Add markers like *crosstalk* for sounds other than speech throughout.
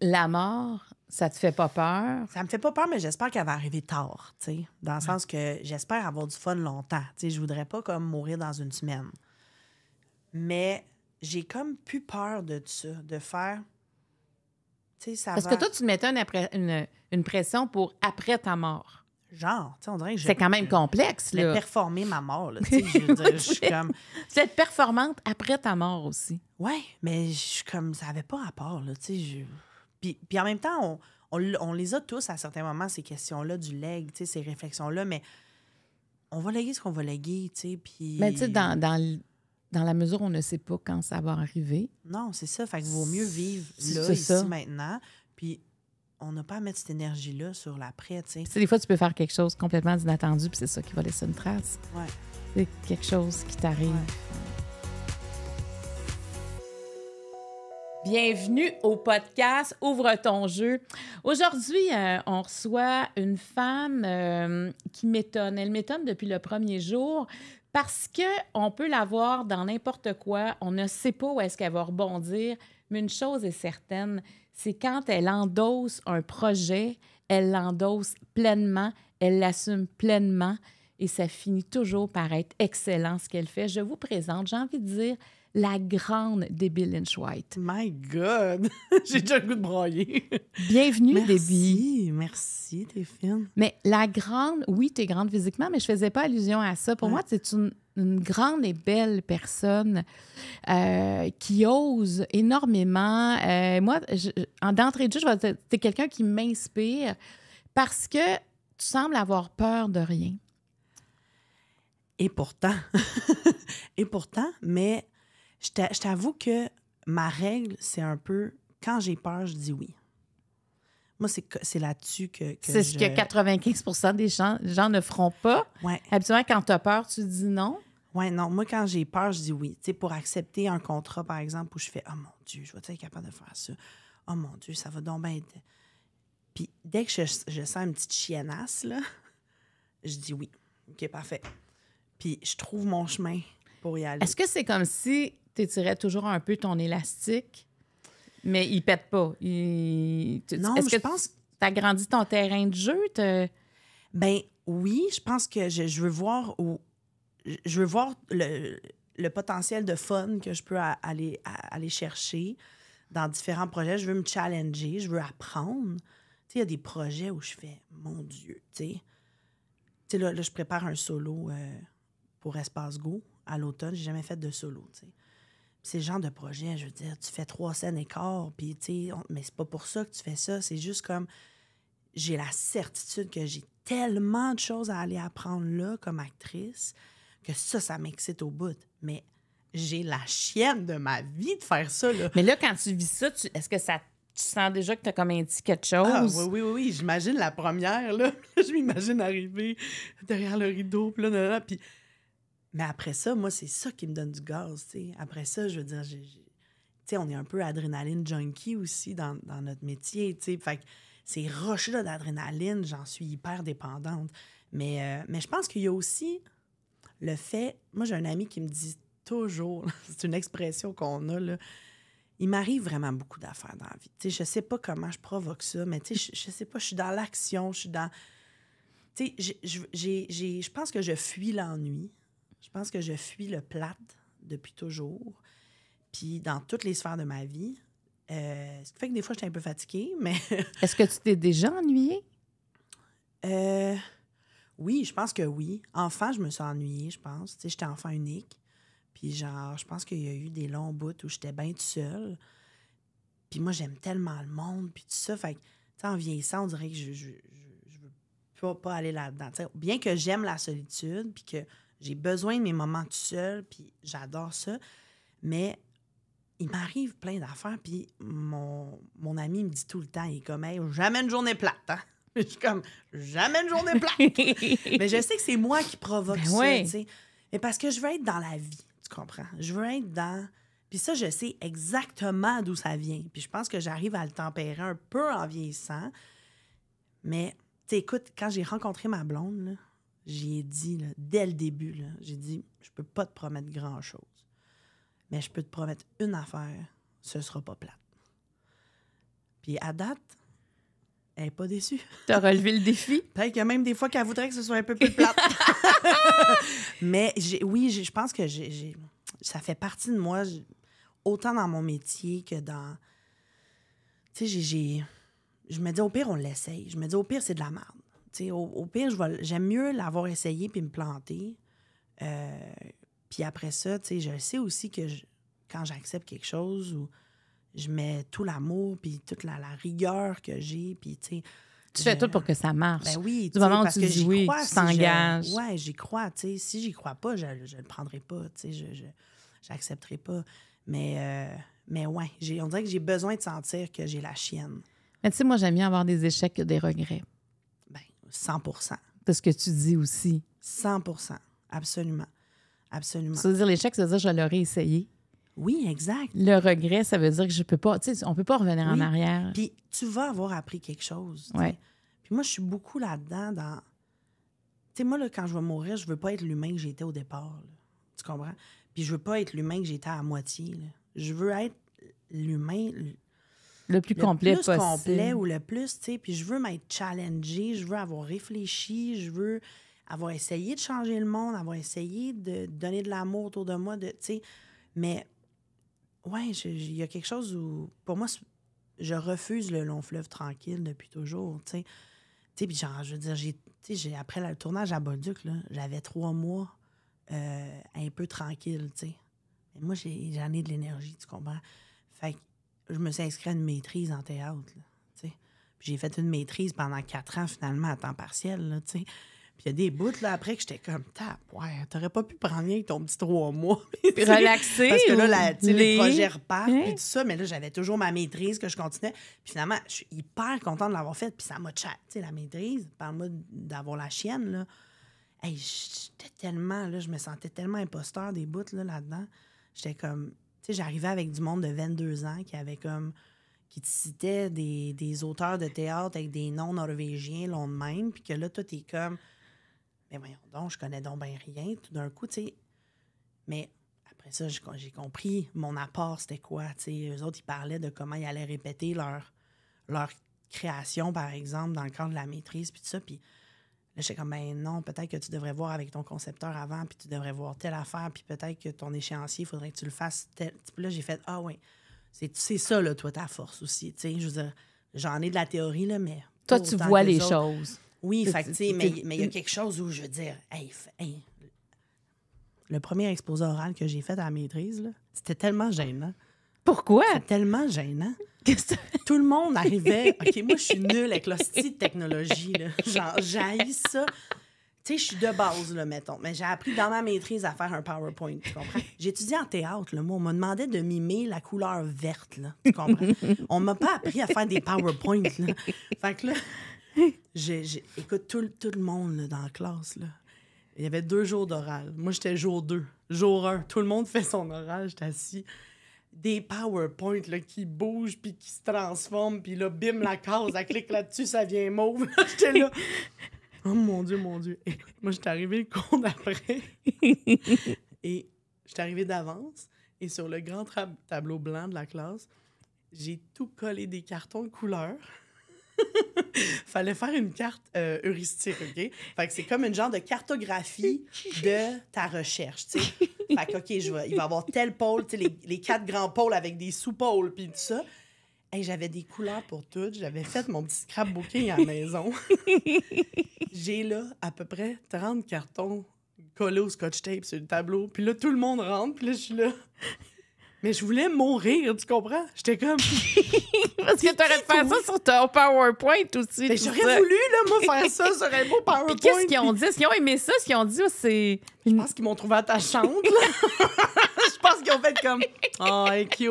la mort, ça te fait pas peur? Ça me fait pas peur, mais j'espère qu'elle va arriver tard, tu sais. Dans le sens que j'espère avoir du fun longtemps. Tu sais, je voudrais pas comme mourir dans une semaine. Mais j'ai comme plus peur de ça, de faire. Tu sais, ça Parce que toi, tu te mettais une, pression pour après ta mort. Genre, tu sais, on dirait que C'est quand même complexe, là. performer ma mort, Tu sais, *laughs* je suis comme. être performante après ta mort aussi. Ouais, mais je suis comme. Ça avait pas rapport, là. Tu sais, puis, en même temps, on, on, on, les a tous à certains moments, ces questions-là du leg, ces réflexions-là, mais on va léguer ce qu'on va léguer, tu sais, puis... Mais tu sais, dans, dans, dans, la mesure où on ne sait pas quand ça va arriver... Non, c'est ça. Fait que vaut mieux vivre là, ici, maintenant, puis on n'a pas à mettre cette énergie-là sur l'après, tu sais. Des fois, tu peux faire quelque chose complètement d'inattendu, puis c'est ça qui va laisser une trace. Ouais. C'est quelque chose qui t'arrive. Bienvenue au podcast Ouvre ton jeu. Aujourd'hui, euh, on reçoit une femme euh, qui m'étonne. Elle m'étonne depuis le premier jour parce que on peut la voir dans n'importe quoi, on ne sait pas où est-ce qu'elle va rebondir, mais une chose est certaine, c'est quand elle endosse un projet, elle l'endosse pleinement, elle l'assume pleinement et ça finit toujours par être excellent ce qu'elle fait. Je vous présente, j'ai envie de dire, la grande Debbie Lynch White. My God! *laughs* J'ai déjà le goût de broyer. Bienvenue, Debbie. Merci, merci, Mais la grande, oui, es grande physiquement, mais je faisais pas allusion à ça. Pour moi, c'est une, grande et belle personne euh, qui ose énormément. Euh, moi, en d'entrée de jeu, je vais quelqu'un qui m'inspire parce que tu sembles avoir peur de rien. Et pourtant, *laughs* et pourtant, mais je t'avoue que ma règle, c'est un peu quand j'ai peur, je dis oui. Moi, c'est là-dessus que. que c'est ce que 95 des gens, ne feront pas. Habituellement, quand tu as peur, tu dis non. Oui, non. Moi, quand j'ai peur, je dis oui. Tu sais, pour accepter un contrat, par exemple, où je fais Oh mon Dieu, je vais être capable de faire ça. Oh mon Dieu, ça va donc bien Puis dès que je, je sens une petite chiennasse, là, *laughs* je dis oui. OK, parfait. Puis je trouve mon chemin pour y aller. Est-ce que c'est comme si t'étirais toujours un peu ton élastique, mais il pète pas. est Non, mais que je pense... T'as grandi ton terrain de jeu? Ben oui, je pense que je, veux voir où... je veux voir le, potentiel de fun que je peux aller, aller chercher dans différents projets. Je veux me challenger, je veux apprendre. il y a des projets où je fais, mon Dieu, tu sais. Là, je prépare un solo euh, pour Espace Go à l'automne. J'ai jamais fait de solo, c'est le genre de projet, je veux dire, tu fais trois scènes et quart, puis tu sais, mais c'est pas pour ça que tu fais ça, c'est juste comme j'ai la certitude que j'ai tellement de choses à aller apprendre là comme actrice que ça, ça m'excite au bout. Mais j'ai la chienne de ma vie de faire ça. Là. Mais là, quand tu vis ça, est-ce que ça tu sens déjà que tu as comme indiqué quelque chose. Ah, oui, oui, oui, oui. J'imagine la première, là. *laughs* je m'imagine arriver derrière le rideau, puis là, là, là, puis mais après ça, moi, c'est ça qui me donne du gaz, tu sais. Après ça, je veux dire, tu sais, on est un peu adrénaline junkie aussi dans, notre métier, tu sais. Fait que ces roches-là d'adrénaline, j'en suis hyper dépendante. Mais, euh, mais je pense qu'il y a aussi le fait... Moi, j'ai un ami qui me dit toujours, *laughs* c'est une expression qu'on a, là, il m'arrive vraiment beaucoup d'affaires dans la vie. sais, je sais pas comment je provoque ça, mais je, je sais pas, je suis dans l'action, je suis dans... Tu sais, je pense que je fuis l'ennui. Je pense que je fuis le plat depuis toujours. Puis dans toutes les sphères de ma vie. Euh, fait que des fois, j'étais un peu fatiguée, *laughs* mais. Est-ce que tu t'es déjà ennuyée? Euh, oui, je pense que oui. Enfant, je me suis ennuyée, je pense. Tu sais, j'étais enfant unique. Puis genre, je pense qu'il y a eu des longs bouts où j'étais bien toute seule. Puis moi, j'aime tellement le monde, puis tout ça. Fait que, tu sais, en vieillissant, on dirait que je, je, je, veux pas, aller là-dedans. bien que j'aime la solitude, puis que j'ai besoin de mes moments tout seul, puis j'adore ça. Mais il m'arrive plein d'affaires, puis mon, mon ami me dit tout le temps, il est comme, jamais une journée plate, hein? *laughs* Je suis comme, jamais une journée plate. *laughs* mais je sais que c'est moi qui provoque ben ça, tu sais. Mais parce que je veux être dans la vie, tu comprends? Je veux être dans. Puis ça, je sais exactement d'où ça vient. Puis je pense que j'arrive à le tempérer un peu en vieillissant. Mais, tu écoute, quand j'ai rencontré ma blonde, là, j'ai dit, dès le début, j'ai dit, je peux pas te promettre grand-chose, mais je peux te promettre une affaire, ce sera pas plate. Puis à date, elle n'est pas déçue. Tu as relevé le défi. *laughs* Peut-être a même des fois qu'elle voudrait que ce soit un peu plus plate. *laughs* mais oui, je pense que j'ai. ça fait partie de moi, autant dans mon métier que dans... Tu sais, j'ai... Je me dis, au pire, on l'essaye. Je me dis, au pire, c'est de la merde au, pire, j'aime mieux l'avoir essayé puis me planter. Euh, puis après ça, je sais aussi que quand j'accepte quelque chose ou je mets tout l'amour puis toute la, rigueur que j'ai, puis tu fais tout pour que ça marche. Ben oui, du moment où parce tu que crois, tu ouais, j'y crois. Si j'y crois pas, je, ne le prendrai pas. Je n'accepterai pas. Mais, euh, mais ouais, on dirait que j'ai besoin de sentir que j'ai la chienne. Mais tu sais, moi, j'aime bien avoir des échecs que des regrets. 100 Parce que tu dis aussi. 100 absolument. Absolument. Ça veut dire l'échec, ça veut dire je l'aurais essayé. Oui, exact. Le regret, ça veut dire que je peux pas, tu sais, on peut pas revenir en arrière. Puis tu vas avoir appris quelque chose. Oui. Puis moi, je suis beaucoup là-dedans dans. Tu sais, moi, quand je vais mourir, je veux pas être l'humain que j'étais au départ. Tu comprends? Puis je veux pas être l'humain que j'étais à moitié. Je veux être l'humain le plus le complet plus complet ou le plus, tu sais. Puis je veux m'être challengé je veux avoir réfléchi, je veux avoir essayé de changer le monde, avoir essayé de donner de l'amour autour de moi, de, tu sais. Mais, ouais, il y a quelque chose où, pour moi, je refuse le long fleuve tranquille depuis toujours, tu sais. Tu sais, puis genre, je veux dire, j'ai, j'ai, après le tournage à Bolduc, là, j'avais trois mois euh, un peu tranquille, tu sais. moi, j'ai, j'en ai de l'énergie, tu comprends? Fait que je me suis inscrite à une maîtrise en théâtre. J'ai fait une maîtrise pendant quatre ans, finalement, à temps partiel. Là, Puis il y a des bouts là, après que j'étais comme, Tap, ouais, t'aurais pas pu prendre rien avec ton petit trois mois. *laughs* relaxé Parce que là, la, les... projets repartent, tout ça. Mais là, j'avais toujours ma maîtrise que je continuais. finalement, je suis hyper contente de l'avoir faite. Puis ça m'a chat, tu la maîtrise. Parle-moi d'avoir la chienne, là. j'étais tellement, là, je me sentais tellement imposteur des bouts, là, là-dedans. J'étais comme, j'arrivais avec du monde de 22 ans qui avait comme qui te citait des, auteurs de théâtre avec des noms norvégiens long de même, puis que là, tout est comme, mais voyons donc, je connais donc bien rien, tout d'un coup, tu sais. Mais après ça, j'ai compris mon apport, c'était quoi, tu sais. Eux autres, ils parlaient de comment ils allaient répéter leur, leur création, par exemple, dans le cadre de la maîtrise, puis tout ça, puis je sais comme, ben non, peut-être que tu devrais voir avec ton concepteur avant, puis tu devrais voir telle affaire, puis peut-être que ton échéancier, il faudrait que tu le fasses. Tel... là, j'ai fait, ah oui, c'est ça, toi, ta force aussi. Tu sais, je veux dire, j'en ai de la théorie, là, mais. Toi, tu vois les choses. Oui, fait, mais il y a quelque chose où je veux dire, hey, hey. le premier exposé oral que j'ai fait à la maîtrise, c'était tellement gênant. Pourquoi? tellement gênant. Tout le monde *laughs* arrivait. OK, moi, je suis nulle avec l'hostie de technologie. Là. Genre, j'haïs ça. Tu sais, je suis de base, mettons. Mais j'ai appris dans ma maîtrise à faire un PowerPoint, tu comprends? J'étudiais en théâtre, là. Moi, on m'a demandé de mimer la couleur verte, là. Tu comprends? on m'a pas appris à faire des PowerPoints, Fait que écoute, tout, le monde, dans la classe, là. Il y avait deux jours d'oral. Moi, j'étais jour deux. Jour un, tout le monde fait son oral. J'étais assis des PowerPoints qui bougent puis qui se transforment puis là bim la case, elle clique là-dessus, ça vient mauve. *laughs* j'étais là. Oh mon dieu, mon dieu. Moi, moi j'étais arrivé le con d'après. *laughs* et j'étais arrivé d'avance et sur le grand tableau blanc de la classe, j'ai tout collé des cartons de couleurs. *laughs* Fallait faire une carte euh, heuristique, OK? Fait que c'est comme une genre de cartographie de ta recherche, tu sais. *laughs* Fait que, OK, il va y avoir tel pôle, tu sais, les, quatre grands pôles avec des sous-pôles, puis tout ça. Et j'avais des couleurs pour toutes. J'avais fait mon petit scrapbooking à la maison. *laughs* J'ai là à peu près 30 cartons collés au scotch tape sur le tableau. Puis là, tout le monde rentre. Puis là, je suis là mais je voulais mourir, tu comprends? J'étais comme. *laughs* Parce que t'aurais fait ça sur ton PowerPoint aussi. j'aurais voulu, là, moi, faire *laughs* ça sur un beau PowerPoint. qu'est-ce qu'ils ont dit? Est-ce qu'ils ont aimé ça? Ce qu'ils ont dit, c'est. Je pense qu'ils m'ont trouvé attachante, *laughs* je pense qu'ils ont fait comme. Oh, elle cute.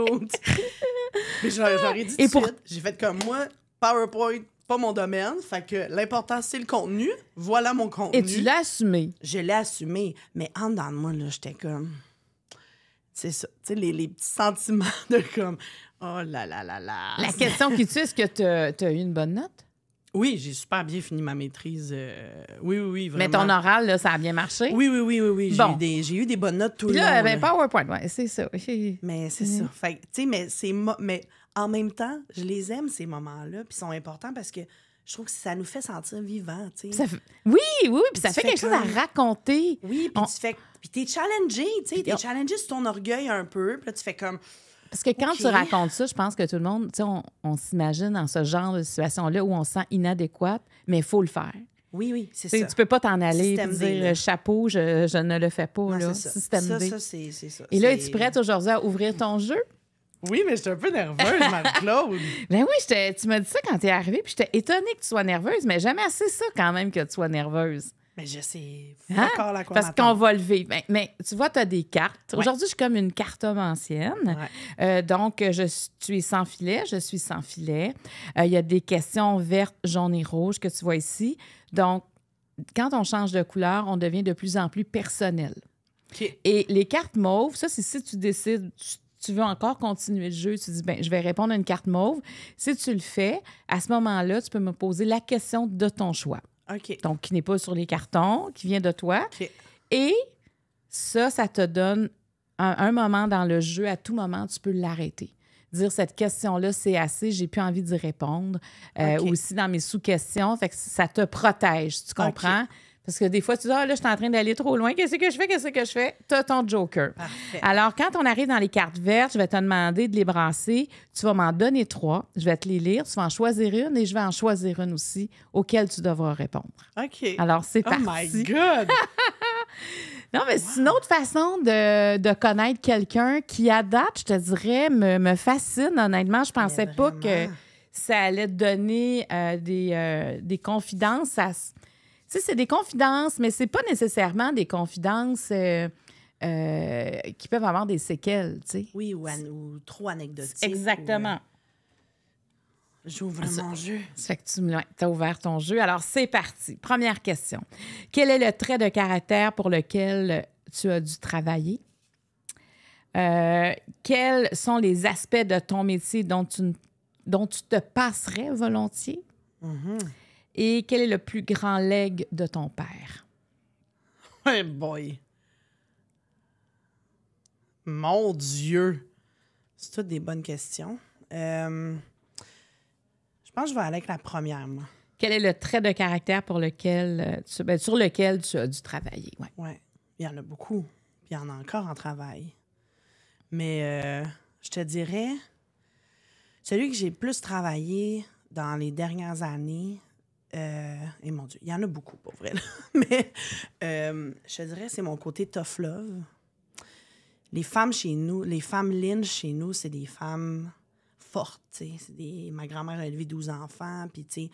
j'aurais dit tout de pour... suite. J'ai fait comme moi, PowerPoint, pas mon domaine. Fait que l'important, c'est le contenu. Voilà mon contenu. Et tu l'as assumé. Je l'ai assumé. Mais en dedans de moi, là, j'étais comme c'est ça, tu sais, les, petits sentiments *laughs* de comme, oh là là là là. La question qui tue, est-ce que tu as eu une bonne note? Oui, j'ai super bien fini ma maîtrise. Euh, oui, oui, oui, vraiment. Mais ton oral, là, ça a bien marché? Oui, oui, oui, oui, oui. J'ai, eu, des, bonnes notes tout Puis le là, ben, PowerPoint, oui, c'est ça. Mais c'est ça. Fait tu sais, mais, c'est mais en même temps, je les aime, ces moments-là, puis ils sont importants parce que je trouve que ça nous fait sentir vivants, tu Oui, oui, puis ça fait quelque chose à raconter. Oui, puis tu fais... Puis t'es challengé, tu sais, t'es challengé sur ton orgueil un peu, puis tu fais comme... Parce que quand tu racontes ça, je pense que tout le monde, tu sais, on, s'imagine dans ce genre de situation-là où on se sent inadéquate, mais il faut le faire. Oui, oui, c'est ça. Tu peux pas t'en aller et dire chapeau, je, ne le fais pas. là. Ça. C'est ça, Ça, ça. Et là, es-tu prête aujourd'hui à ouvrir ton jeu? Oui, mais j'étais un peu nerveuse, ma claude *laughs* ben oui, tu m'as dit ça quand t'es arrivée, puis j'étais étonnée que tu sois nerveuse, mais jamais assez ça quand même que tu sois nerveuse. Mais je sais hein? encore la quoi Parce qu'on va lever. Ben, mais tu vois, tu as des cartes. Aujourd'hui, je suis comme une carte homme ancienne. Euh, donc, je, tu es sans filet, je suis sans filet. Euh, il y a des questions vertes, jaunes et rouges que tu vois ici. Donc, quand on change de couleur, on devient de plus en plus personnel. Et les cartes mauves, ça, c'est si tu décides, tu veux encore continuer le jeu, tu dis, ben, je vais répondre à une carte mauve. Si tu le fais, à ce moment-là, tu peux me poser la question de ton choix. OK. Donc, qui n'est pas sur les cartons, qui vient de toi. Et ça, ça te donne un, moment dans le jeu, à tout moment, tu peux l'arrêter. Dire cette question-là, c'est assez, j'ai plus envie d'y répondre. Euh, Aussi dans mes sous-questions, fait que ça te protège, tu comprends? Parce que des fois, tu dis, ah là, je suis en train d'aller trop loin. Qu'est-ce que je fais? Qu'est-ce que je fais? T'as ton joker. Alors, quand on arrive dans les cartes vertes, je vais te demander de les brasser. Tu vas m'en donner trois. Je vais te les lire. Tu vas en choisir une et je vais en choisir une aussi auquel tu devras répondre. OK. Alors, c'est parti. Oh my God! *laughs* non, mais c'est une autre façon de, connaître quelqu'un qui, adapte. je te dirais, me, fascine. Honnêtement, je pensais pas que ça allait te donner euh, des, euh, des confidences. à sais, c'est des confidences, mais c'est pas nécessairement des confidences euh, euh, qui peuvent avoir des séquelles, tu sais. Oui, ou, trop anecdotiques. Exactement. Euh, j'ouvre ah, mon jeu. Ça que tu as ouvert ton jeu. Alors, c'est parti. Première question. Quel est le trait de caractère pour lequel tu as dû travailler? quels sont les aspects de ton métier dont tu, te passerais volontiers? Mm-hmm. Et quel est le plus grand legs de ton père? *laughs* Hey boy! Mon Dieu! C'est toutes des bonnes questions. Euh, je pense que je vais aller avec la première, moi. Quel est le trait de caractère pour lequel euh, ben, sur lequel tu as dû travailler? Oui, il y en a beaucoup. il y en a encore en travail. Mais euh, je te dirais, celui que j'ai plus travaillé dans les dernières années, euh, et mon Dieu, il y en a beaucoup pour vrai. *laughs* Mais euh, je te dirais, c'est mon côté tough love. Les femmes chez nous, les femmes Lynch chez nous, c'est des femmes fortes. Des... Ma grand-mère a élevé 12 enfants, puis tu sais,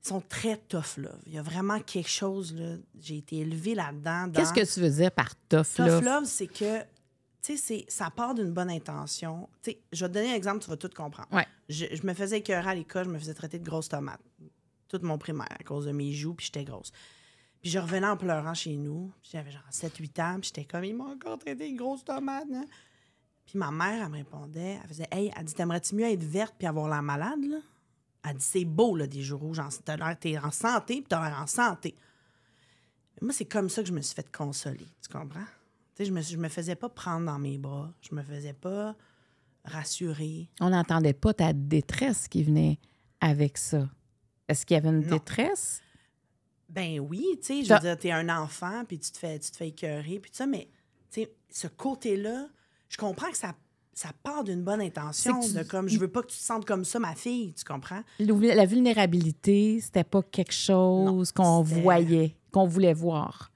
sont très tough love. Il y a vraiment quelque chose, là. J'ai été élevée là-dedans. Qu'est-ce que tu veux dire par tough, love? Tough love, c'est que tu sais, ça part d'une bonne intention. Tu sais, je vais te donner un exemple, tu vas tout comprendre. Je, me faisais écœurer à l'école, je me faisais traiter de grosse tomate tout mon primaire à cause de mes joues, puis j'étais grosse. Puis je revenais en pleurant chez nous. J'avais genre 7-8 ans, puis j'étais comme, ils m'ont encore traité une grosse tomate. Hein. Puis ma mère, elle me répondait, elle faisait, hey, elle dit, t'aimerais-tu mieux être verte puis avoir la malade, là? Elle dit, c'est beau, là, des jours rouges. T'es en santé, puis t'as en santé. moi, c'est comme ça que je me suis fait consoler, tu comprends? Tu sais, je me, je me faisais pas prendre dans mes bras. Je me faisais pas rassurer. On n'entendait pas ta détresse qui venait avec ça. Est-ce qu'il y avait une détresse? Ben oui, tu sais, je veux dire, t'es un enfant, puis tu te fais, tu te fais écœurer, puis tout ça, mais tu sais, ce côté-là, je comprends que ça, ça part d'une bonne intention, de comme, je veux pas que tu te sentes comme ça, ma fille, tu comprends? La vulnérabilité, c'était pas quelque chose qu'on voyait, qu'on voulait voir.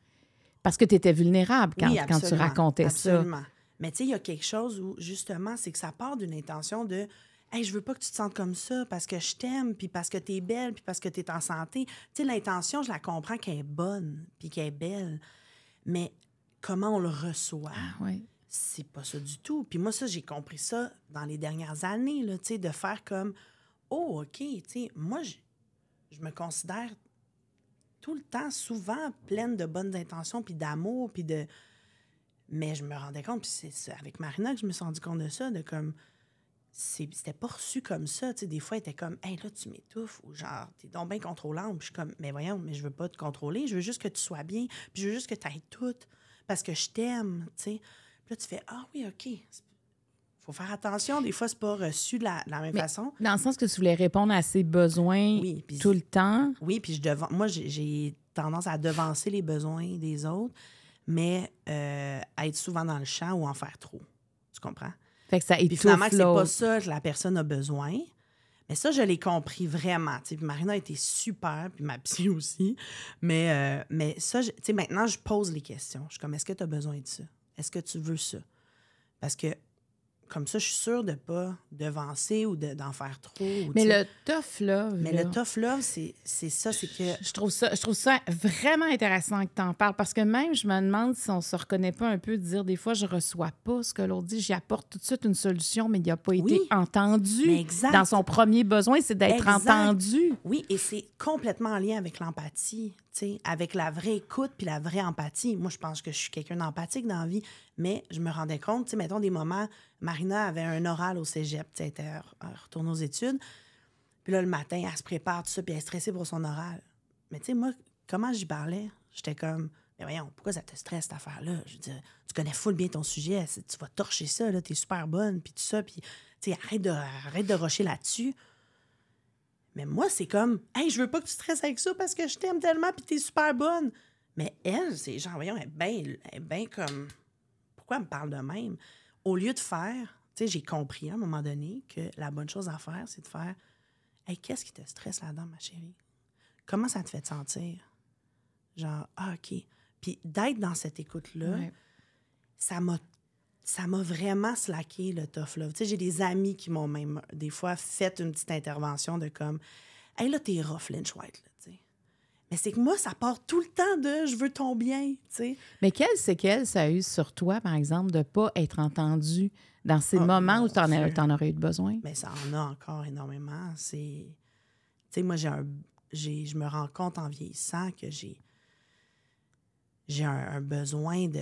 Parce que tu étais vulnérable quand, quand tu racontais ça. Absolument. Mais tu sais, il y a quelque chose où, justement, c'est que ça part d'une intention de je veux pas que tu te sentes comme ça parce que je t'aime, puis parce que tu es belle, puis parce que tu es en santé. Tu sais, l'intention, je la comprends qu'elle est bonne, puis qu'elle est belle, mais comment on le reçoit? Ah, c'est pas ça du tout. Puis moi, ça, j'ai compris ça dans les dernières années, là, tu sais, de faire comme, oh, OK, tu sais, moi, je, je me considère tout le temps, souvent pleine de bonnes intentions, puis d'amour, puis de... Mais je me rendais compte, puis c'est avec Marina que je me suis rendu compte de ça, de comme, c'était pas reçu comme ça. Tu des fois, elle était comme, hey, là, tu m'étouffes, ou genre, t'es donc bien contrôlante. Puis je suis comme, mais voyons, mais je veux pas te contrôler, je veux juste que tu sois bien, puis je veux juste que tu ailles tout, parce que je t'aime, tu sais. Puis là, tu fais, ah oui, OK. Faut faire attention, des fois, c'est pas reçu de la, même façon. Dans le sens que tu voulais répondre à ses besoins oui, tout le temps. Oui, puis je moi, j'ai tendance à devancer les besoins des autres, mais à euh, être souvent dans le champ ou en faire trop. Tu comprends? Fait que ça Puis finalement, c'est pas ça que la personne a besoin. Mais ça, je l'ai compris vraiment. Puis Marina a été super, puis ma *laughs* psy aussi. Mais, euh, mais ça, tu sais, maintenant, je pose les questions. Je suis comme, est-ce que tu as besoin de ça? Est-ce que tu veux ça? Parce que comme ça, je suis sûre de ne pas devancer ou d'en faire trop. mais le tough love. Mais le tough love, c'est ça, c'est que. Je trouve ça, je trouve ça vraiment intéressant que tu en parles parce que même je me demande si on se reconnaît pas un peu de dire des fois, je reçois pas ce que l'autre dit, j'y apporte tout de suite une solution, mais il a pas été entendu. Exact. Dans son premier besoin, c'est d'être entendu. Oui, et c'est complètement en lien avec l'empathie avec la vraie écoute puis la vraie empathie. Moi, je pense que je suis quelqu'un d'empathique dans la vie, mais je me rendais compte, mettons des moments, Marina avait un oral au cégep, elle était euh, retournée aux études. Puis là, le matin, elle se prépare, tout ça, puis elle est stressée pour son oral. Mais tu sais, moi, comment j'y parlais? J'étais comme, voyons, pourquoi ça te stresse cette affaire-là? Je veux dire, tu connais full bien ton sujet, tu vas torcher ça, là, t'es super bonne, puis tout ça, puis tu sais, arrête de, arrête de là-dessus. Mais moi, c'est comme, hey, je veux pas que tu stresses avec ça parce que je t'aime tellement puis t'es super bonne. Mais elle, c'est genre, voyons, elle est bien ben comme, pourquoi elle me parle de même? Au lieu de faire, tu sais, j'ai compris à un moment donné que la bonne chose à faire, c'est de faire, hey, qu'est-ce qui te stresse là-dedans, ma chérie? Comment ça te fait te sentir? Genre, ah, OK. Puis d'être dans cette écoute-là, ça m'a ça m'a vraiment slaqué le tough love. Tu sais, j'ai des amis qui m'ont même des fois fait une petite intervention de comme Hey là, t'es rough, Lynch White. Là, tu sais. mais c'est que moi, ça part tout le temps de je veux ton bien. Tu sais. Mais quelle séquelle ça a sur toi, par exemple, de ne pas être entendu dans ces oh, moments où t'en en, aurais eu besoin? Mais ça en a encore énormément. C'est. Tu sais, moi, j'ai un. J'ai, je me rends compte en vieillissant que j'ai. J'ai un besoin de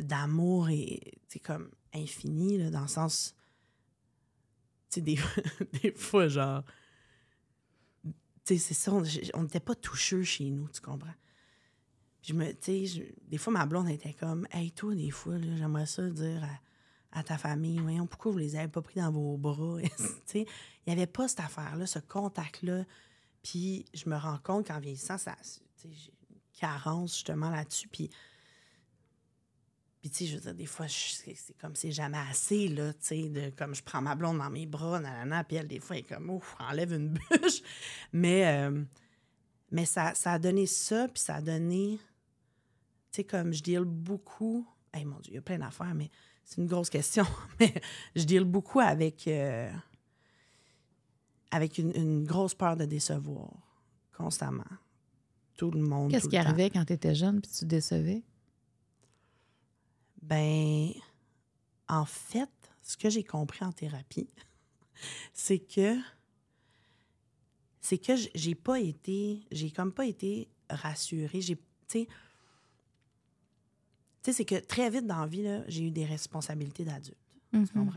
d'amour et c'est comme infini, là, dans le sens. Tu sais, des, *laughs* des fois, genre. Tu sais, c'est ça, on n'était pas toucheux chez nous, tu comprends? je me. Tu des fois, ma blonde était comme, Hey, toi, des fois, j'aimerais ça dire à, ta famille, voyons, pourquoi vous les avez pas pris dans vos bras? *laughs* tu sais, il n'y avait pas cette affaire-là, ce contact-là. Puis je me rends compte qu'en vieillissant, ça. Tu j'ai une carence, justement, là-dessus. Puis puis, tu sais, je veux dire, des fois, c'est comme c'est jamais assez, là, tu sais, de, comme je prends ma blonde dans mes bras, nanana, puis elle, des fois, elle est comme, ouf, enlève une *laughs* bûche. Mais, euh, mais ça, ça a donné ça, puis ça a donné, tu sais, comme je deal beaucoup. Hey, mon Dieu, il y a plein d'affaires, mais c'est une grosse question. *laughs* mais je deal beaucoup avec, euh, avec une, grosse peur de décevoir, constamment. Tout le monde. Qu'est-ce qui arrivait quand tu étais jeune, puis tu décevais? Ben, en fait, ce que j'ai compris en thérapie, *laughs* c'est que c'est que j'ai pas été, j'ai comme pas été rassurée. J'ai, tu sais, c'est que très vite dans la vie, j'ai eu des responsabilités d'adulte. Mm-hmm.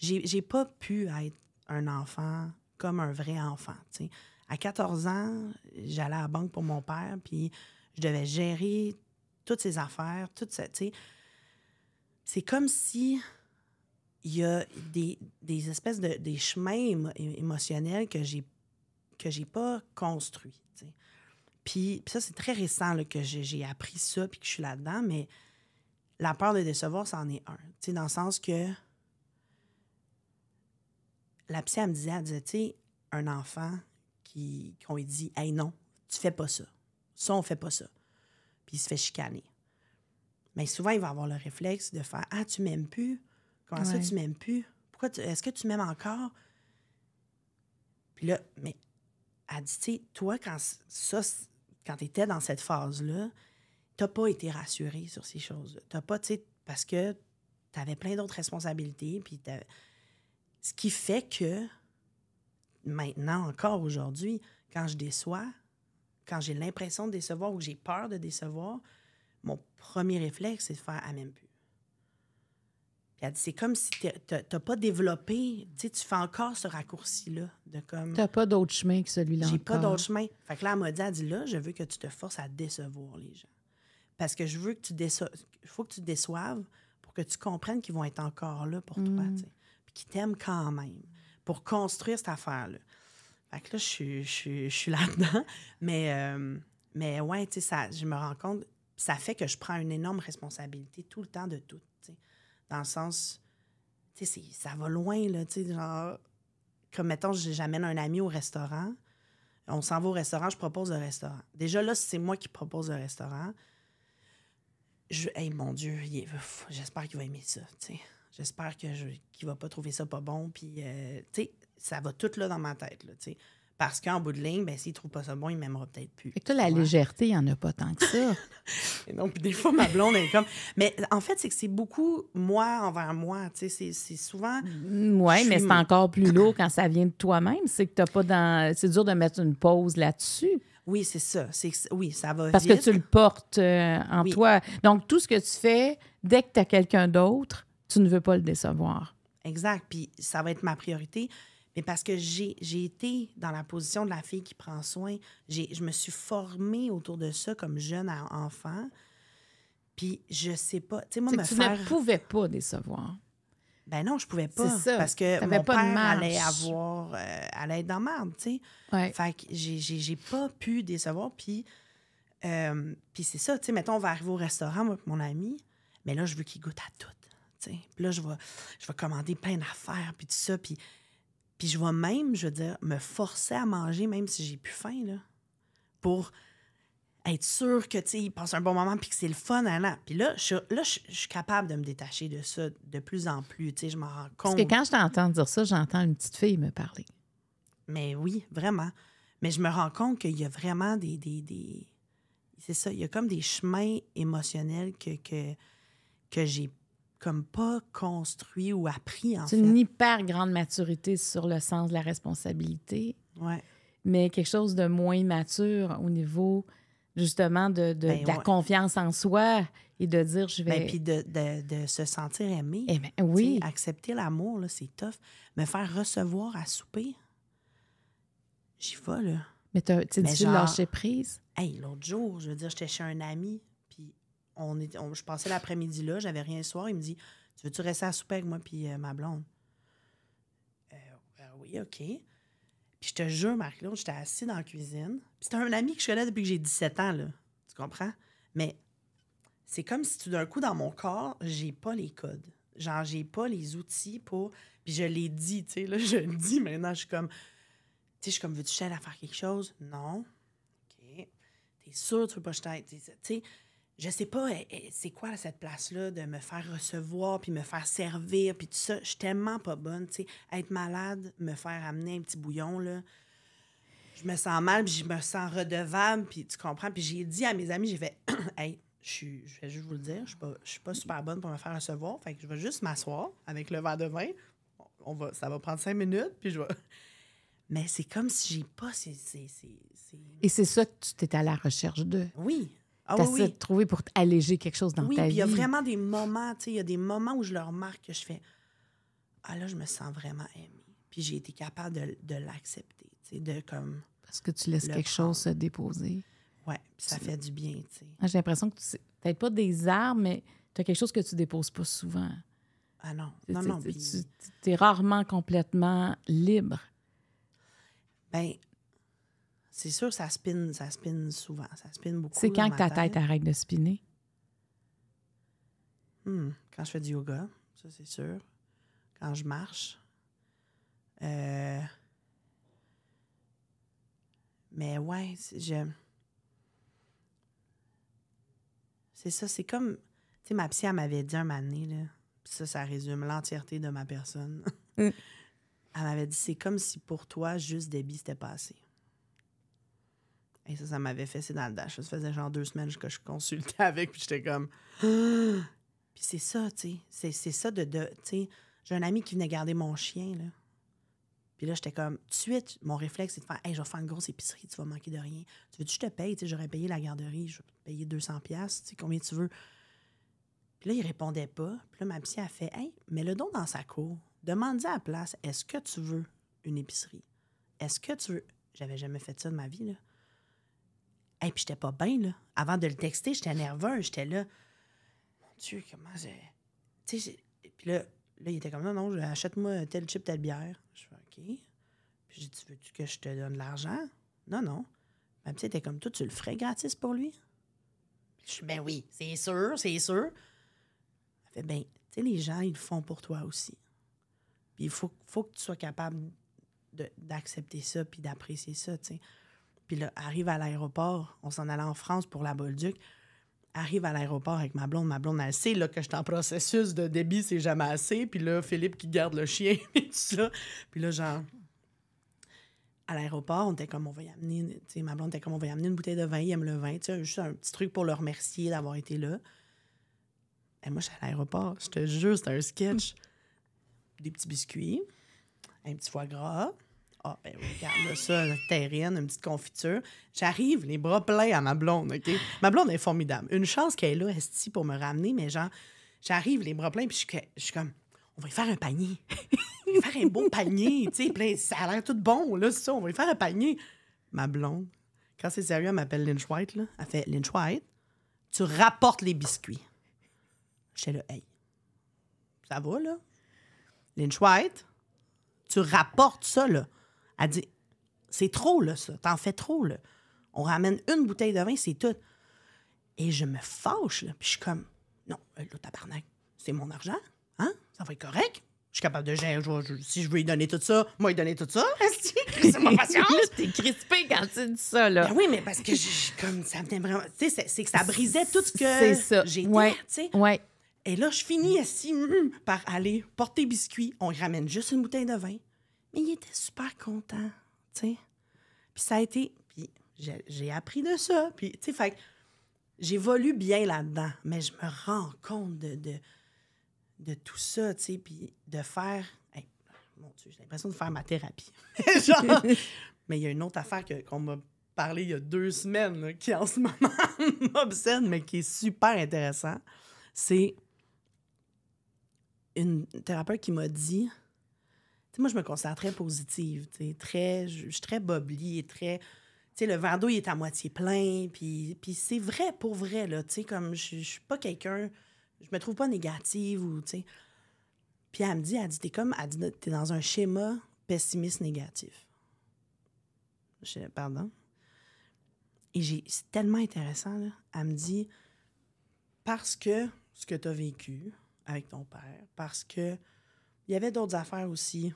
J'ai pas pu être un enfant comme un vrai enfant. sais. À 14 ans, j'allais à la banque pour mon père, puis je devais gérer toutes ses affaires, tout ça c'est comme si il y a des, des espèces de des chemins émotionnels que j'ai que j'ai pas construits. Puis, ça, c'est très récent que j'ai appris ça puis que je suis là-dedans, mais la peur de décevoir, c'en est un. dans le sens que la psy, elle me disait, elle disait, un enfant qui qu'on lui dit, hey non, tu fais pas ça. Ça, on fait pas ça. Puis il se fait chicaner mais souvent, il va avoir le réflexe de faire Ah, tu m'aimes plus. Comment ça, tu m'aimes plus? Pourquoi est-ce que tu m'aimes encore? Puis là, mais elle dit, tu sais, toi, quand ça, quand tu étais dans cette phase-là, t'as pas été rassuré sur ces choses-là. T'as pas, tu sais, parce que tu avais plein d'autres responsabilités, puis Ce qui fait que maintenant, encore aujourd'hui, quand je déçois, quand j'ai l'impression de décevoir ou j'ai peur de décevoir, mon premier réflexe, c'est de faire « à même plus ». Puis elle dit, c'est comme si tu t'as pas développé, tu fais encore ce raccourci-là de comme... T'as pas d'autre chemin que celui-là J'ai pas d'autre chemin. Fait que là, elle m'a dit, là, je veux que tu te forces à décevoir les gens. Parce que je veux que tu déçoives, faut que tu déçoives pour que tu comprennes qu'ils vont être encore là pour toi, mm. Puis qu'ils t'aiment quand même, pour construire cette affaire-là. Fait que là, je suis, là-dedans. *laughs* Mais, euh, mais ouais, tu sais, je me rends compte, ça fait que je prends une énorme responsabilité tout le temps de tout. Dans le sens, Tu sais, ça va loin, là, genre, comme mettons, j'amène un ami au restaurant, on s'en va au restaurant, je propose le restaurant. Déjà là, c'est moi qui propose le restaurant. Je, hey, mon Dieu, j'espère qu'il va aimer ça, J'espère qu'il ne va pas trouver ça pas bon, puis, euh, sais, ça va tout là dans ma tête, là, parce qu'en bout de ligne, ben, s'il ne trouve pas ça bon, il ne m'aimera peut-être plus. Et toi, la légèreté, il n'y en a pas tant que ça. *laughs* Et donc, des fois, ma blonde est comme. Mais en fait, c'est que c'est beaucoup moi envers moi. C'est, souvent. Mm, oui, mais c'est encore plus lourd quand ça vient de toi-même. C'est que t'as pas dans. C'est dur de mettre une pause là-dessus. Oui, c'est ça. C'est... Oui, ça va Parce que tu le portes euh, en toi. Donc, tout ce que tu fais, dès que tu as quelqu'un d'autre, tu ne veux pas le décevoir. Exact. Puis, ça va être ma priorité mais parce que j'ai, été dans la position de la fille qui prend soin. je me suis formée autour de ça comme jeune enfant. Puis je sais pas. Tu sais, moi, ne pouvais pas décevoir. Ben non, je pouvais pas. Parce que mon pas père allait avoir... Euh, allait être dans merde, tu sais. Fait que j'ai, j'ai, pas pu décevoir. Puis... Euh, puis c'est ça, tu sais, mettons, on va arriver au restaurant, moi mon ami, mais là, je veux qu'il goûte à tout, Puis là, je vais, je vais commander plein d'affaires, puis tout ça, puis puis je vois même, je veux dire, me forcer à manger, même si j'ai plus faim, là, pour être sûr que, tu sais, passe un bon moment, puis que c'est le fun, là. Puis là, je, là suis capable de me détacher de ça de plus en plus, tu sais, je m'en rends compte. Parce que quand je t'entends dire ça, j'entends une petite fille me parler. Mais oui, vraiment. Mais je me rends compte qu'il y a vraiment des... des, des... C'est ça, il y a comme des chemins émotionnels que, que, que j'ai comme pas construit ou appris, en fait. C'est une hyper grande maturité sur le sens de la responsabilité. Ouais. Mais quelque chose de moins mature au niveau, justement, de, ben la confiance en soi et de dire je ben, vais. Et puis de, se sentir aimé. Eh ben, oui. accepter l'amour, là, c'est tough. Me faire recevoir à souper, j'y vais, là. Mais tu as, as prise? Hey, l'autre jour, je veux dire, j'étais chez un ami, on je passais l'après-midi là, j'avais rien le soir. Il me dit Tu veux-tu rester à souper avec moi puis euh, ma blonde euh, ben Oui, OK. Puis je te jure, Marc-Claude, j'étais assis dans la cuisine. C'est un ami que je connais depuis que j'ai 17 ans, là. Tu comprends Mais c'est comme si tout d'un coup, dans mon corps, j'ai pas les codes. Genre, j'ai pas les outils pour. Puis je l'ai dit, tu sais, là, je le dis maintenant, je suis comme. Tu sais, je suis comme, veux-tu à faire quelque chose? Non. OK. T'es sûr, tu veux pas que Tu sais, je sais pas, eh, eh, c'est quoi cette place-là de me faire recevoir, puis me faire servir, puis tout ça. Je suis tellement pas bonne, tu sais. Être malade, me faire amener un petit bouillon, là. Je me sens mal, puis je me sens redevable, puis tu comprends. Puis j'ai dit à mes amis, j'ai fait, *coughs* hey, je, vais juste vous le dire, je suis pas, suis pas super bonne pour me faire recevoir. Fait que je vais juste m'asseoir avec le verre de vin. On va, ça va prendre cinq minutes, puis je vais. *laughs* Mais c'est comme si j'ai pas ces, Et c'est ça que tu t'es à la recherche de. Oui. Ah, oui, trouver pour alléger quelque chose dans ta vie. Oui, il y a vraiment des moments, tu sais, il y a des moments où je leur remarque que je fais Ah là, je me sens vraiment aimée. Puis j'ai été capable de, l'accepter, tu sais, de comme. Parce que tu laisses quelque chose se déposer. Oui, ça fait du bien, tu sais. Ah, j'ai l'impression que tu peut-être pas des armes, mais tu as quelque chose que tu déposes pas souvent. Ah non, non, non. Tu es rarement complètement libre. Ben, c'est sûr, ça spinne, ça spinne souvent, ça spinne beaucoup. C'est quand que ta tête. arrête de spinner? Hmm, quand je fais du yoga, ça c'est sûr. Quand je marche. Euh, mais ouais, je. C'est ça, c'est comme. Tu sais, ma psy, elle m'avait dit un moment là. ça, ça résume l'entièreté de ma personne. Mm. Elle m'avait dit c'est comme si pour toi, juste débit, c'était passé ça, ça m'avait c'est dans le dash. Ça faisait genre deux semaines que je consultais *laughs* avec, puis j'étais comme. *gasps* Puis c'est ça, tu sais. C'est ça de. de tu sais, j'ai un ami qui venait garder mon chien, là. Puis là, j'étais comme, tout de suite, mon réflexe, c'est de faire, hey, je vais faire une grosse épicerie, tu vas manquer de rien. Tu veux que je te paye? Tu sais, j'aurais payé la garderie, je vais te payer 200$, tu sais, combien tu veux. Puis là, il répondait pas. Puis là, ma psy a fait, hey, mets le don dans sa cour. demande à la place, est-ce que tu veux une épicerie? Est-ce que tu veux. J'avais jamais fait ça de ma vie, là. Et puis, puis j'étais pas bien, là. Avant de le texter, j'étais nerveuse, j'étais là. Mon Dieu, comment j'ai. Tu sais, puis là, là, il était comme, non, non, achète-moi tel chip, telle bière. Je fais, OK. Puis j'ai dit, veux-tu que je te donne l'argent? Non, non. Ma petite était comme, toi, tu le ferais gratis pour lui? Je suis, ben oui, c'est sûr, c'est sûr. Elle fait, ben, tu sais, les gens, ils le font pour toi aussi. Puis il faut, faut que tu sois capable d'accepter ça puis d'apprécier ça, tu sais. Puis là, arrive à l'aéroport, on s'en allait en France pour la Bolduc. Arrive à l'aéroport avec ma blonde, ma blonde, elle sait là, que je suis en processus de débit, c'est jamais assez. Puis là, Philippe qui garde le chien *laughs* et tout ça. Puis là, genre, à l'aéroport, on était comme, on va y amener, tu sais ma blonde était comme, on va y amener une bouteille de vin, il aime le vin, tu sais, juste un petit truc pour le remercier d'avoir été là. Et moi, je à l'aéroport, je juste jure, un sketch. Des petits biscuits, un petit foie gras, ah, ben oui, regarde ça, terrienne, une petite confiture. J'arrive, les bras pleins à ma blonde, OK? Ma blonde est formidable. Une chance qu'elle est là, ici pour me ramener, mais genre, j'arrive, les bras pleins, puis je, suis comme, on va y faire un panier. *laughs* on va faire un beau panier, tu sais. ça a l'air tout bon, là, c'est ça, on va y faire un panier. Ma blonde, quand c'est sérieux, elle m'appelle Lynch White, là. Elle fait, Lynch White, tu rapportes les biscuits. Chez le hey, ça va, là? Lynch White, tu rapportes ça, là. Elle dit C'est trop, là, ça. T'en fais trop, là. On ramène une bouteille de vin, c'est tout. Et je me fâche, là. Puis je suis comme Non, euh, le tabarnak, c'est mon argent. Hein? Ça va être correct. Je suis capable de gérer. si je veux lui donner tout ça, moi, il donner tout ça. *laughs* C'est ma *laughs* patience. T'es crispé quand tu dis ça, là. Ben oui, mais parce que comme ça me vraiment. Tu sais, c'est que ça brisait tout ce que j'étais. Tu sais. Ouais. Et là, je finis assis mm, mm, par aller porter biscuits. On ramène juste une bouteille de vin il était super content, tu sais. Puis ça a été... Puis j'ai appris de ça. Puis, tu sais, fait j'évolue bien là-dedans, mais je me rends compte de, de, tout ça, tu sais, puis de faire... j'ai l'impression de faire ma thérapie. *laughs* mais il y a une autre affaire qu'on m'a parlé il y a deux semaines, qui en ce moment *laughs* m'obsède, mais qui est super intéressant. C'est une thérapeute qui m'a dit moi, je me considère très positive, très, je, suis très bobli très... le verre d'eau, est à moitié plein, puis, c'est vrai pour vrai, là, comme je, je suis pas quelqu'un, je me trouve pas négative ou, Puis elle me dit, elle dit, t'es comme, elle dit, t'es dans un schéma pessimiste négatif. pardon. Et j'ai, c'est tellement intéressant, Elle me dit, parce que ce que tu as vécu avec ton père, parce que il y avait d'autres affaires aussi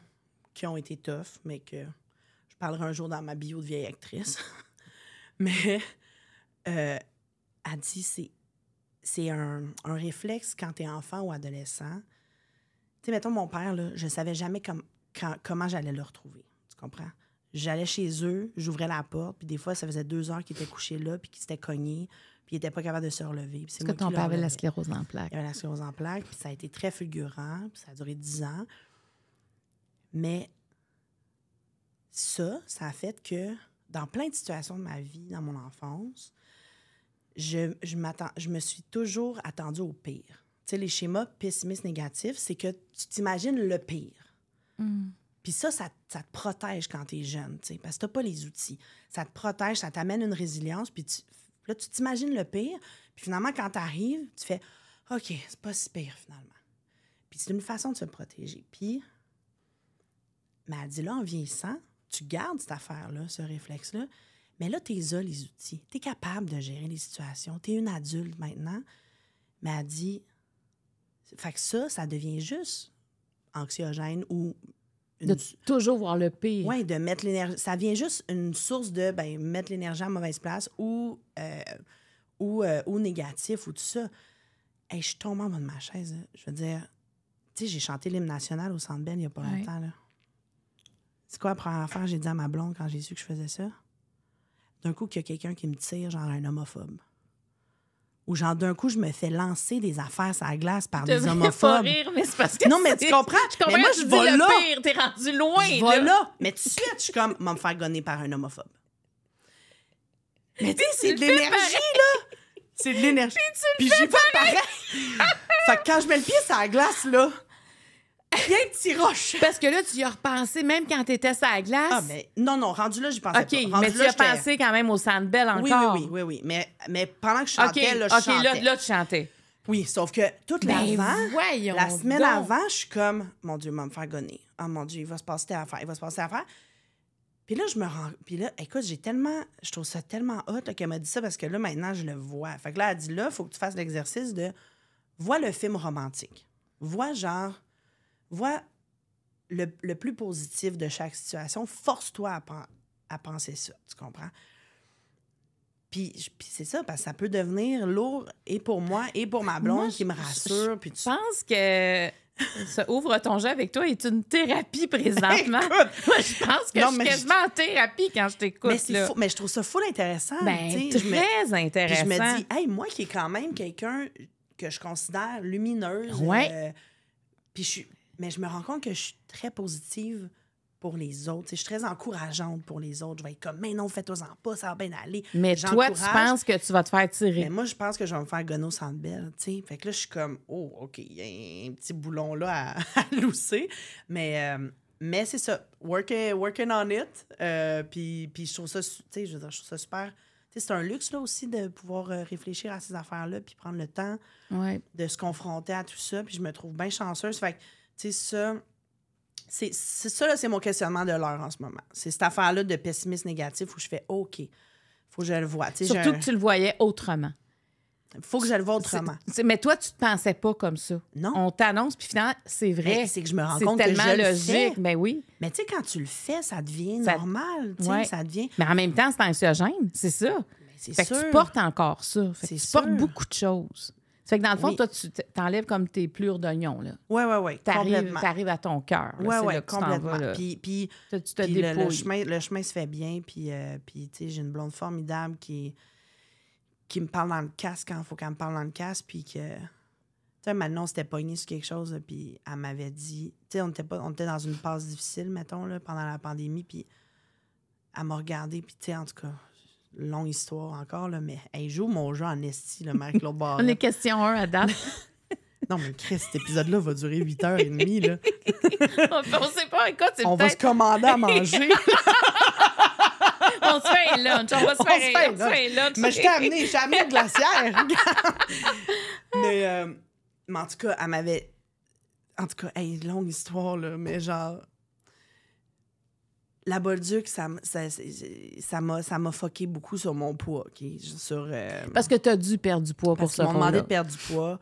qui ont été tough, mais que je parlerai un jour dans ma bio de vieille actrice. *laughs* mais euh, elle dit c'est c'est un, réflexe quand tu es enfant ou adolescent. Tu sais, mettons, mon père, là, je savais jamais comment j'allais le retrouver. Tu comprends? J'allais chez eux, j'ouvrais la porte, puis des fois, ça faisait deux heures qu'il était couché là, puis qu'il s'était cogné, puis il n'était pas capable de se relever. Parce que ton père avait la sclérose en plaques. Il avait la sclérose en plaques, puis ça a été très fulgurant, puis ça a duré dix ans. Mais ça, ça a fait que dans plein de situations de ma vie, dans mon enfance, je, me suis toujours attendue au pire. Tu sais, les schémas pessimistes négatifs, c'est que tu t'imagines le pire. Hmm. Puis ça, ça, te protège quand tu es jeune, tu sais, parce que tu pas les outils. Ça te protège, ça t'amène une résilience, puis là, tu t'imagines le pire. Puis finalement, quand tu arrives, tu fais OK, c'est pas si pire finalement. Puis c'est une façon de se protéger. Puis mais dit là, en vieillissant, tu gardes cette affaire-là, ce réflexe-là. Mais là, tu les les outils. Tu es capable de gérer les situations. Tu es une adulte maintenant. Mais dit. Fait que ça, ça devient juste anxiogène ou. De toujours voir le pire. Oui, de mettre l'énergie. Ça vient juste une source de ben, mettre l'énergie à mauvaise place ou, euh, euh, ou, négatif ou tout ça. et je tombe en bas de ma chaise. Je veux dire, tu sais, j'ai chanté l'hymne national au Centre Bell il n'y a pas longtemps. Là. C'est quoi la première affaire j'ai dit à ma blonde quand j'ai su que je faisais ça? D'un coup, qu'il y a quelqu'un qui me tire, genre un homophobe. Ou genre, d'un coup, je me fais lancer des affaires sur la glace par des homophobes. Rire, mais parce que non, mais tu comprends? Je mais moi, je vais là. Pire, t'es rendu loin. Je vais là. Mais tu sais je suis comme, m'en faire gonner par un homophobe. Mais tu sais, c'est de l'énergie, là. C'est de l'énergie. *laughs* Puis, tu Puis pas pareil. fait que quand je mets le pied sur la glace, là, Bien petit roche. Parce que là, tu y as repensé même quand tu étais à la glace. Ah, mais non, non, rendu là, j'y pensais pas. OK, mais tu y as pensé quand même au Sandbell encore. Oui, oui, oui, oui, oui. Mais, mais pendant que je chantais, là, je chantais. OK, là, là, tu chantais. Oui, sauf que toute ben l'avant, la semaine avant, je suis comme, mon Dieu, va me faire gonner. Oh mon Dieu, il va se passer telle affaire, il va se passer affaire. Puis là, je me rends. Puis là, écoute, j'ai tellement. Je trouve ça tellement hot qu'elle m'a dit ça parce que là, maintenant, je le vois. Fait que là, elle dit là, il faut que tu fasses l'exercice de. Vois le film romantique. Vois genre vois le, plus positif de chaque situation, force-toi à, penser ça, tu comprends? Puis, c'est ça, parce que ça peut devenir lourd et pour moi et pour ma ben, blonde qui me rassure. Je, puis tu... pense que *laughs* ça ouvre ton jeu avec toi est une thérapie présentement. *laughs* moi, je pense que je suis quasiment thérapie quand je t'écoute. Mais, je trouve ça full intéressant. Ben, très intéressant. je me dis, hey, moi qui est quand même quelqu'un que je considère lumineuse, euh, puis je suis mais je me rends compte que je suis très positive pour les autres. je suis très encourageante pour les autres. Je vais être comme, mais non, fais-toi-en pas, ça va bien aller. Mais toi, tu penses que tu vas te faire tirer. moi, je pense que je vais me faire gonner sans belle. Fait que là, je suis comme, oh, OK, il y a un petit boulon là à, *laughs* lousser. Mais, euh, mais c'est ça, working, working on it. Euh, puis, je, trouve ça, super. C'est un luxe là aussi de pouvoir euh, réfléchir à ces affaires-là, puis prendre le temps de se confronter à tout ça. Puis je me trouve bien chanceuse. Fait que c'est ça, c'est ça, c'est mon questionnement de l'heure en ce moment. C'est cette affaire-là de pessimisme négatif où je fais OK, faut que je le voie. » Surtout que tu le voyais autrement. Faut que je le voie autrement. mais toi, tu te pensais pas comme ça. Non. On t'annonce, puis finalement, c'est vrai. C'est que je me rends compte tellement que logique. Mais ben oui. Mais tu sais, quand tu le fais, ça devient normal. Ça devient. Mais en même temps, c'est anxiogène, c'est ça. Fait sûr. que tu portes encore ça. tu portes beaucoup de choses fait que dans le fond, toi, tu t'enlèves comme tes plures d'oignon. Oui, oui, oui. Tu arrives à ton cœur. Oui, oui, complètement. Puis, puis, tu, te le, chemin, le chemin se fait bien. Euh, puis, tu sais, j'ai une blonde formidable qui, qui me parle dans le casque quand hein, il faut qu'elle me parle dans le casque. Puis que. Tu sais, maintenant, on s'était pogné sur quelque chose. puis elle m'avait dit. Tu sais, on était, pas, on dans une passe difficile, mettons, là, pendant la pandémie. Puis elle m'a regardé. Puis, tu sais, en tout cas longue histoire encore, là, mais elle joue mon jeu en esti, le Marie-Claude *laughs* On est question 1 à date. *laughs* non, mais Chris, cet épisode-là va durer 8h30. Là. *laughs* on, sait pas, écoute, c'est On va se commander à manger. on se fait un lunch, on va se faire, un, lunch. Mais je t'ai amené, je amené de glacière. mais, euh, mais en tout cas, elle m'avait... En tout cas, une longue histoire, là, mais genre la Bolduc, ça m'a ça, ça, foqué beaucoup sur mon poids. Euh, parce que tu as dû perdre du poids pour ça. Ils m'a demandé de perdre du poids.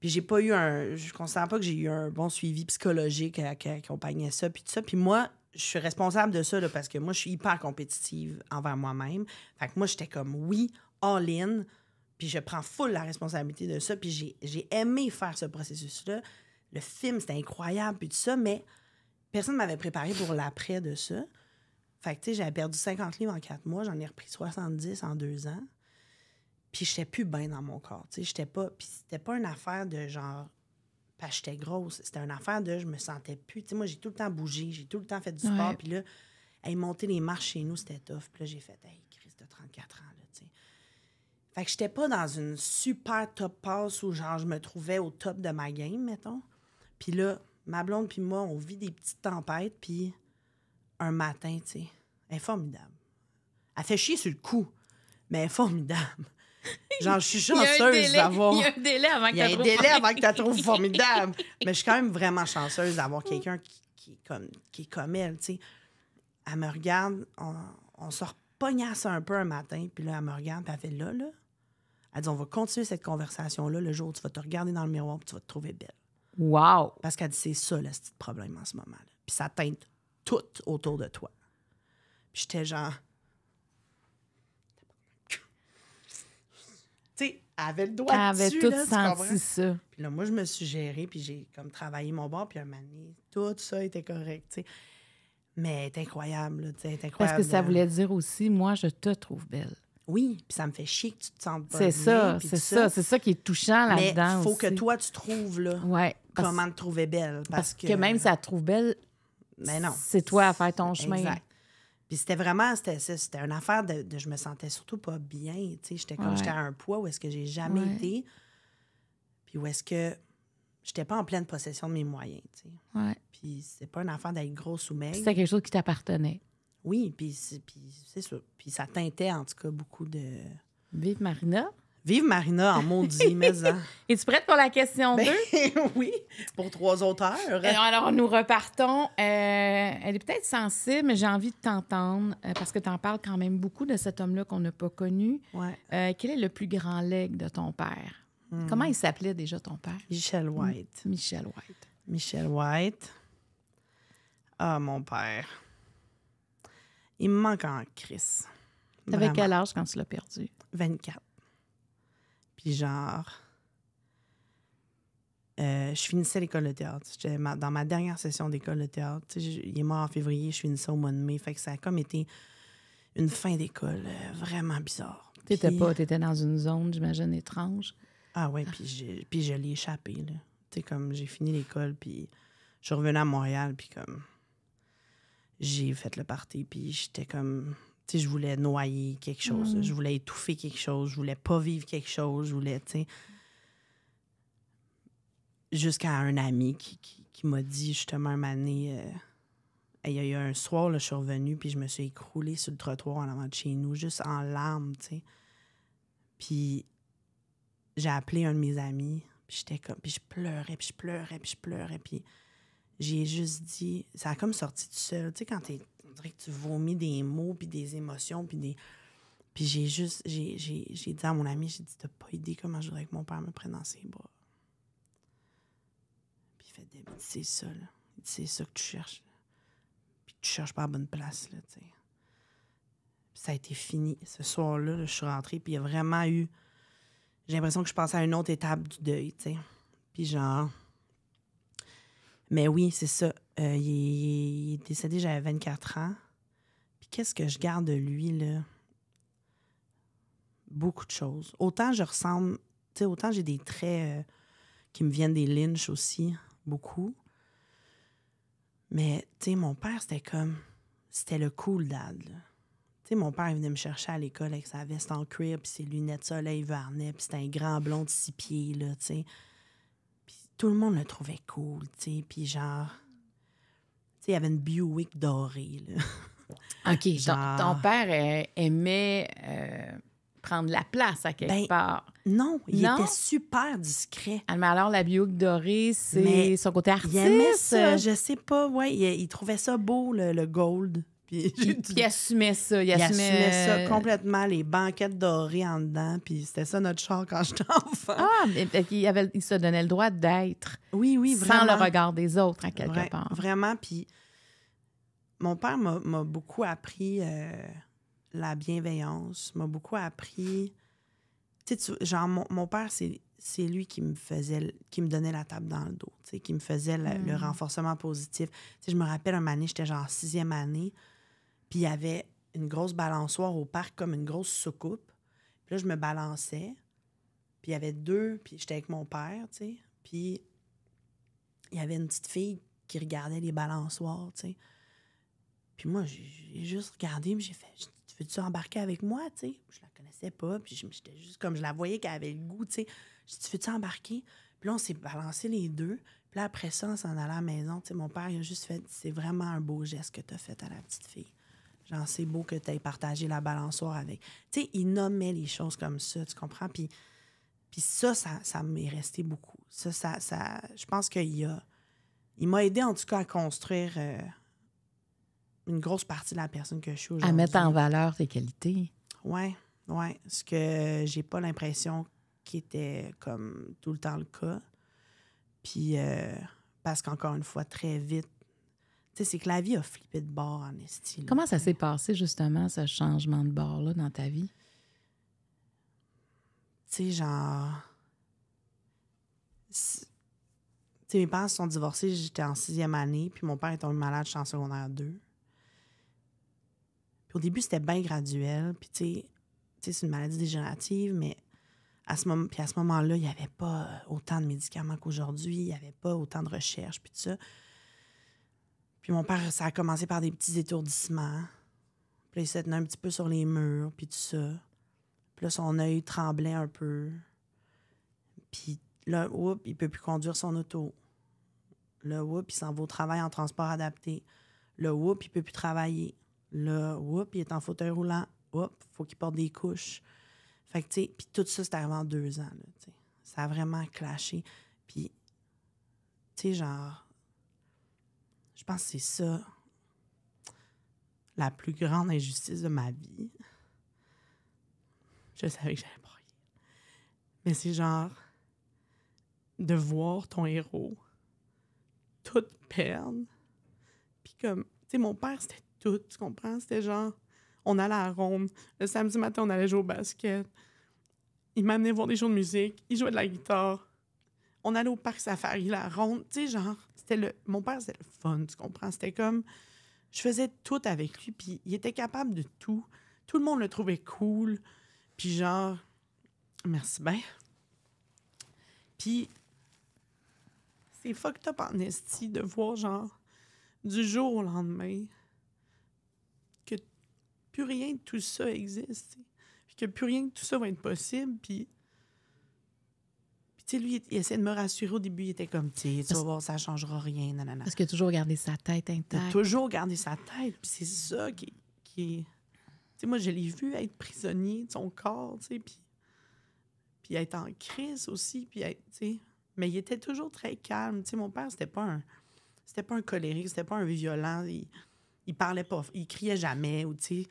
Puis j'ai pas eu un. Je constate pas que j'ai eu un bon suivi psychologique qui accompagnait ça. Puis tout ça. Puis moi, je suis responsable de ça parce que moi, je suis hyper compétitive envers moi-même. Fait que moi, j'étais comme oui, all-in. Puis je prends full la responsabilité de ça. Puis j'ai aimé faire ce processus-là. Le film, c'était incroyable. Puis tout ça. Mais personne ne m'avait préparé pour l'après de ça. Fait que, tu sais, j'avais perdu 50 livres en quatre mois, j'en ai repris 70 en deux ans. Puis j'étais plus bien dans mon corps, tu sais, j'étais pas... Puis c'était pas une affaire de genre... Parce j'étais grosse, c'était une affaire de je me sentais plus... Tu sais, moi, j'ai tout le temps bougé, j'ai tout le temps fait du sport, puis là, monter les marches chez nous, c'était tough. Puis là, j'ai fait, hey, de 34 ans, là, tu sais. Fait que j'étais pas dans une super top passe où, genre, je me trouvais au top de ma game, mettons. Puis là, ma blonde puis moi, on vit des petites tempêtes, puis un matin, tu sais, elle est formidable. Elle fait chier sur le coup, mais elle est formidable. Genre, je suis *laughs* chanceuse d'avoir. Il y a un délai avant que tu la trouves formidable. *laughs* Mais je suis quand même vraiment chanceuse d'avoir quelqu'un qui, comme, qui est comme elle, tu sais. Elle me regarde, on, sort pognasse un peu un matin, puis là, elle me regarde, puis elle fait là, là. Elle dit, on va continuer cette conversation-là le jour où tu vas te regarder dans le miroir, puis tu vas te trouver belle. Wow! Parce qu'elle dit, c'est ça le petit problème en ce moment. -là. Puis ça teinte tout autour de toi. Puis j'étais genre. *laughs* tu sais, elle avait le doigt Elle avait tout senti ça. Puis là, moi, je me suis gérée, puis j'ai comme travaillé mon bord, puis un mani. tout ça était correct, tu sais. Mais c'est incroyable, tu sais, est incroyable. Parce que ça voulait dire aussi, moi, je te trouve belle. Oui, puis ça me fait chier que tu te sentes pas. C'est ça, c'est ça, c'est ça qui est touchant là-dedans. Il faut que toi, tu trouves, là. Ouais. Comment te trouver belle. Parce, que... même si elle te trouve belle, mais ben non. c'est toi à faire ton chemin. Puis c'était vraiment, c'était une affaire de, Je me sentais surtout pas bien. J'étais comme, j'étais à un poids où est-ce que j'ai jamais été. Puis où est-ce que j'étais pas en pleine possession de mes moyens. Ouais. Puis c'est pas une affaire d'être grosse ou maigre. C'était quelque chose qui t'appartenait. Oui, puis c'est ça. Puis ça teintait en tout cas beaucoup de. Vive Marina. Vive Marina en maudit, *laughs* mais hein. Es-tu prête pour la question 2? Ben *laughs* oui, pour trois auteurs. Alors, euh, alors nous repartons. Euh, elle est peut-être sensible, mais j'ai envie de t'entendre euh, parce que tu en parles quand même beaucoup de cet homme-là qu'on n'a pas connu. Ouais. quel est le plus grand leg de ton père? Hmm. Comment il s'appelait déjà ton père? Michel White. Michel White. Michel White. Ah, mon père. Il me manque en Tu T'avais quel âge quand tu l'as perdu? 24. Puis genre, euh, je finissais l'école de théâtre. J'étais dans ma dernière session d'école de théâtre. il est mort en février, je finissais au mois de mai. Fait que ça a comme été une fin d'école euh, vraiment bizarre. T'étais étais pas, euh, t'étais dans une zone, j'imagine, étrange. Ah ouais, puis, j'ai, puis je l'ai échappé, Tu sais, comme j'ai fini l'école, puis je revenais à Montréal, puis comme j'ai fait le party, puis j'étais comme je voulais noyer quelque chose, mm. je voulais étouffer quelque chose, je voulais pas vivre quelque chose, je voulais, tu sais. Jusqu'à un ami qui, qui, m'a dit justement un année. Euh, il y a un soir, là, je suis revenue, puis je me suis écroulée sur le trottoir en avant de chez nous, juste en larmes, tu sais. Puis j'ai appelé un de mes amis, puis j'étais comme, puis je pleurais, puis je pleurais, puis je pleurais, puis j'ai juste dit, ça a comme sorti tout seul, tu sais, quand t'es on dirait que tu vomis des mots, puis des émotions, puis des. Puis j'ai juste, j'ai, j'ai, dit à mon ami, j'ai dit, t'as pas idée comment je voudrais que mon père me prenne dans ses bras. Puis il fait, des c'est ça, là. c'est ça que tu cherches. Puis tu cherches pas la bonne place, là, tu ça a été fini. Ce soir-là, je suis rentrée, puis il y a vraiment eu. J'ai l'impression que je passais à une autre étape du deuil, tu sais. Puis genre. Mais oui, c'est ça. Euh, il, est, décédé, j'avais 24 ans. Puis qu'est-ce que je garde de lui, là? Beaucoup de choses. Autant je ressemble, tu sais, autant j'ai des traits euh, qui me viennent des Lynch aussi, beaucoup. Mais, tu sais, mon père, c'était comme, c'était le cool dad, là. sais, mon père, il venait me chercher à l'école avec sa veste en cuir, puis ses lunettes soleil vernet, puis c'était un grand blond de six pieds, là, tu sais. Puis tout le monde le trouvait cool, tu sais. Puis genre, il y avait une Buick dorée. OK. *laughs* Ton, père euh, aimait euh, prendre la place à quelque ben, part. Non, il était super discret. Ah, mais alors, la Buick dorée, c'est son côté artiste. Il aimait je sais pas. Ouais, il, trouvait ça beau, le gold. *laughs* il, assumait ça. Il, assumait... ça euh, complètement, les banquettes dorées en dedans. Puis c'était ça notre char quand j'étais *laughs* enfant. Ah, il, avait, il se donnait le droit d'être. Oui, oui, vraiment. Sans le regard des autres, à quelque part. Vraiment. Puis mon père m'a beaucoup appris euh, la bienveillance, m'a beaucoup appris. Tu sais, genre, mon, père, c'est lui qui me faisait qui me donnait la table dans le dos, qui me faisait le, hmm. renforcement positif. sais je me rappelle un année, j'étais genre en sixième année. Puis il y avait une grosse balançoire au parc, comme une grosse soucoupe. Puis là, je me balançais. Puis il y avait deux, puis j'étais avec mon père, tu sais. Puis il y avait une petite fille qui regardait les balançoires, tu sais. Puis moi, j'ai juste regardé, mais j'ai fait tu « Veux-tu embarquer avec moi? » tu sais. Je la connaissais pas, puis j'étais juste comme... Je la voyais qu'elle avait le goût, tu sais. J'ai dit « Veux-tu embarquer? » Puis là, on s'est balancé les deux. Puis là, après ça, on s'en allait à la maison. Tu sais, mon père, il a juste fait « C'est vraiment un beau geste que tu as fait à la petite fille. » Ah, c'est beau que tu aies partagé la balançoire avec. Tu sais, il nommait les choses comme ça, tu comprends? Puis, puis ça, ça, m'est resté beaucoup. Ça, ça, je pense qu'il a. Il m'a aidé en tout cas à construire euh, une grosse partie de la personne que je suis aujourd'hui. À mettre en valeur tes qualités. Oui, oui. Ce que j'ai pas l'impression qu'il était comme tout le temps le cas. Puis, euh, parce qu'encore une fois, très vite, c'est que la vie a flippé de bord en esti. Comment ça s'est passé, justement, ce changement de bord-là dans ta vie? Tu sais, genre. sais mes parents se sont divorcés, j'étais en sixième année, puis mon père est tombé malade, suis en secondaire 2. Puis au début, c'était bien graduel, puis tu sais, c'est une maladie dégénérative, mais à ce moment, à ce moment-là, il n'y avait pas autant de médicaments qu'aujourd'hui, il n'y avait pas autant de recherches, puis tout ça. Puis mon père, ça a commencé par des petits étourdissements. Puis il s'est tenu un petit peu sur les murs, puis tout ça. Puis là, son œil tremblait un peu. Puis là, oups, il peut plus conduire son auto. Là, oups, il s'en va au travail en transport adapté. Là, oups, il peut plus travailler. Là, oups, il est en fauteuil roulant. Oups, faut qu'il porte des couches. Fait que, tu sais, puis tout ça, c'était avant deux ans, là, Ça a vraiment clashé. Puis, tu sais, genre, je pense que c'est ça la plus grande injustice de ma vie. Je savais que j'allais pas Mais c'est genre de voir ton héros tout perdre. Puis comme, tu sais, mon père, c'était tout, tu comprends? C'était genre, on allait à ronde Le samedi matin, on allait jouer au basket. Il m'amenait voir des shows de musique. Il jouait de la guitare. On allait au parc safari, la ronde. Tu sais, genre, mon père, c'était le fun, tu comprends? C'était comme, je faisais tout avec lui, puis il était capable de tout. Tout le monde le trouvait cool, puis genre, merci bien. Puis, c'est fucked up en esti de voir, genre, du jour au lendemain, que plus rien de tout ça existe, puis que plus rien de tout ça va être possible, puis lui, il, essaie de me rassurer. Au début, il était comme, tu vas voir, ça changera rien. Parce qu'il a toujours gardé sa tête intacte. toujours gardé sa tête. c'est ça qui. qui... Tu sais, moi, je l'ai vu être prisonnier de son corps, tu sais, puis, puis être en crise aussi. Puis Mais il était toujours très calme. Tu sais, mon père, c'était pas un. C'était pas un colérique, c'était pas un violent. Il, il parlait pas, il criait jamais, ou tu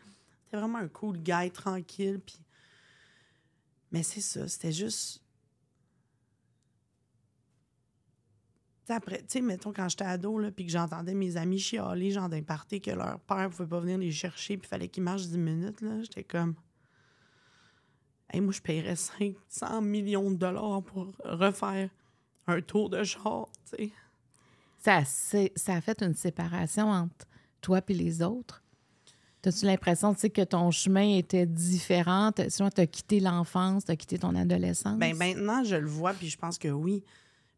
C'était vraiment un cool gars, tranquille, puis. Mais c'est ça, c'était juste mettons, quand j'étais ado, et puis que j'entendais mes amis chialer, genre d'un party, que leur père pouvait pas venir les chercher, puis fallait qu'ils marchent 10 minutes, là, j'étais comme. Hey, moi, je paierais 500 millions de dollars pour refaire un tour de char, Ça, ça a fait une séparation entre toi et les autres. T'as-tu l'impression, tu que ton chemin était différent? Tu as quitté l'enfance, tu as quitté ton adolescence? Ben, maintenant, je le vois, puis je pense que oui.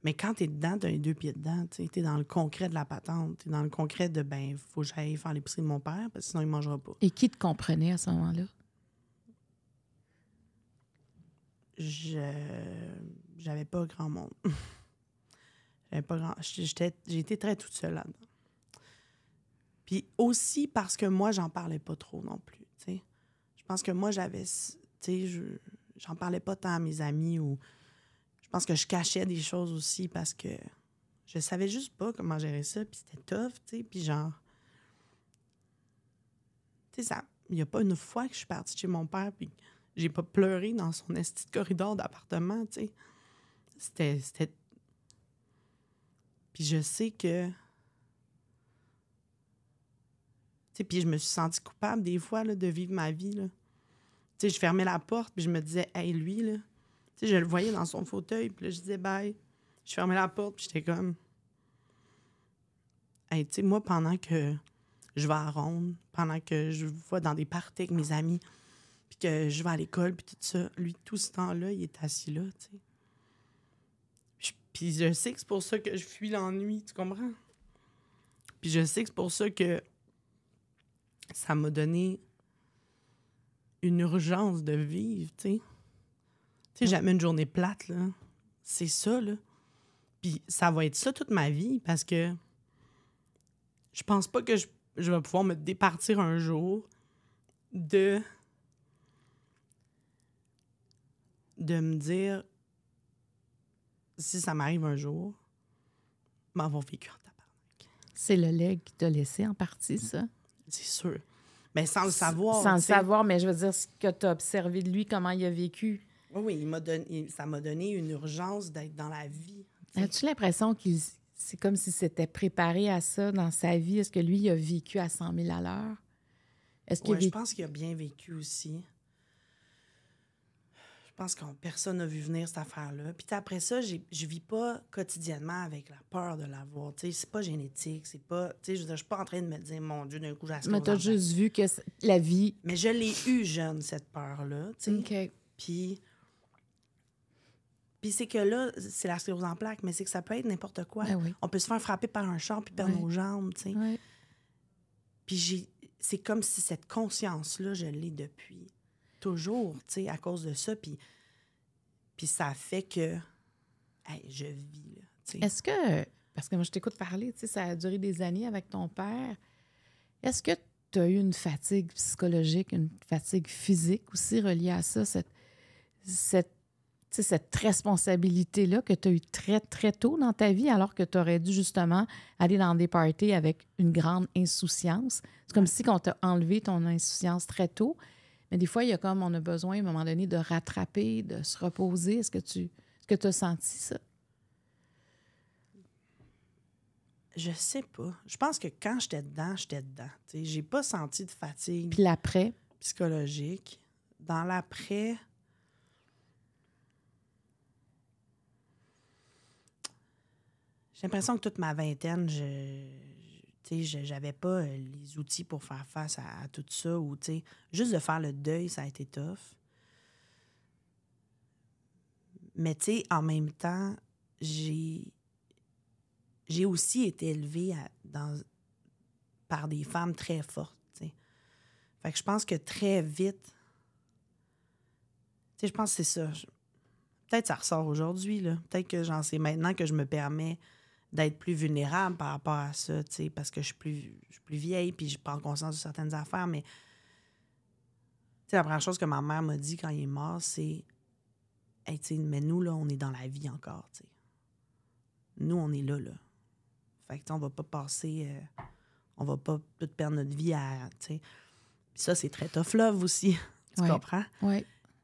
Mais quand tu es dedans, tu les deux pieds dedans. Tu es dans le concret de la patente. Tu es dans le concret de ben, faut que j'aille faire l'épicerie de mon père, parce que sinon, il ne mangera pas. Et qui te comprenait à ce moment-là? Je. J'avais pas grand monde. *laughs* J'avais pas grand. J'étais... très toute seule là-dedans. Puis aussi parce que moi, j'en parlais pas trop non plus. T'sais. Je pense que moi, j'avais. Tu sais, j'en parlais pas tant à mes amis ou. Je pense que je cachais des choses aussi parce que je savais juste pas comment gérer ça. Puis c'était tough, tu sais. Puis genre. Tu sais, il n'y a pas une fois que je suis partie chez mon père, puis j'ai pas pleuré dans son esti corridor d'appartement, tu sais. C'était. c'était... Puis je sais que. Tu puis je me suis sentie coupable des fois là, de vivre ma vie. Là. Tu sais, je fermais la porte, puis je me disais, hey, lui, là, je le voyais dans son fauteuil, puis là, je disais bye. Je fermais la porte, puis j'étais comme. Hey, tu sais, moi, pendant que je vais à Ronde, pendant que je vois dans des parties avec mes amis, puis que je vais à l'école, puis tout ça, lui, tout ce temps-là, il est assis là, tu sais. Puis je sais que c'est pour ça que je fuis l'ennui, tu comprends? Puis je sais que c'est pour ça que ça m'a donné une urgence de vivre, tu sais. J'ai jamais une journée plate, là. C'est ça, là. Puis ça va être ça toute ma vie parce que je pense pas que je, vais pouvoir me départir un jour de de me dire si ça m'arrive un jour, m'avoir vécu en tabarnak. C'est le leg qui t'a laissé en partie, ça? C'est sûr. Mais sans le savoir. Sans le savoir, mais je veux dire, ce que tu as observé de lui, comment il a vécu. Oui, il ça m'a donné une urgence d'être dans la vie. As-tu l'impression qu'il c'est comme si c'était préparé à ça dans sa vie? Est-ce que lui, il a vécu à 100 000 à l'heure? Est-ce je pense qu'il a bien vécu aussi. Je pense que personne n'a vu venir cette affaire-là. Puis après ça, je vis pas quotidiennement avec la peur de l'avoir. Ce n'est c'est pas génétique, c'est pas. je, ne suis pas en train de me dire, mon Dieu, d'un coup, j'ai Mais tu as juste vu que la vie. Mais je l'ai eu jeune, cette peur-là. Puis puis c'est que là, c'est la sclérose en plaques, mais c'est que ça peut être n'importe quoi. Ben On peut se faire frapper par un champ puis perdre nos jambes, tu Puis j'ai... c'est comme si cette conscience-là, je l'ai depuis toujours, tu à cause de ça. Puis, puis ça fait que je vis, là. Est-ce que, parce que moi, je t'écoute parler, tu ça a duré des années avec ton père. Est-ce que tu as eu une fatigue psychologique, une fatigue physique aussi reliée à ça, cette cette responsabilité-là que tu as eue très, très tôt dans ta vie, alors que tu aurais dû justement aller dans des parties avec une grande insouciance. C'est comme si on t'a enlevé ton insouciance très tôt. Mais des fois, il y a comme on a besoin à un moment donné de rattraper, de se reposer. Est-ce que tu que as senti ça? Je sais pas. Je pense que quand j'étais dedans, j'étais dedans. J'ai pas senti de fatigue. Puis l'après? Psychologique. Dans l'après, J'ai l'impression que toute ma vingtaine, je, n'avais j'avais pas euh, les outils pour faire face à, tout ça. Ou, juste de faire le deuil, ça a été tough. Mais en même temps, j'ai, j'ai aussi été élevée dans, par des femmes très fortes. Fait je pense que très vite, je pense que c'est ça. peut-être que ça ressort aujourd'hui, là. Peut-être que j'en sais maintenant que je me permets d'être plus vulnérable par rapport à ça, parce que je suis plus, je plus vieille, puis je prends conscience de certaines affaires, mais la première chose que ma mère m'a dit quand il est mort, c'est mais nous, là, on est dans la vie encore, sais. Nous, on est là, là. Fait que, on va pas passer... Euh, on va pas perdre notre vie à, ça, c'est très tough love aussi, *laughs* tu comprends? Oui.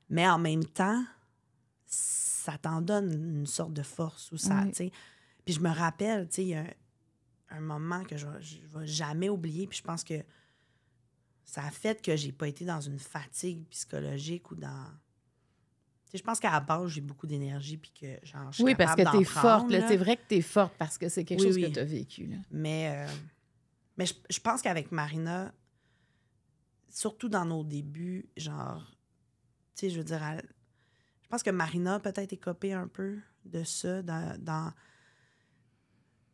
Mais en même temps, ça t'en donne une sorte de force ou ça, tu sais je me rappelle, tu il y a un, moment que je ne vais jamais oublier, puis je pense que ça a fait que j'ai pas été dans une fatigue psychologique ou dans. je pense qu'à la base, j'ai beaucoup d'énergie puis que j'en Oui, parce que tu es forte. C'est vrai que tu es forte parce que c'est quelque chose que tu as vécu. Mais, euh, mais je, pense qu'avec Marina, surtout dans nos débuts, genre, tu je veux dire, je pense que Marina peut-être écopé un peu de ça dans, dans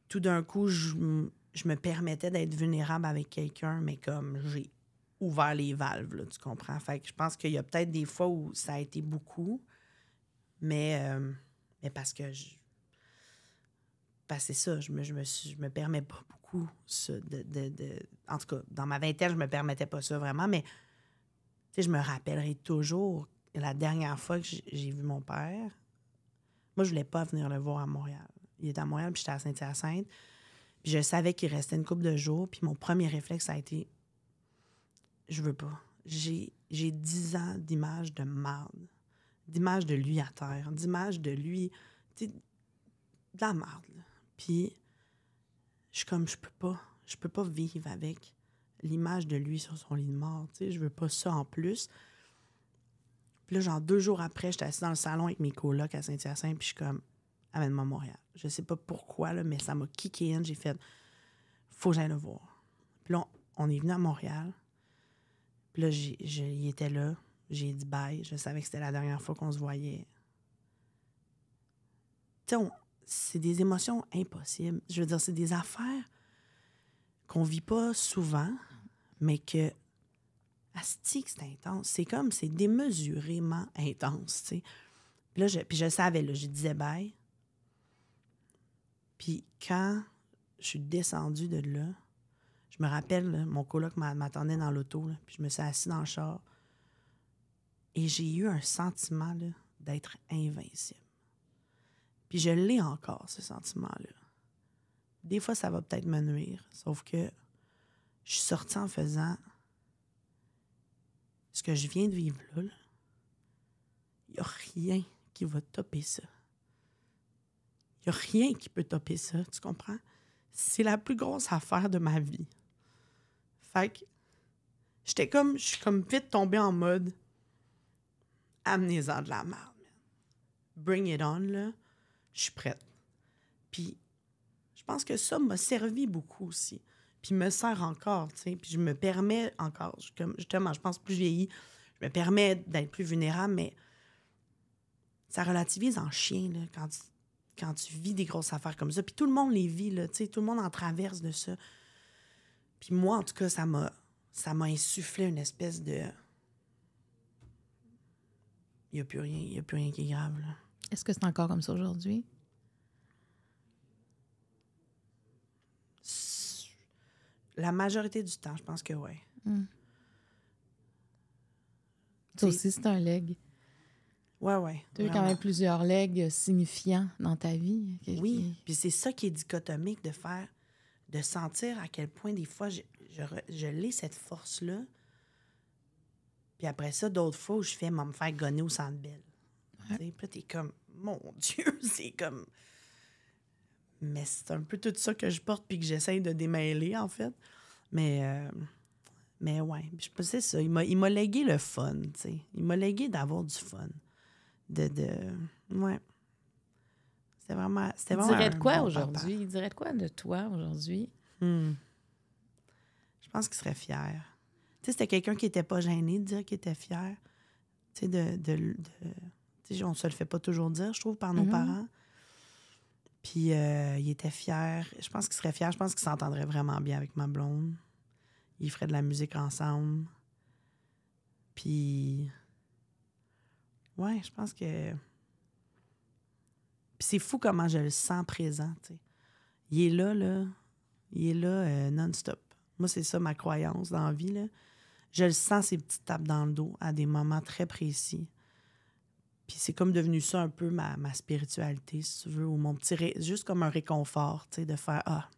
tout d'un coup, je, me permettais d'être vulnérable avec quelqu'un, mais comme j'ai ouvert les valves, tu comprends? Fait que je pense qu'il y a peut-être des fois où ça a été beaucoup, mais, euh, parce que je. c'est ça, je me, me permets pas beaucoup ça, de, En tout cas, dans ma vingtaine, je me permettais pas ça vraiment, mais je me rappellerai toujours la dernière fois que j'ai vu mon père. Moi, je voulais pas venir le voir à Montréal il était à Montréal, puis j'étais à Saint-Hyacinthe. Puis je savais qu'il restait une couple de jours, puis mon premier réflexe ça a été je veux pas. J'ai 10 ans d'images de merde, d'images de lui à terre, d'images de lui, tu de la merde. Puis je suis comme je peux pas, je peux pas vivre avec l'image de lui sur son lit de mort, tu sais, je veux pas ça en plus. Puis là, genre deux jours après, j'étais assise dans le salon avec mes colocs à Saint-Hyacinthe, puis je suis comme, amène-moi à Montréal. Je sais pas pourquoi, mais ça m'a kické in. J'ai fait, faut que j'aille le voir. Puis là, on, est venu à Montréal. Puis là, j'y était là. J'ai dit bye. Je savais que c'était la dernière fois qu'on se voyait. Tu c'est des émotions impossibles. Je veux dire, c'est des affaires qu'on vit pas souvent, mais que astique, c'est intense. C'est comme, c'est démesurément intense, tu Puis là, je, je savais, je disais bye. Puis quand je suis descendue de là, je me rappelle, mon coloc m'attendait dans l'auto, puis je me suis assis dans le char. Et j'ai eu un sentiment d'être invincible. Puis je l'ai encore, ce sentiment-là. Des fois, ça va peut-être me nuire, sauf que je suis sortie en faisant ce que je viens de vivre là. Il n'y a rien qui va topper ça n'y a rien qui peut topper ça, tu comprends? C'est la plus grosse affaire de ma vie. Fait que j'étais comme, je suis comme vite tombée en mode amenez-en de la merde. Bring it on, là. Je suis prête. Puis je pense que ça m'a servi beaucoup aussi. Puis me sert encore, tu sais. Puis je me permets encore, comme, justement, je pense plus vieilli, je me permets d'être plus vulnérable, mais ça relativise en chien, là, quand tu quand tu vis des grosses affaires comme ça. Puis tout le monde les vit, là, tout le monde en traverse de ça. Puis moi, en tout cas, ça m'a, ça m'a insufflé une espèce de... Il n'y a, plus rien, plus rien qui est grave. Est-ce que c'est encore comme ça aujourd'hui? La majorité du temps, je pense que oui. Hmm. aussi, c'est un leg. Ouais, ouais. Tu as quand même plusieurs legs signifiants dans ta vie. Oui, puis c'est ça qui est dichotomique de faire, de sentir à quel point des fois je, l'ai cette force-là. Puis après ça, d'autres fois, je fais me faire gonner au centre belle. Puis t'es comme, mon *laughs* Dieu, c'est comme. Mais c'est un peu tout ça que je porte puis que j'essaie de démêler, en fait. Mais. Euh, mais ouais, je pensais ça. Il m'a légué le fun, tu sais. Il m'a légué d'avoir du fun de, de... Ouais. C'est vraiment. C'était vraiment. Il dirait de quoi aujourd'hui? Il dirait de quoi de toi aujourd'hui? Hmm. Je pense qu'il serait fier. Tu sais, c'était quelqu'un qui était pas gêné de dire qu'il était fier. Tu sais, de. de, on se le fait pas toujours dire, je trouve, par nos mhm. parents. Puis euh, il était fier. Je pense qu'il serait fier. Je pense qu'il s'entendrait vraiment bien avec ma blonde. il ferait de la musique ensemble. Puis Ouais, je pense que. Puis c'est fou comment je le sens présent, tu sais. Il est là, là. Il est là euh, non-stop. Moi, c'est ça ma croyance dans la vie, là. Je le sens, ces petites tapes dans le dos, à des moments très précis. Puis c'est comme devenu ça un peu ma, spiritualité, si tu veux, ou mon petit... Juste comme un réconfort, tu sais, de faire « Ah,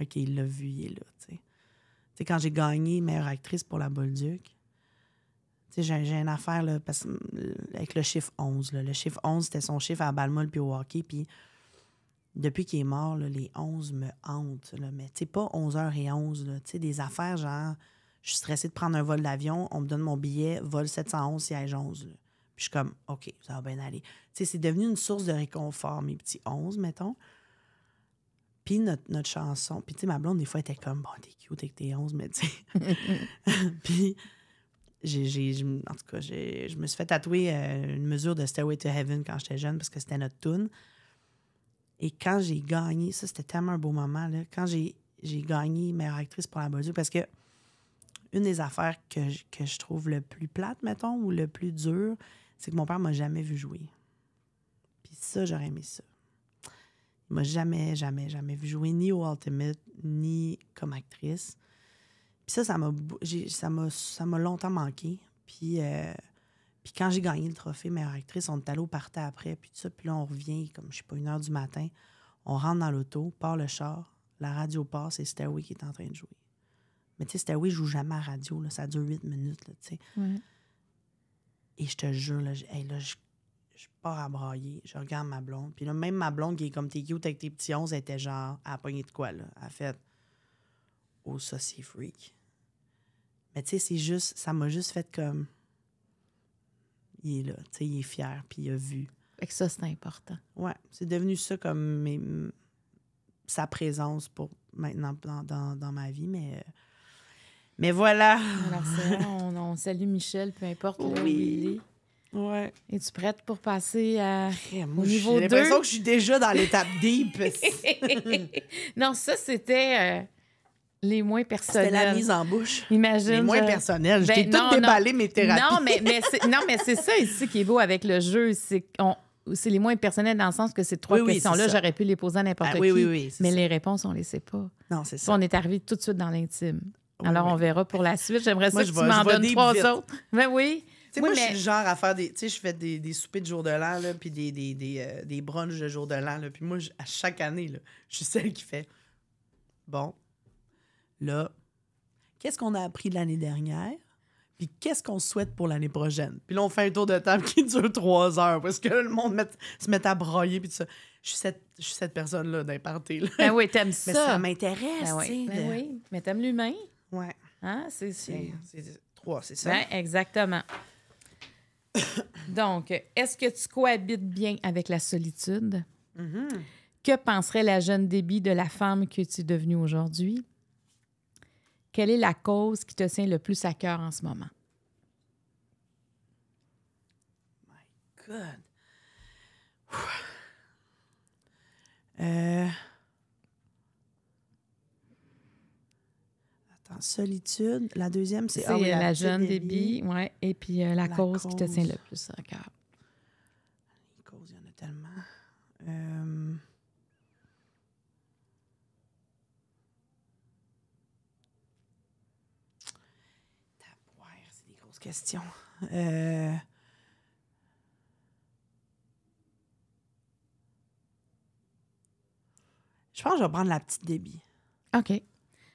OK, il l'a vu, il est là, tu sais. » Tu sais, quand j'ai gagné meilleure actrice pour La Bolduc, j'ai une affaire parce, euh, avec le chiffre 11. Le chiffre 11, c'était son chiffre à Balmol puis au hockey. depuis qu'il est mort, les 11 me hantent. Là. Mais tu pas 11h11. des affaires genre, je suis stressée de prendre un vol d'avion, on me donne mon billet, vol 711, siège 11. Puis je suis comme, OK, ça va bien aller. C'est devenu une source de réconfort, mes petits 11, mettons. Puis notre, chanson. Puis tu sais, ma blonde, des fois, était comme, bon, t'es cute avec tes 11, mais tu sais. *laughs* *laughs* puis en tout cas, je me suis fait tatouer euh, une mesure de Stairway to Heaven quand j'étais jeune parce que c'était notre tune. Et quand j'ai gagné, ça c'était tellement un beau moment, là, quand j'ai gagné meilleure actrice pour la vie, parce que une des affaires que je, que je trouve le plus plate, mettons, ou le plus dur, c'est que mon père m'a jamais vu jouer. Puis ça, j'aurais aimé ça. Il m'a jamais, jamais, jamais vu jouer, ni au Ultimate, ni comme actrice. Puis ça, ça m'a, ça m'a, longtemps manqué. Euh, puis, quand j'ai gagné le trophée meilleure actrice, on est partait après, puis ça. Puis là, on revient, comme je sais pas, une heure du matin. On rentre dans l'auto, part le char, la radio passe et Stairway qui est en train de jouer. Mais tu sais, Stairway joue jamais à radio, là, ça dure huit minutes, tu sais. Et je te jure, là, je, pars à brailler, je regarde ma blonde. Puis là, même ma blonde qui est comme t'es cute avec tes petits 11, était genre, à pogner de quoi, là? Elle fait, oh, ça, c'est freak. Mais tu sais, c'est juste, ça m'a juste fait comme. Il est là, tu sais, il est fier, puis il a vu. Fait que ça, c'est important. Ouais, c'est devenu ça comme sa présence pour maintenant dans, dans, ma vie, mais. Mais voilà. Alors, c'est *laughs* on, on, salue Michel, peu importe oui. où il est. Ouais. Es-tu prête pour passer à moi, au niveau 2? J'ai l'impression que je suis déjà dans l'étape deep. *laughs* non, ça, c'était. Euh, les moins personnels. C'était la mise en bouche. Imagine. Les moins personnels. J'ai ben, tout déballé mes thérapies. Non, mais, mais *laughs* non, mais c'est ça ici qui est beau avec le jeu. C'est c'est les moins personnels dans le sens que ces trois questions-là, j'aurais pu les poser à n'importe ah, qui. Oui, mais les réponses, on ne les sait pas. Non, c'est ça. On est arrivé tout de suite dans l'intime. Alors, on verra pour la suite. J'aimerais ça que tu m'en donnes trois autres. Mais ben oui. moi, je suis le genre à faire des. Tu sais, je fais des, des, soupers de jour de l'an, puis des, des, des, euh, des brunchs de jour de l'an. Puis moi, à chaque année, là, je suis celle qui fait Bon, là, qu'est-ce qu'on a appris de l'année dernière? Puis qu'est-ce qu'on souhaite pour l'année prochaine? Puis là, on fait un tour de table *laughs* qui dure trois heures parce que le monde se met à broyer. Puis tout ça. Je suis cette, personne-là d'imparter. Ben oui, t'aimes *laughs* ça. Mais ça m'intéresse. Ben, ben oui. mais t'aimes l'humain. Ouais. Hein, c'est trois, c'est ça? Ben, exactement. *coughs* Donc, est-ce que tu cohabites bien avec la solitude? Mm-hmm. Que penserait la jeune débit de la femme que tu es devenue aujourd'hui? Quelle est la cause qui te tient le plus à cœur en ce moment? My God! Euh. Attends, solitude. La deuxième, c'est ah la jeune débit. Ouais. Et puis euh, la, cause, qui te tient le plus à cœur. question. Euh, je pense que je vais prendre la petite débit. OK.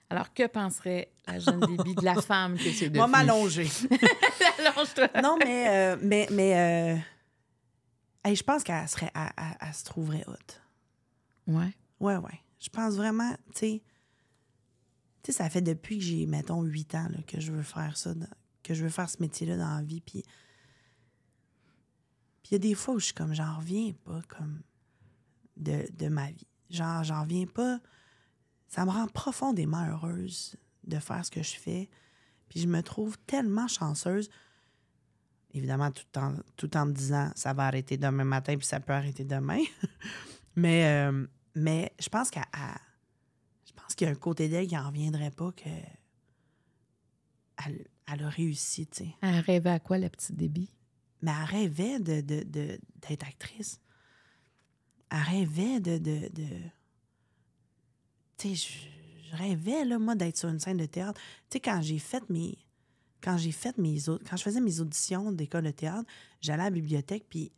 Alors, que penserait la jeune débit de la femme que c'est *laughs* Moi, m'allonger. *laughs* Allonge-toi. Non, mais, euh, mais, mais euh, je pense qu'elle serait, elle, se trouverait haute. Ouais. Ouais, ouais. Je pense vraiment, tu sais, ça fait depuis que j'ai, mettons, 8 ans que je veux faire ça, que je veux faire ce métier-là dans la vie. Puis il y a des fois où je suis comme, j'en reviens pas comme de, ma vie. Genre, j'en reviens pas. Ça me rend profondément heureuse de faire ce que je fais. Puis je me trouve tellement chanceuse. Évidemment, tout en, tout en me disant, ça va arrêter demain matin, puis ça peut arrêter demain. *laughs* mais, euh, mais je pense qu'à. Je pense qu'il y a un côté d'elle qui n'en reviendrait pas que. Elle, elle a réussi, tu sais. Elle rêvait à quoi, la petite débit? Mais elle rêvait de, d'être de, actrice. Elle rêvait de... de, de... Tu sais, je, rêvais, là, moi, d'être sur une scène de théâtre. Tu sais, quand j'ai fait mes... Quand j'ai fait mes autres... Quand je faisais mes auditions d'école de théâtre, j'allais à la bibliothèque, puis...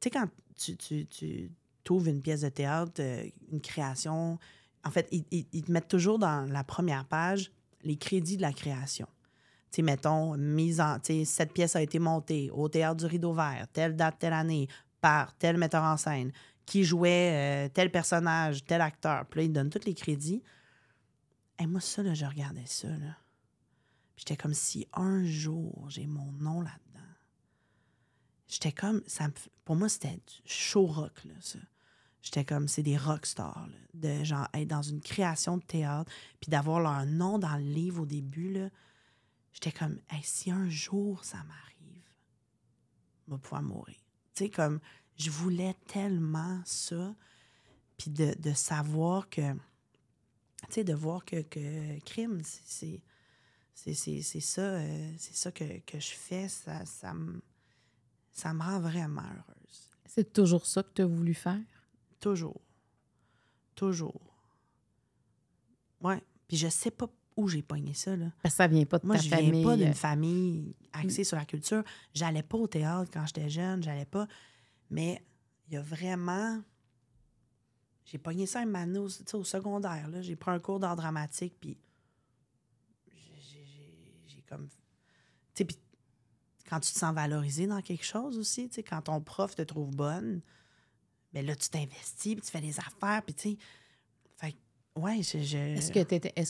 Tu sais, quand tu, tu, tu trouves une pièce de théâtre, euh, une création... En fait, ils, ils te mettent toujours dans la première page les crédits de la création mettons, mise en, cette pièce a été montée au théâtre du Rideau Vert, telle date, telle année, par tel metteur en scène, qui jouait euh, tel personnage, tel acteur. Puis là, il donne tous les crédits. Et moi, ça, là, je regardais ça, là. J'étais comme si un jour, j'ai mon nom là-dedans. J'étais comme, ça pour moi, c'était du show rock, là, ça. J'étais comme, c'est des rock stars, de genre être dans une création de théâtre, puis d'avoir leur nom dans le livre au début, là J'étais comme, si un jour ça m'arrive, je vais pouvoir mourir. Tu sais, comme, je voulais tellement ça, puis de, savoir que, tu sais, de voir que, que crime, c'est ça, c'est ça euh, que, je fais, ça, ça, me, ça me rend vraiment heureuse. C'est toujours ça que tu as voulu faire? Toujours. Toujours. Ouais. Puis je sais pas où j'ai pogné ça. Là. Ça vient pas de Moi, je viens pas d'une euh. famille axée mm. sur la culture. J'allais pas au théâtre quand j'étais jeune, j'allais pas. Mais il y a vraiment. J'ai pogné ça à Mano, au secondaire. J'ai pris un cours d'art dramatique, puis j'ai comme. Tu sais, puis quand tu te sens valorisé dans quelque chose aussi, tu quand ton prof te trouve bonne, mais ben là, tu t'investis, puis tu fais des affaires, puis tu sais oui, je, Est-ce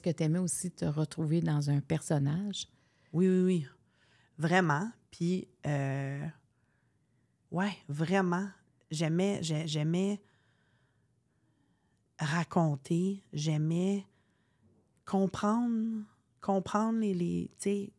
que tu aimais aussi te retrouver dans un personnage? Oui, oui, oui. Vraiment. Puis, euh... ouais, vraiment. J'aimais, j'aimais raconter, j'aimais comprendre, comprendre les. les tu sais,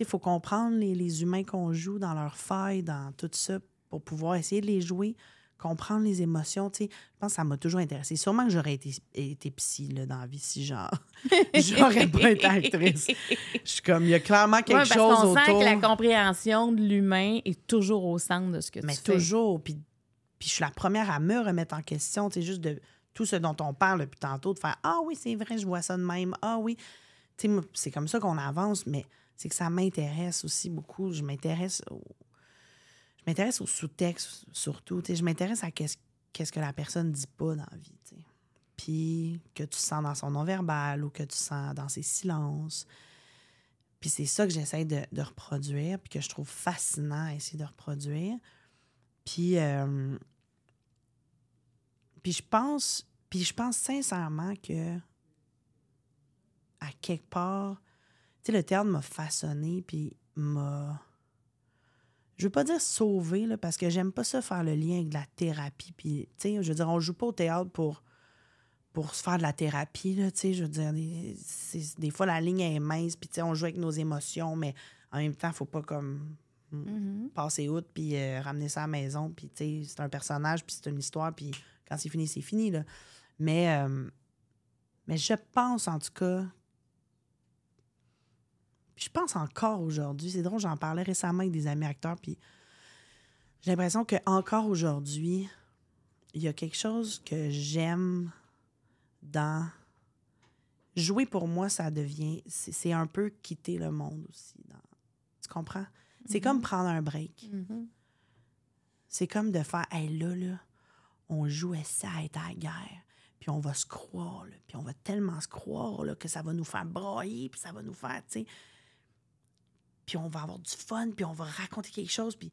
il faut comprendre les, les humains qu'on joue dans leurs failles, dans tout ça, pour pouvoir essayer de les jouer comprendre les émotions. Tu je pense que ça m'a toujours intéressé. Sûrement que j'aurais été, psy dans la vie si genre *laughs* j'aurais pas été actrice. Je suis comme, il y a clairement quelque chose que la compréhension de l'humain est toujours au centre de ce que Mais tu fais. Mais toujours. Puis, je suis la première à me remettre en question. Tu sais, juste de tout ce dont on parle depuis tantôt, de faire Ah oui, c'est vrai, je vois ça de même. Ah oui. Tu c'est comme ça qu'on avance, mais c'est que ça m'intéresse aussi beaucoup. Je m'intéresse je m'intéresse au sous-texte surtout. je m'intéresse à qu'est-ce, que la personne dit pas dans la vie. Puis que tu sens dans son non-verbal ou que tu sens dans ses silences. Puis c'est ça que j'essaie de, reproduire, puis que je trouve fascinant à essayer de reproduire. Puis, euh, puis je pense, puis je pense sincèrement que à quelque part, tu sais, le théâtre m'a façonné, puis m'a je veux pas dire sauver, là, parce que j'aime pas ça faire le lien avec de la thérapie. Puis, je veux dire, on joue pas au théâtre pour, pour se faire de la thérapie, là, je veux dire, des, fois, la ligne est mince, puis, on joue avec nos émotions, mais en même temps, faut pas, comme, mm, mm-hmm. passer outre, puis euh, ramener ça à la maison, puis, c'est un personnage, puis c'est une histoire, puis quand c'est fini, c'est fini, là. Mais, euh, mais je pense, en tout cas, je pense encore aujourd'hui, c'est drôle, j'en parlais récemment avec des amis acteurs, puis j'ai l'impression qu'encore aujourd'hui, il y a quelque chose que j'aime dans. Jouer pour moi, ça devient. C'est un peu quitter le monde aussi. Tu comprends? C'est mm-hmm. comme prendre un break. Mm-hmm. C'est comme de faire, hé là, là, on jouait ça, à être à la guerre. Puis on va se croire, puis on va tellement se croire là, que ça va nous faire broyer, puis ça va nous faire, tu puis on va avoir du fun, puis on va raconter quelque chose, puis,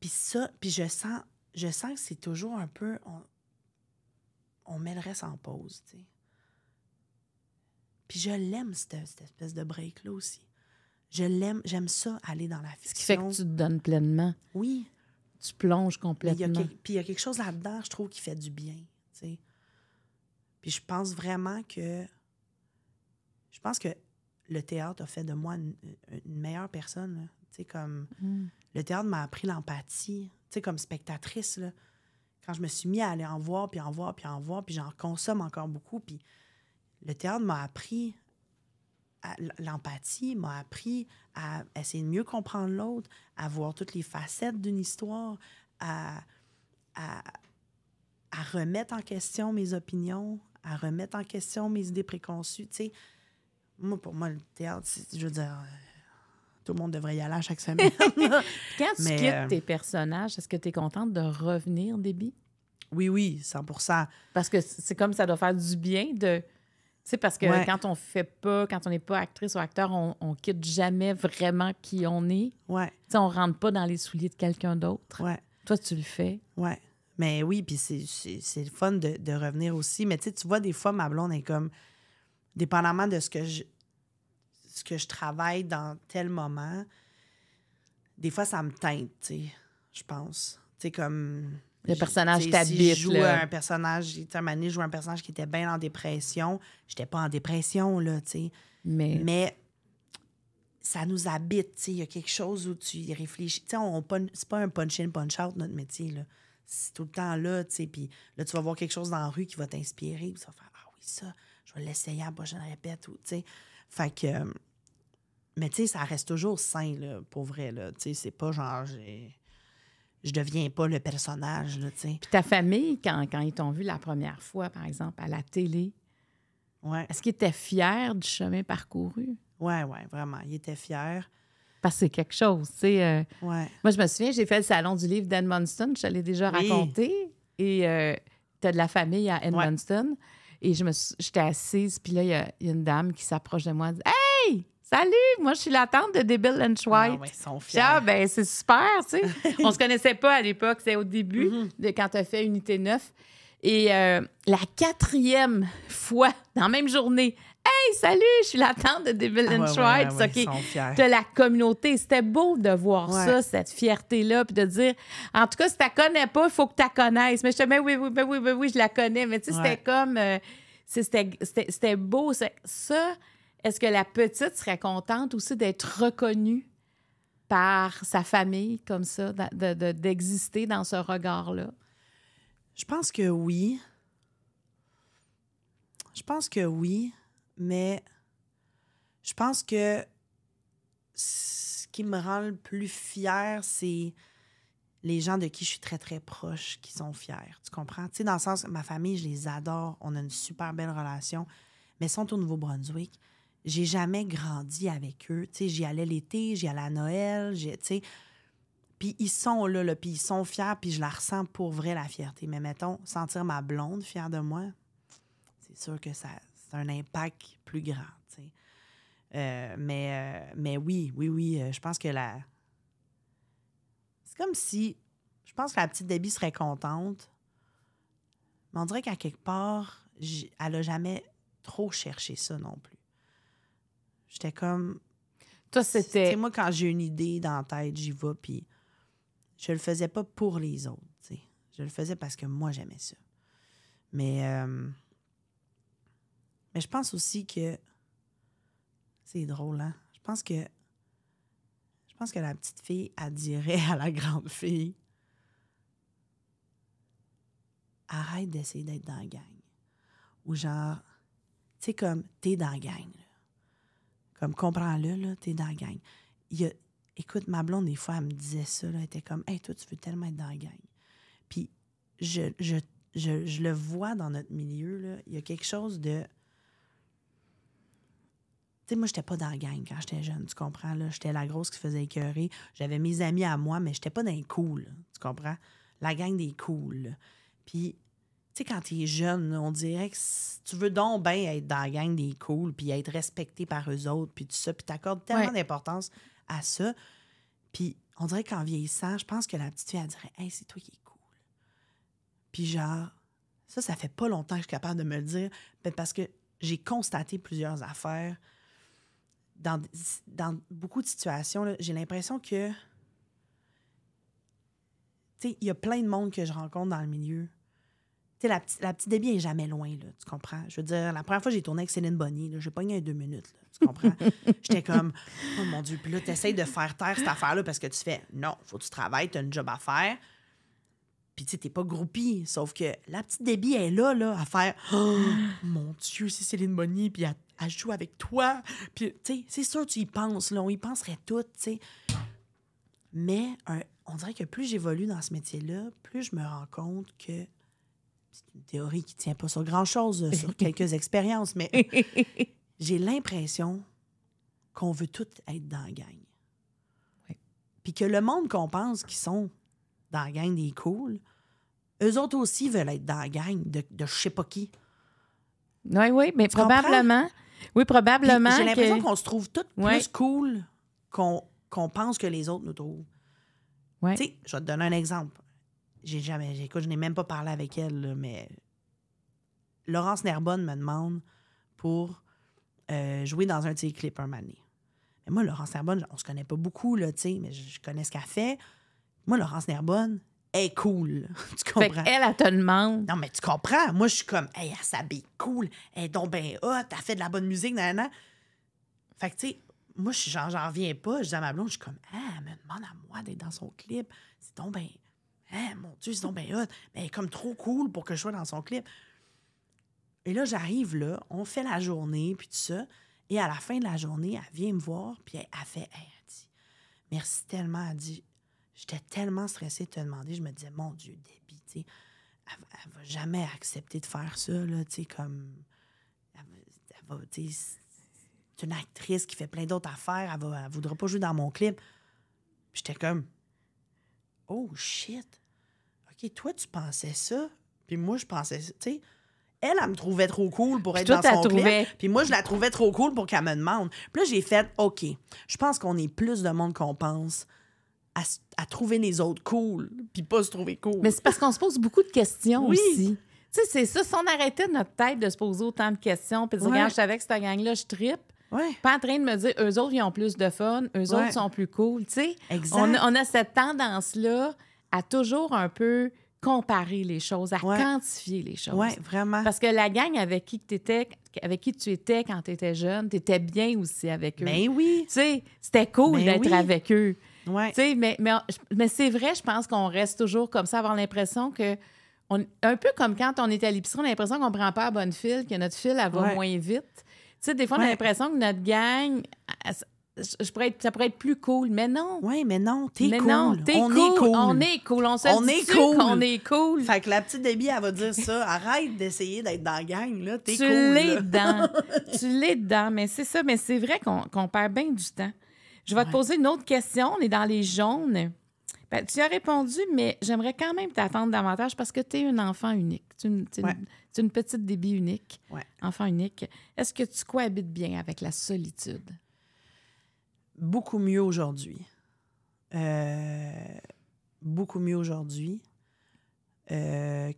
puis ça, puis je sens, je sens que c'est toujours un peu, on, on met le en pause, tu sais. Puis je l'aime, cette, espèce de break-là aussi. Je l'aime, j'aime ça, aller dans la fiction. Ce qui fait que tu te donnes pleinement. Oui. Tu plonges complètement. Puis il y a quelque chose là-dedans, je trouve, qui fait du bien, tu sais. Puis je pense vraiment que... Je pense que le théâtre a fait de moi une, meilleure personne. comme mm. le théâtre m'a appris l'empathie. comme spectatrice, là, quand je me suis mis à aller en voir, puis en voir, puis en voir, puis j'en consomme encore beaucoup. Puis le théâtre m'a appris l'empathie, m'a appris à essayer de mieux comprendre l'autre, à voir toutes les facettes d'une histoire, à, remettre en question mes opinions, à remettre en question mes idées préconçues. Tu moi, pour moi, le théâtre, je veux dire, euh, tout le monde devrait y aller à chaque semaine. *laughs* Quand tu quittes euh, tes personnages, est-ce que tu es contente de revenir, débit Oui, oui, 100 Parce que c'est comme ça doit faire du bien de. Tu sais, parce que quand on fait pas, quand on n'est pas actrice ou acteur, on, quitte jamais vraiment qui on est. Ouais. sais, on rentre pas dans les souliers de quelqu'un d'autre. Ouais. Toi, tu le fais. Ouais. Mais oui, puis c'est le fun de, de, revenir aussi. Mais tu vois, des fois, ma blonde est comme dépendamment de ce que je, ce que je travaille dans tel moment, des fois, ça me teinte, tu sais, je pense. Tu sais, comme... Le personnage t'habite, je joue un personnage... Tu je jouais un personnage qui était bien en dépression. J'étais pas en dépression, là, tu sais. Mais... Mais ça nous habite, tu sais. Il y a quelque chose où tu réfléchis. Tu sais, c'est pas un punch-in, punch-out, notre métier, là. C'est tout le temps là, tu sais. Puis là, tu vas voir quelque chose dans la rue qui va t'inspirer. Puis tu vas faire « Ah oui, ça... » je vais l'essayer je le répète. fait que. Euh, mais ça reste toujours sain, là, pour vrai. Tu sais, c'est pas genre. Je deviens pas le personnage, là, Puis ta famille, quand, ils t'ont vu la première fois, par exemple, à la télé, ouais. est-ce qu'ils étaient fiers du chemin parcouru? Oui, oui, vraiment. Ils étaient fiers. Parce que c'est quelque chose, tu euh, Moi, je me souviens, j'ai fait le salon du livre d'Edmondston, je te l'ai déjà raconté. Et euh, tu as de la famille à Edmondston. Et je me j'étais assise, puis là, il y, a, une dame qui s'approche de moi et dit Hey! Salut, moi je suis la tante de Debil and ah White. Ah, ben c'est super, tu sais. *laughs* On se connaissait pas à l'époque, c'est au début mhm. de quand tu as fait Unité 9. Et euh, la quatrième fois, dans la même journée, Hey, salut, je suis la tante de Devil and ah de la communauté. C'était beau de voir ça, cette fierté-là, puis de dire, en tout cas, si tu la connais pas, il faut que tu la connaisses. Mais je te dis, oui, oui, oui, oui, oui, oui, je la connais. Mais tu sais, c'était comme, euh, c'était beau. Ça, est-ce que la petite serait contente aussi d'être reconnue? par sa famille comme ça, d'exister dans ce regard-là? Je pense que oui. Je pense que oui mais je pense que ce qui me rend le plus fière, c'est les gens de qui je suis très, très proche qui sont fiers. Tu comprends? Tu sais, dans le sens, ma famille, je les adore. On a une super belle relation. Mais sont au Nouveau-Brunswick. J'ai jamais grandi avec eux. Tu sais, j'y allais l'été, j'y allais à Noël, tu sais. Puis ils sont là, là puis ils sont fiers, puis je la ressens pour vrai, la fierté. Mais mettons, sentir ma blonde fière de moi, c'est sûr que ça, c'est un impact plus grand. Euh, mais, euh, mais oui, oui, oui, euh, je pense que la. C'est comme si. Je pense que la petite Debbie serait contente. Mais on dirait qu'à quelque part, elle n'a jamais trop cherché ça non plus. J'étais comme. Toi, c'était. moi, quand j'ai une idée dans la tête, j'y vais, puis je le faisais pas pour les autres. Je le faisais parce que moi, j'aimais ça. Mais. Mais je pense aussi que. C'est drôle, hein? Je pense que. Je pense que la petite fille, elle dirait à la grande fille Arrête d'essayer d'être dans la gang. Ou genre, tu sais, comme, t'es dans la gang. Comme, comprends-le, là, t'es dans la gang. Il écoute, ma blonde, des fois, elle me disait ça, là, elle était comme, hey, toi, tu veux tellement être dans la gang. Puis, je, je, je, je le vois dans notre milieu, là, il y a quelque chose de tu sais, moi, j'étais pas dans la gang quand j'étais jeune, tu comprends? Là? J'étais la grosse qui faisait écœurer. J'avais mes amis à moi, mais j'étais pas dans les cool, tu comprends? La gang des cool. Puis, tu sais, quand tu es jeune, on dirait que tu veux donc bien être dans la gang des cools puis être respecté par eux autres, puis tout ça, puis t'accordes tellement d'importance à ça. Puis, on dirait qu'en vieillissant, je pense que la petite fille, elle dirait Hey, c'est toi qui es cool. Puis, genre, ça, ça fait pas longtemps que je suis capable de me le dire, mais parce que j'ai constaté plusieurs affaires dans, dans beaucoup de situations, j'ai l'impression que. Tu sais, il y a plein de monde que je rencontre dans le milieu. Tu sais, la, petite, la petite est jamais loin, tu comprends? Je veux dire, la première fois j'ai tourné avec Céline Bonny, j'ai pas gagné deux minutes, tu comprends? *laughs* J'étais comme, oh mon Dieu, puis là, t'essayes de faire taire cette affaire-là parce que tu fais, non, faut que tu travailles, as une job à faire. Puis tu sais, t'es pas groupie. Sauf que la petite débit est là, là, à faire, oh *gasps* mon Dieu, c'est Céline Bonny, puis elle joue avec toi. c'est sûr, tu y penses, là, on y penserait tout, tu Mais on dirait que plus j'évolue dans ce métier-là, plus je me rends compte que c'est une théorie qui ne tient pas sur grand-chose, sur *laughs* quelques expériences, mais *laughs* j'ai l'impression qu'on veut tout être dans la gang. Oui. Puis que le monde qu'on pense qui sont dans la gang des cools, eux autres aussi veulent être dans la gang de, je je sais pas qui. Oui, oui, mais probablement. Oui, probablement. J'ai l'impression qu'on se trouve toutes plus cool qu'on pense que les autres nous trouvent. Tu sais, je vais te donner un exemple. J'ai jamais, écoute, je n'ai même pas parlé avec elle, mais Laurence Nerbonne me demande pour euh, jouer dans un de clip un moi, Laurence Nerbonne, on se connaît pas beaucoup, là, mais je, je connais ce qu'elle fait. Moi, Laurence Nerbonne, cool. *laughs* tu comprends? Fait elle, elle, te demande. Non, mais tu comprends. Moi, je suis comme, hey, elle s'habille cool. Elle est donc bien hot. Elle fait de la bonne musique, nanana. Fait que, tu sais, moi, je suis j'en reviens pas. Je dis à ma blonde, je suis comme, ah, elle me demande à moi d'être dans son clip. C'est donc bien. Hein, mon Dieu, c'est donc bien hot. Mais elle est comme trop cool pour que je sois dans son clip. Et là, j'arrive là, on fait la journée, puis tout ça. Et à la fin de la journée, elle vient me voir, puis elle, fait, elle dit, merci tellement. Elle dit, J'étais tellement stressée de te demander. Je me disais, mon Dieu, Debbie, tu sais, elle, va jamais accepter de faire ça, là, tu sais, comme. Elle, va, tu sais, c'est une actrice qui fait plein d'autres affaires, elle, va, voudra pas jouer dans mon clip. J'étais comme, oh shit. OK, toi, tu pensais ça, puis moi, je pensais tu sais. Elle, elle me trouvait trop cool pour être dans son clip. Puis moi, je la trouvais trop cool pour qu'elle me demande. Puis là, j'ai fait, OK, je pense qu'on est plus de monde qu'on pense à, trouver les autres cool, puis pas se trouver cool. Mais c'est parce qu'on se pose beaucoup de questions aussi. Tu sais, c'est ça. Si on arrêtait notre tête de se poser autant de questions, puis de dire, je suis avec cette gang-là, je tripe. Pas en train de me dire, eux autres, ils ont plus de fun, eux autres sont plus cool. Tu sais, on, on, a cette tendance-là à toujours un peu comparer les choses, à quantifier les choses. Oui, vraiment. Parce que la gang avec qui tu étais, avec qui tu étais quand tu étais jeune, tu étais bien aussi avec eux. Mais ben oui. Tu sais, c'était cool ben d'être avec eux. Mais, mais, c'est vrai, je pense qu'on reste toujours comme ça, avoir l'impression que. On, un peu comme quand on est à l'épicerie, on a l'impression qu'on prend pas la bonne file, que notre file, elle va moins vite. Tu sais, des fois, on a l'impression que notre gang, je pourrais ça pourrait être plus cool, mais non. Oui, mais non, t'es cool. es on cool. est On est cool. On se on est cool. Fait que la petite débit elle va dire ça. *laughs* Arrête d'essayer d'être dans la gang, là. T'es cool. Tu l'es dedans. *laughs* tu l'es dedans. Mais c'est ça. Mais c'est vrai qu'on perd bien du temps. Je vais te poser une autre question. On est dans les jaunes. Ben, tu as répondu, mais j'aimerais quand même t'attendre davantage parce que tu es un enfant unique. Tu es une, petite débit unique, enfant unique. Est-ce que tu cohabites bien avec la solitude? Beaucoup mieux aujourd'hui. Euh, beaucoup mieux aujourd'hui. Euh,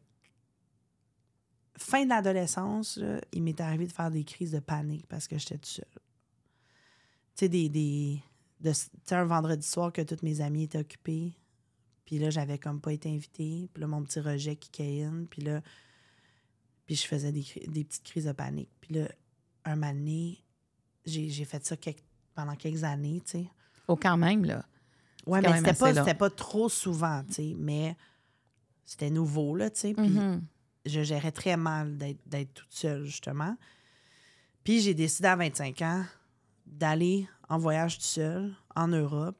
fin de l'adolescence, il m'est arrivé de faire des crises de panique parce que j'étais toute seule. Tu sais, des de un vendredi soir que toutes mes amies étaient occupées. Puis là, j'avais comme pas été invitée. Puis là, mon petit rejet qui caïne. Puis là, puis je faisais des, petites crises de panique. Puis là, un moment j'ai fait ça pendant quelques années, tu sais. Oh, quand même, là. Ouais, mais c'était pas, pas trop souvent, tu sais. Mais c'était nouveau, là, tu sais. Puis mm-hmm. je gérais très mal d'être toute seule, justement. Puis j'ai décidé à 25 ans d'aller en voyage tout seul, en Europe.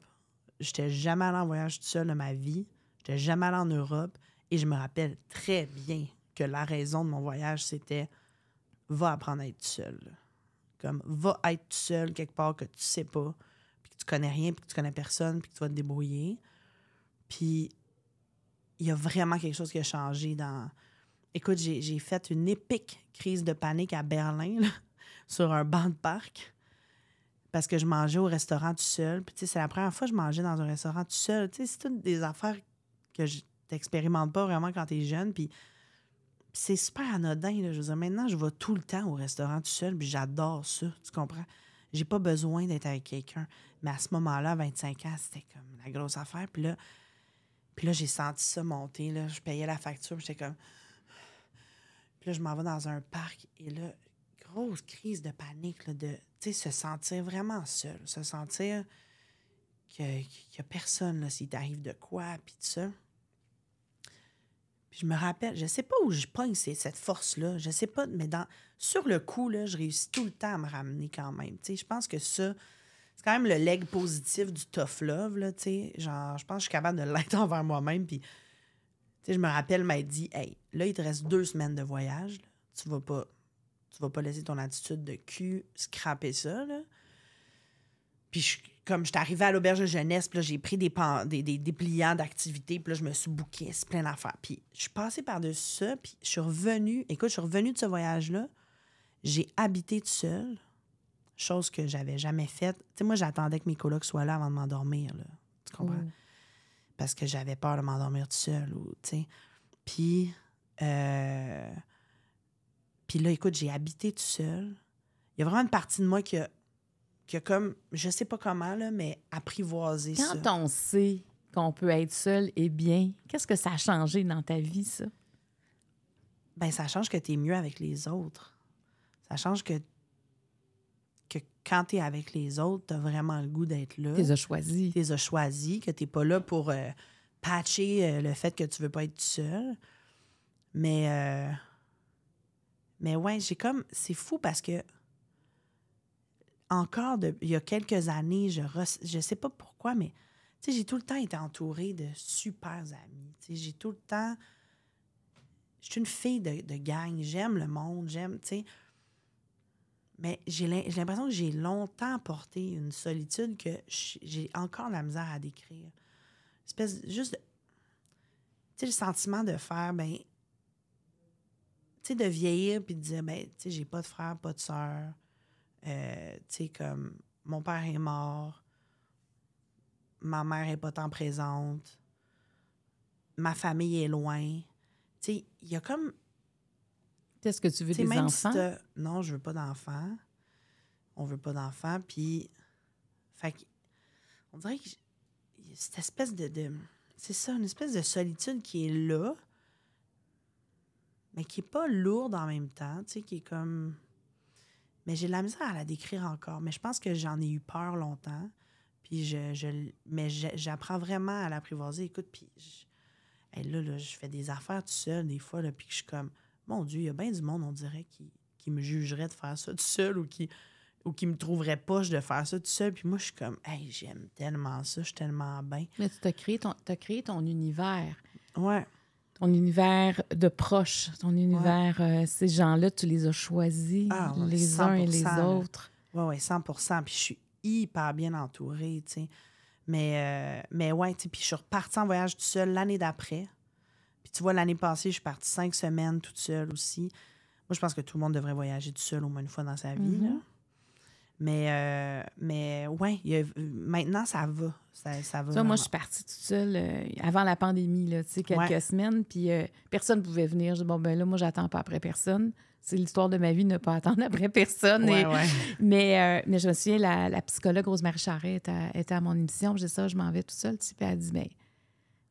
J'étais jamais allé en voyage tout seul de ma vie. J'étais jamais allé en Europe. Et je me rappelle très bien que la raison de mon voyage, c'était va apprendre à être seul. Comme va être tout seul quelque part que tu sais pas, puis que tu connais rien, puis que tu connais personne, puis que tu vas te débrouiller. Puis il y a vraiment quelque chose qui a changé dans. Écoute, j'ai fait une épique crise de panique à Berlin, *laughs* sur un banc de parc parce que je mangeais au restaurant tout seul. Puis, tu sais, c'est la première fois que je mangeais dans un restaurant tout seul. Tu sais, c'est toutes des affaires que je n'expérimente pas vraiment quand tu es jeune. Puis, c'est super anodin. Là. Je veux maintenant, je vais tout le temps au restaurant tout seul, puis j'adore ça. Tu comprends? J'ai pas besoin d'être avec quelqu'un. Mais à ce moment-là, 25 ans, c'était comme la grosse affaire. Puis là, puis là j'ai senti ça monter. Là. Je payais la facture, j'étais comme. *sighs* Puis là, je m'en vais dans un parc et là, grosse crise de panique, de se sentir vraiment seul, se sentir qu'il n'y a personne, s'il t'arrive de quoi, puis tout ça. Puis je me rappelle, je sais pas où je pogne cette force-là, je sais pas, mais dans, sur le coup, là, je réussis tout le temps à me ramener quand même. je pense que ça, c'est quand même le leg positif du tough love. Là, genre, je pense que je suis capable de l'être *laughs* envers moi-même. Puis je me rappelle, m'a dit Hey, là, il te reste deux semaines de voyage, tu vas pas tu vas pas laisser ton attitude de cul scraper ça, là. Puis comme je suis arrivée à l'auberge de jeunesse, là, j'ai pris des, des, pliants d'activité, puis là, je me suis bouquée, c'est plein d'affaires. Puis je suis passée par-dessus ça, puis je suis revenue. Écoute, je suis revenue de ce voyage-là. J'ai habité toute seule, chose que j'avais jamais faite. Tu sais, moi, j'attendais que mes colocs soient là avant de m'endormir, là. Tu comprends? Mmh. Parce que j'avais peur de m'endormir tout seul, ou, tu sais. Puis... Euh, puis là, écoute, j'ai habité tout seul. Il y a vraiment une partie de moi qui a, qui a comme, je sais pas comment, là, mais apprivoisé Quand ça. Quand on sait qu'on peut être seul et bien, qu'est-ce que ça a changé dans ta vie, ça? Ben, ça change que tu es mieux avec les autres. Ça change que, quand tu es avec les autres, tu as vraiment le goût d'être là. Tu les as choisis. que tu pas là pour euh, patcher euh, le fait que tu veux pas être seul. Mais. Euh, mais ouais, j'ai comme. C'est fou parce que. Encore il y a quelques années, je ne sais pas pourquoi, mais j'ai tout le temps été entourée de super amis. J'ai tout le temps. Je suis une fille de, de gang. J'aime le monde. J'aime. Mais j'ai l'impression que j'ai longtemps porté une solitude que j'ai encore la misère à décrire. espèce juste. Tu sais, le sentiment de faire, ben tu sais, de vieillir puis de dire, ben, tu sais, j'ai pas de frère, pas de sœur. Euh, tu sais, comme mon père est mort, ma mère est pas tant présente, ma famille est loin. Tu sais, il y a comme. Est-ce que tu veux des même enfants? non, je veux pas d'enfants. On veut pas d'enfants. Puis. Fait on dirait que cette espèce de... C'est ça, une espèce de solitude qui est là, mais qui n'est pas lourde en même temps, tu sais, qui est comme. Mais j'ai de la misère à la décrire encore. Mais je pense que j'en ai eu peur longtemps. Puis je, mais j'apprends vraiment à l'apprivoiser. Écoute, puis je, là, là, je fais des affaires tout seul des fois, là, puis je suis comme, mon Dieu, il y a bien du monde, on dirait, qui, me jugerait de faire ça tout seul ou qui, ou qui me trouverait poche de faire ça tout seul. Puis moi, je suis comme, hey, j'aime tellement ça, je suis tellement bien. Mais tu as créé ton, as créé ton univers. Ouais ton univers de proches, ton univers, euh, ces gens-là, tu les as choisis ah, les uns et les autres. Oui, oui, 100 Puis je suis hyper bien entourée, tu sais. Mais, euh, mais ouais, tu sais, puis je suis repartie en voyage tout seul l'année d'après. Puis tu vois, l'année passée, je suis partie cinq semaines toute seule aussi. Moi, je pense que tout le monde devrait voyager tout seul au moins une fois dans sa vie, mm-hmm. là. Mais, euh, mais ouais, maintenant, ça va. Ça, ça va moi, je suis partie toute seule euh, avant la pandémie, là, quelques semaines, puis euh, personne ne pouvait venir. Je dis, bon, ben là, moi, j'attends pas après personne. C'est l'histoire de ma vie, ne pas attendre après personne. et, *laughs* Mais, euh, mais je me souviens, la, psychologue Rosemary Charret était était à mon émission. J'ai ça, je m'en vais toute seule. Puis elle dit, mais ben,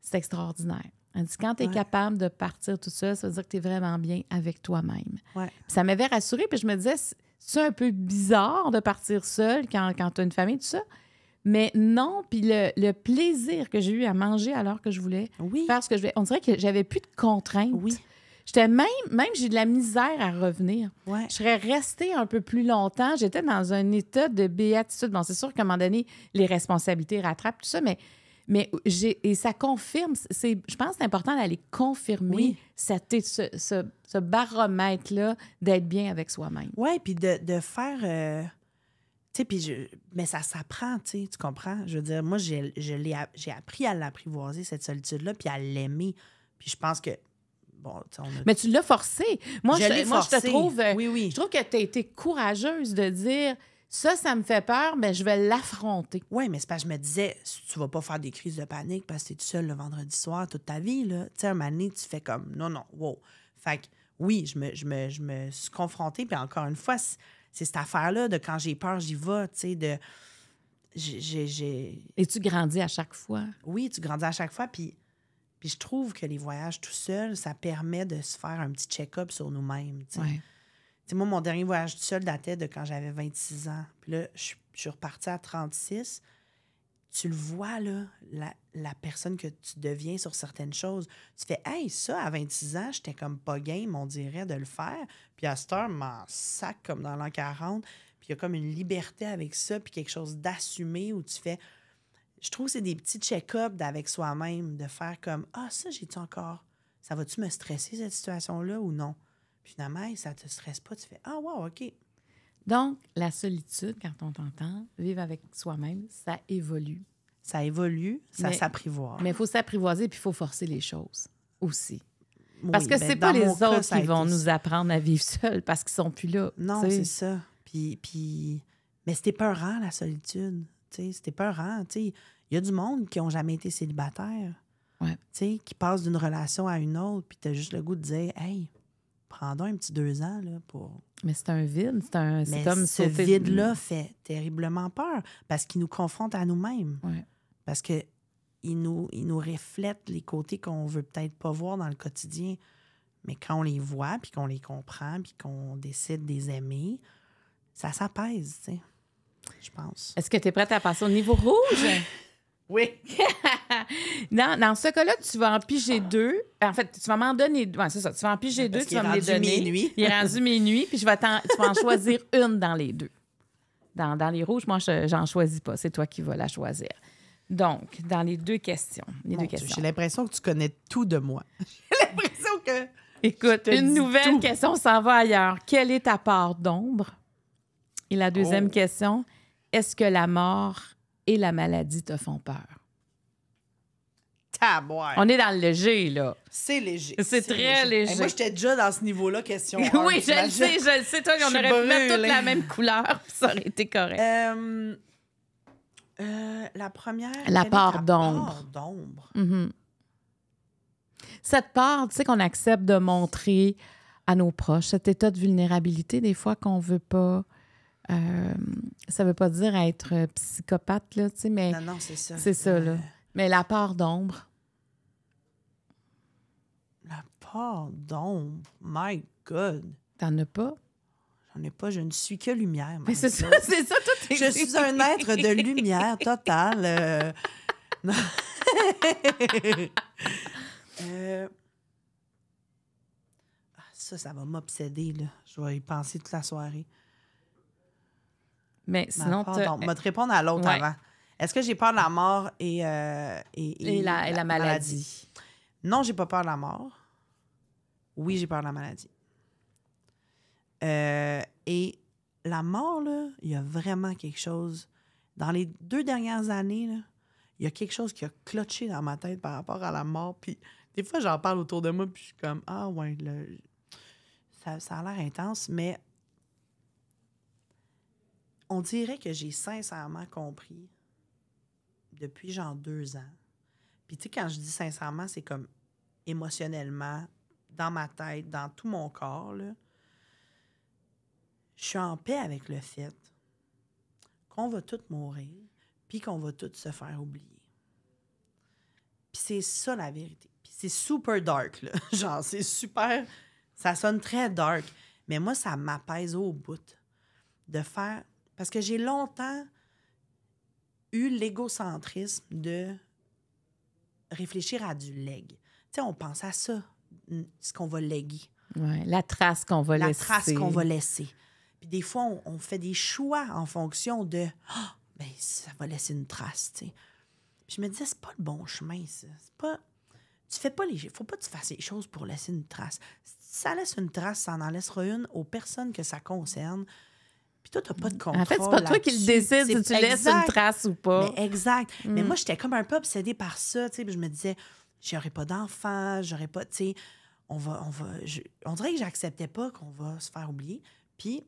c'est extraordinaire. Elle dit, quand tu es capable de partir toute seule, ça veut dire que tu es vraiment bien avec toi-même. Ça m'avait rassurée, puis je me disais, c'est un peu bizarre de partir seul quand, tu as une famille, tout ça. Mais non, puis le, plaisir que j'ai eu à manger alors que je voulais, oui. faire ce que je voulais, on dirait que j'avais plus de contraintes. Oui. J'étais même, même j'ai de la misère à revenir. Je serais restée un peu plus longtemps. J'étais dans un état de béatitude. Bon, c'est sûr qu'à un moment donné, les responsabilités rattrapent tout ça, mais mais j'ai, et ça confirme, c'est, je pense que c'est important d'aller confirmer ce, baromètre-là d'être bien avec soi-même. Oui, puis de, faire. Euh, je. Mais ça s'apprend, tu tu comprends? Je veux dire, moi, j'ai, j'ai appris à l'apprivoiser, cette solitude-là, puis à l'aimer. Puis je pense que Bon, Mais tu l'as forcé. Moi, je, moi, je te trouve. Euh, oui, Je trouve que tu as été courageuse de dire ça, ça me fait peur, mais je vais l'affronter. Oui, mais c'est parce que je me disais, tu vas pas faire des crises de panique parce que t'es tout seul le vendredi soir toute ta vie, là. Tu sais, un moment tu fais comme, non, non, wow. Fait que, oui, je me, suis confrontée, puis encore une fois, c'est cette affaire-là de quand j'ai peur, j'y vais, tu sais, de... J'ai... Et tu grandis à chaque fois. Oui, tu grandis à chaque fois, puis... Puis je trouve que les voyages tout seul, ça permet de se faire un petit check-up sur nous-mêmes. Ouais. C'est moi, mon dernier voyage tout seul datait de quand j'avais 26 ans. Puis là, je suis repartie à 36. Tu le vois, là, la, personne que tu deviens sur certaines choses. Tu fais, hey, ça, à 26 ans, j'étais comme pas game, on dirait, de le faire. Puis à cette heure, m'en sac comme dans l'an 40. Puis il y a comme une liberté avec ça, puis quelque chose d'assumé où tu fais. Je trouve que c'est des petits check-up avec soi-même, de faire comme, ah, ça, j'ai-tu encore. Ça va-tu me stresser, cette situation-là, ou non? Finalement, ça ne te stresse pas. Tu fais Ah, wow, OK. Donc, la solitude, quand on t'entend, vivre avec soi-même, ça évolue. Ça évolue, ça s'apprivoise. Mais il faut s'apprivoiser puis il faut forcer les choses aussi. Parce que ben, c'est pas les autres qui vont nous apprendre à vivre seuls parce qu'ils sont plus là. Non, c'est ça. Mais c'était peurant, la solitude. C'était peurant. Il y a du monde qui n'ont jamais été célibataire. Qui passe d'une relation à une autre, puis tu as juste le goût de dire Hey, prends un petit deux ans là, pour. Mais c'est un vide, c'est un. Mais comme ce vide-là fait terriblement peur parce qu'il nous confronte à nous-mêmes. Parce que il nous, il nous reflète les côtés qu'on veut peut-être pas voir dans le quotidien. Mais quand on les voit, puis qu'on les comprend, puis qu'on décide de les aimer, ça s'apaise, tu sais, je pense. Est-ce que tu es prête à passer au niveau rouge? *laughs* Oui. *laughs* non, dans ce cas-là, tu vas en piger deux. En fait, tu vas m'en donner deux. ça. Tu vas en piger deux, tu vas me les donner. Minuit. Il est rendu minuit, puis je tu vas en choisir *laughs* une dans les deux. Dans, les rouges, moi, je j'en choisis pas. C'est toi qui vas la choisir. Donc, dans les deux questions. J'ai l'impression que tu connais tout de moi. *laughs* J'ai l'impression que. Écoute, une nouvelle question s'en va ailleurs. Quelle est ta part d'ombre? Et la deuxième oh. question, est-ce que la mort et la maladie te font peur. Tabouin. On est dans le léger, là. C'est léger. C'est très léger. moi, j'étais déjà dans ce niveau-là, question. *laughs* oui, je le sais, je le sais. Toi, on aurait pu mettre toute la même couleur, ça aurait été correct. Euh, euh, la première. La part d'ombre. Mm-hmm. Cette part, tu sais, qu'on accepte de montrer à nos proches, cet état de vulnérabilité, des fois, qu'on ne veut pas ça euh, ça veut pas dire être euh, psychopathe, là, tu sais, mais. Non, non, c'est ça. C'est ça, là. Mais la part d'ombre. La part d'ombre. My God. T'en as pas? J'en ai pas, je ne suis que lumière. Mais c'est ça, c'est ça, tout Je suis un *laughs* être de lumière totale. Euh. *laughs* *laughs* Ah, ça, ça va m'obséder, là. Je vais y penser toute la soirée. Mais sinon, tu. te répondre à l'autre avant. Est-ce que j'ai peur de la mort et, euh, et, la, maladie. Non, j'ai pas peur de la mort. Oui, j'ai peur de la maladie. Euh, et la mort, là il y a vraiment quelque chose. Dans les deux dernières années, il y a quelque chose qui a cloché dans ma tête par rapport à la mort. Puis des fois, j'en parle autour de moi, puis je suis comme Ah, ouais, ça, ça a l'air intense, mais on dirait que j'ai sincèrement compris depuis genre deux ans. Puis tu sais, quand je dis sincèrement, c'est comme émotionnellement, dans ma tête, dans tout mon corps, là, je suis en paix avec le fait qu'on va tous mourir, puis qu'on va tous se faire oublier. Puis c'est ça la vérité. Puis c'est super dark, là. *laughs* genre, c'est super... Ça sonne très dark, mais moi, ça m'apaise au bout de faire... Parce que j'ai longtemps eu l'égocentrisme de réfléchir à du leg. Tu sais, on pense à ça, ce qu'on va léguer. la trace qu'on va laisser. La trace qu'on va laisser. Puis des fois, on, fait des choix en fonction de ah, ben, ça va laisser une trace, tu je me disais, c'est pas le bon chemin, ça. C'est pas. Tu fais pas les. Faut pas que tu fasses choses pour laisser une trace. Si ça laisse une trace, ça en, en laissera une aux personnes que ça concerne, puis toi, t'as pas de contrôle. En fait, c'est pas toi qui le décide si tu laisses une trace ou pas. exact. Mais mm. moi, j'étais comme un peu obsédée par ça. Puis je me disais, j'aurais pas d'enfant, j'aurais pas. Tu on va. On, va je, on dirait que j'acceptais pas qu'on va se faire oublier. Puis,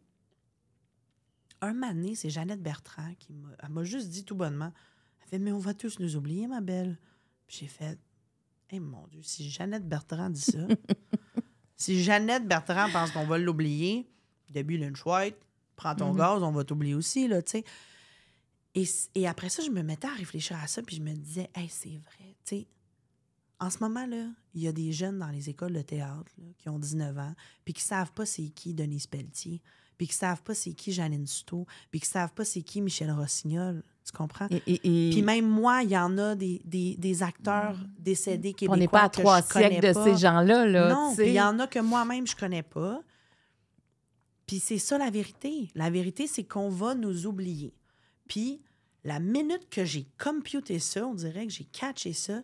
un mané, c'est Jeannette Bertrand qui m'a juste dit tout bonnement Elle fait, mais on va tous nous oublier, ma belle. j'ai fait, eh mon Dieu, si Jeannette Bertrand dit ça, *laughs* si Jeannette Bertrand pense qu'on va l'oublier, début, une chouette prends ton mm-hmm. gaz, on va t'oublier aussi, là, tu sais. Et, après ça, je me mettais à réfléchir à ça, puis je me disais, hey, c'est vrai, tu sais. En ce moment-là, il y a des jeunes dans les écoles de théâtre qui ont 19 ans, puis qui savent pas c'est qui Denise Pelletier, puis qui savent pas c'est qui Janine Souto, puis qui savent pas c'est qui Michel Rossignol. Tu comprends? Et, Puis même moi, il y en a des, des, acteurs mm-hmm. décédés québécois. On n'est pas à trois siècles de ces gens-là. Là, non, il y en a que moi-même, je connais pas. Puis c'est ça la vérité. La vérité, c'est qu'on va nous oublier. Puis la minute que j'ai computé ça, on dirait que j'ai catché ça,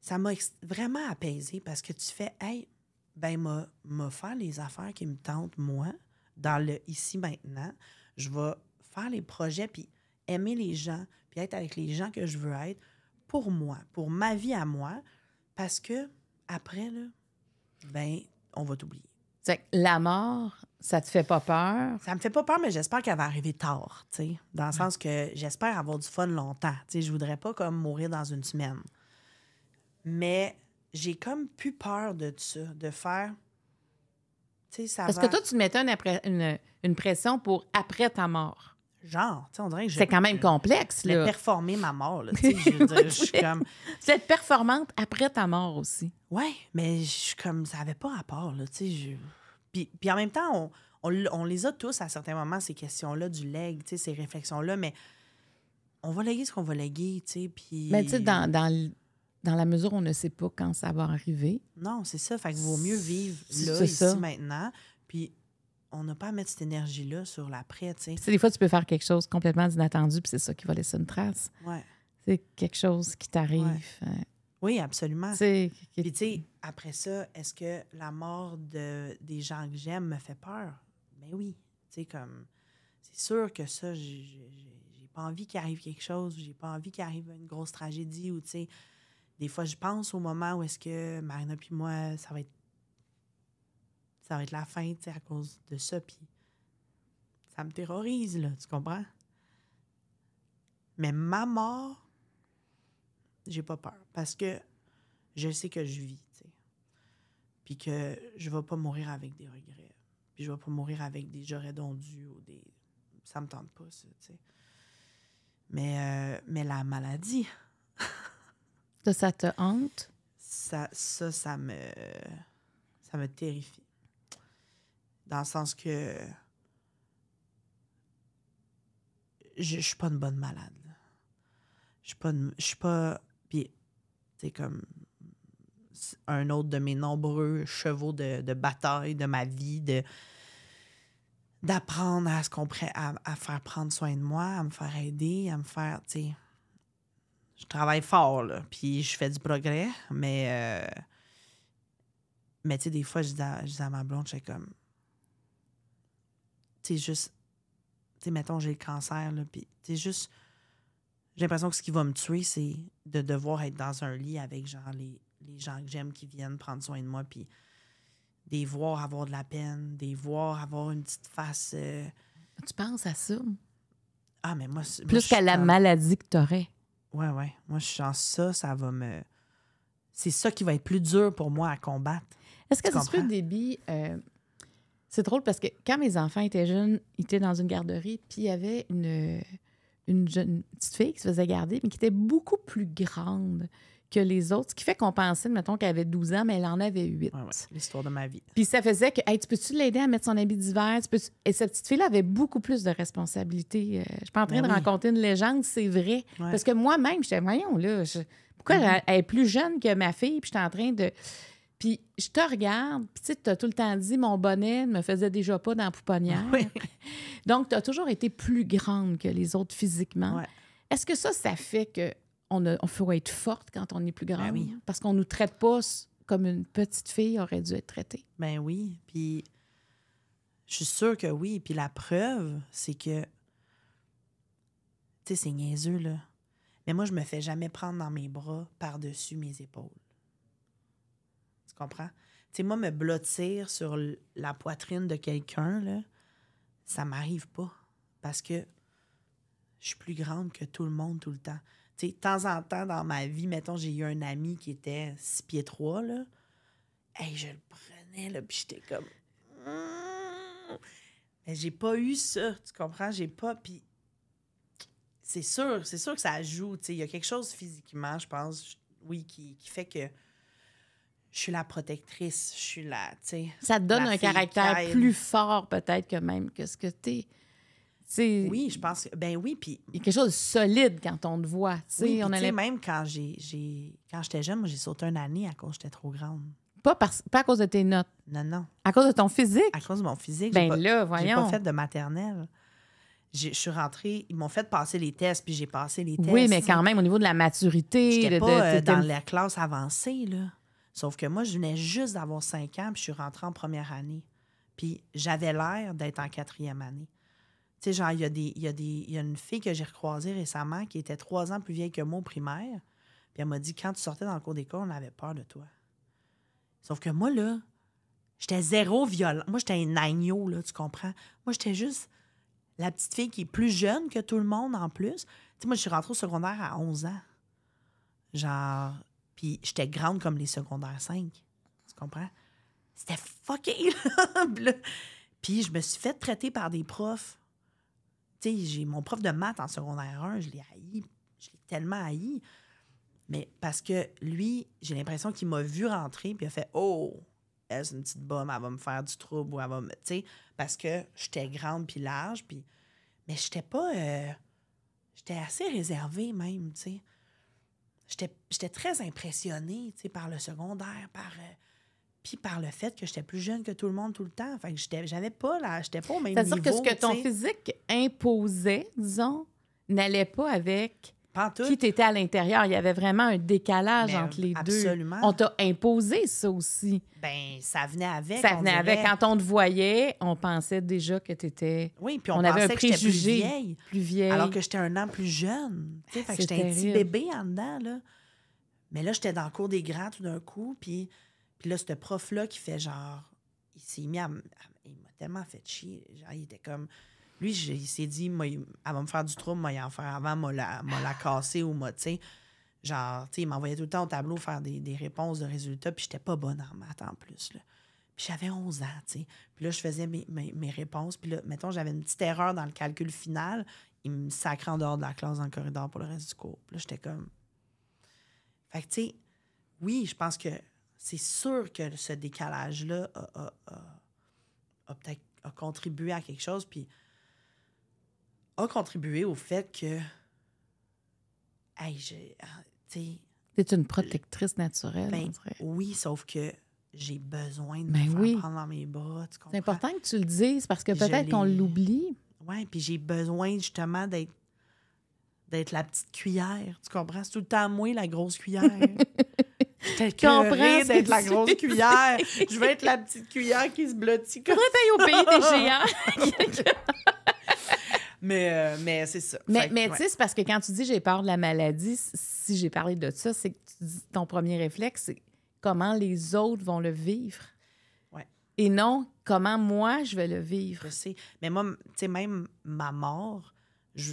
ça m'a vraiment apaisé parce que tu fais, hey, ben, m'a faire les affaires qui me tentent, moi, dans le ici, maintenant. Je vais faire les projets, puis aimer les gens, puis être avec les gens que je veux être pour moi, pour ma vie à moi, parce que après, là, ben, on va t'oublier. » La mort ça te fait pas peur? Ça me fait pas peur, mais j'espère qu'elle va arriver tard, tu sais. Dans le sens que j'espère avoir du fun longtemps. Tu sais, je voudrais pas comme mourir dans une semaine. Mais j'ai comme plus peur de ça, de faire. Tu sais, ça Parce que toi, tu te mettais une, pression pour après ta mort. Genre, tu sais, on dirait que C'est quand même complexe, là. performer ma mort, là. Tu sais, je *laughs* suis comme. être performante après ta mort aussi. Ouais, mais je suis comme. Ça avait pas rapport, là. Tu sais, puis, en même temps, on, on, on, les a tous à certains moments, ces questions-là du leg, ces réflexions-là, mais on va léguer ce qu'on va léguer, tu sais, puis... Mais tu sais, dans, dans, dans, la mesure où on ne sait pas quand ça va arriver... Non, c'est ça. Fait que vaut mieux vivre là, ici, maintenant, puis on n'a pas à mettre cette énergie-là sur l'après, tu sais. Des fois, tu peux faire quelque chose complètement d'inattendu, puis c'est ça qui va laisser une trace. Ouais. C'est quelque chose qui t'arrive. Hein. Oui, absolument. Puis tu sais, après ça, est-ce que la mort de, des gens que j'aime me fait peur? Ben oui. Tu sais, comme, c'est sûr que ça, j'ai pas envie qu'il arrive quelque chose, j'ai pas envie qu'il arrive une grosse tragédie ou, tu sais, des fois, je pense au moment où est-ce que Marina puis moi, ça va être ça va être la fin, tu sais, à cause de ça, puis ça me terrorise, là, tu comprends? Mais ma mort, j'ai pas peur parce que je sais que je vis, tu Puis que je vais pas mourir avec des regrets. Puis je vais pas mourir avec des j'aurais donc dû ou des ça me tente pas ça, tu Mais euh, mais la maladie *laughs* ça, ça te hante Ça ça me ça me terrifie. Dans le sens que je, suis pas une bonne malade. Je suis pas je suis pas c'est comme un autre de mes nombreux chevaux de, bataille de ma vie, de d'apprendre à se qu'on à, à faire prendre soin de moi, à me faire aider, à me faire, tu sais, je travaille fort puis je fais du progrès, mais euh, mais tu sais des fois je dis, à, je à ma blonde, c'est comme tu juste tu sais mettons j'ai le cancer là, puis c'est juste j'ai l'impression que ce qui va me tuer, c'est de devoir être dans un lit avec genre les, gens que j'aime qui viennent prendre soin de moi, puis des voir avoir de la peine, des voir avoir une petite face. Euh, tu penses à ça? Ah, mais moi. Plus qu'à la maladie que tu aurais. Ouais, ouais. Moi, je sens ça, ça va me. C'est ça qui va être plus dur pour moi à combattre. Est-ce que c'est de débit? Euh, c'est drôle parce que quand mes enfants étaient jeunes, ils étaient dans une garderie, puis il y avait une une, jeune, petite fille qui se faisait garder, mais qui était beaucoup plus grande que les autres. Ce qui fait qu'on pensait, mettons, qu'elle avait 12 ans, mais elle en avait 8. L'histoire de ma vie. Puis ça faisait que, tu peux-tu l'aider à mettre son habit d'hiver? Et cette petite fille-là avait beaucoup plus de responsabilités. Euh, je suis pas en train ben de rencontrer une légende, c'est vrai. Parce que moi-même, j'étais, voyons, là, pourquoi mm-hmm. elle, elle, est plus jeune que ma fille? Puis j'étais en train de. Puis je te regarde, puis tu sais, as tout le temps dit mon bonnet ne me faisait déjà pas dans la pouponnière. *laughs* Donc, tu as toujours été plus grande que les autres physiquement. Est-ce que ça, ça fait que on, faut être forte quand on est plus grande? Ben oui. Parce qu'on nous traite pas comme une petite fille aurait dû être traitée. Ben oui, puis je suis sûre que oui. Puis la preuve, c'est que, tu sais, c'est niaiseux, là. Mais moi, je me fais jamais prendre dans mes bras par-dessus mes épaules comprends? Tu sais, moi, me blottir sur la poitrine de quelqu'un, là, ça m'arrive pas. Parce que je suis plus grande que tout le monde tout le temps. Tu sais, de temps en temps, dans ma vie, mettons, j'ai eu un ami qui était six pieds trois, là. Hey, je le prenais, là, puis j'étais comme... Mais j'ai pas eu ça, tu comprends? J'ai pas... Puis c'est sûr, c'est sûr que ça joue, tu sais. Il y a quelque chose physiquement, je pense, oui, qui fait que je suis la protectrice, je suis la, Ça te donne un caractère plus fort peut-être que même que ce que tu es. oui, je pense que, ben oui, puis... Il y a quelque chose de solide quand on te voit, tu sais. on allait... même quand j'ai... Quand j'étais jeune, moi, j'ai sauté une année à cause que j'étais trop grande. Pas, parce pas à cause de tes notes. Non, non. À cause de ton physique? À cause de mon physique. Ben là, voyons. J'ai pas fait de maternelle. Je suis rentrée, ils m'ont fait passer les tests, puis j'ai passé les tests. Oui, mais quand même, au niveau de la maturité... pas euh, dans la classe avancée, là. Sauf que moi, je venais juste d'avoir 5 ans, puis je suis rentrée en première année. Puis j'avais l'air d'être en quatrième année. Tu sais, genre, il y, a y a une fille que j'ai recroisée récemment qui était trois ans plus vieille que moi au primaire. Puis elle m'a dit, quand tu sortais dans le cours d'école, on avait peur de toi. Sauf que moi, là, j'étais zéro violent. Moi, j'étais un agneau, là, tu comprends? Moi, j'étais juste la petite fille qui est plus jeune que tout le monde en plus. Tu sais, moi, je suis rentrée au secondaire à 11 ans. Genre, puis j'étais grande comme les secondaires 5. Tu comprends? C'était fucking *laughs* là. Puis je me suis fait traiter par des profs. Tu sais, j'ai mon prof de maths en secondaire 1, je l'ai haï. Je l'ai tellement haï. Mais parce que lui, j'ai l'impression qu'il m'a vu rentrer, puis il a fait Oh, elle, c'est une petite bombe, elle va me faire du trouble, ou elle va me. parce que j'étais grande puis large, puis. Mais j'étais pas. Euh, j'étais assez réservée, même, tu sais j'étais très impressionnée par le secondaire, par. Euh, puis par le fait que j'étais plus jeune que tout le monde tout le temps. Fait que j'avais pas là, j'étais pas au même niveau. C'est-à-dire que ce que ton physique imposait, disons, n'allait pas avec qui t'étais à l'intérieur. Il y avait vraiment un décalage entre les deux. absolument. On t'a imposé ça aussi. Ben, ça venait avec. Ça venait avec. Quand on te voyait, on pensait déjà que t'étais. Oui, puis on, pensait avait un plus, vieille, plus vieille. Alors que j'étais un an plus jeune. Fait que j'étais un petit bébé en dedans, là. Mais là, j'étais dans le cours des grands tout d'un coup. Puis, puis là, ce prof-là qui fait genre. Il s'est Il m'a tellement fait chier. Genre, il était comme lui, il s'est dit, moi, elle va me faire du trouble, moi, il en faire avant, moi, la, la casser ou moi, tu sais. Genre, tu sais, il m'envoyait tout le temps au tableau faire des, réponses de résultats, puis j'étais pas bonne en maths en plus, là. Puis j'avais 11 ans, tu sais. Puis là, je faisais mes, réponses. Puis là, mettons, j'avais une petite erreur dans le calcul final. Il me sacrait en dehors de la classe dans le corridor pour le reste du cours. Puis là, j'étais comme. Fait que, tu sais, oui, je pense que c'est sûr que ce décalage-là a, a peut-être contribué à quelque chose. Puis a contribué au fait que. Hey, ah, T'es une protectrice naturelle. Ben, oui, sauf que j'ai besoin de ben me prendre dans mes bras. C'est important que tu le dises parce que peut-être qu'on l'oublie. Oui, puis j'ai besoin justement d'être d'être la petite cuillère. Tu comprends? C'est tout le temps moi la grosse cuillère. *laughs* comprends d'être la grosse cuillère. *laughs* Je veux être la petite cuillère qui se blottit comme Pourquoi ça. au pays des géants? *laughs* Euh, mais, c'est ça. Mais, tu sais, c'est parce que quand tu dis j'ai peur de la maladie, si j'ai parlé de ça, c'est que ton premier réflexe, c'est comment les autres vont le vivre. Et non comment moi je vais le vivre. Mais moi, tu sais, même ma mort, tu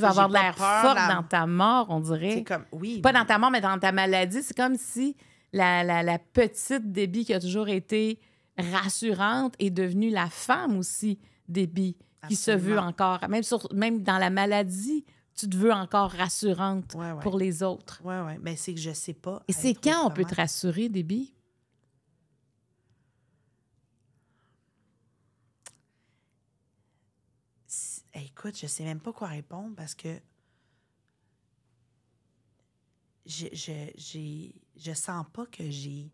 vas avoir de l'air fort dans ta mort, on dirait. Comme, oui. Pas dans ta mort, mais dans ta maladie. C'est comme si la, la, petite débit qui a toujours été rassurante est devenue la femme aussi débit qui se veut encore, même, même dans la maladie, tu te veux encore rassurante pour les autres. Oui, oui. Mais c'est que je ne sais pas. Et c'est quand on peut te rassurer, Debbie? Écoute, je ne sais même pas quoi répondre parce que je, je, je sens pas que j'ai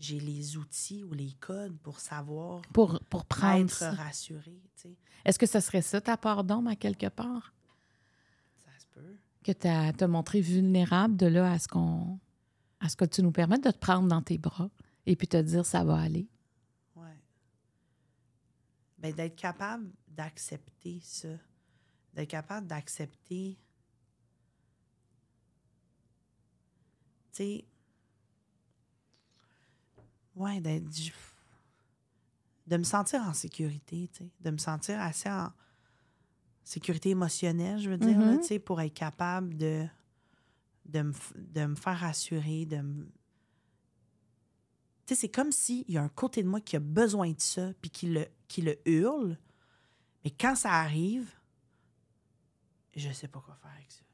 j'ai les outils ou les codes pour savoir. Pour, pour prendre. Être tu sais Est-ce que ce serait ça ta part d'homme à quelque part? Ça se peut. Que tu as, montré vulnérable de là à ce, qu'on, à ce que tu nous permettes de te prendre dans tes bras et puis te dire ça va aller. Oui. mais ben, d'être capable d'accepter ça. D'être capable d'accepter. Tu sais, ouais, d'être de me sentir en sécurité, de me sentir assez en sécurité émotionnelle, je veux dire, mm-hmm. pour être capable de, de, me, de me faire rassurer, de c'est comme s'il y a un côté de moi qui a besoin de ça, puis qui le, qui le hurle, mais quand ça arrive, je sais pas quoi faire avec ça.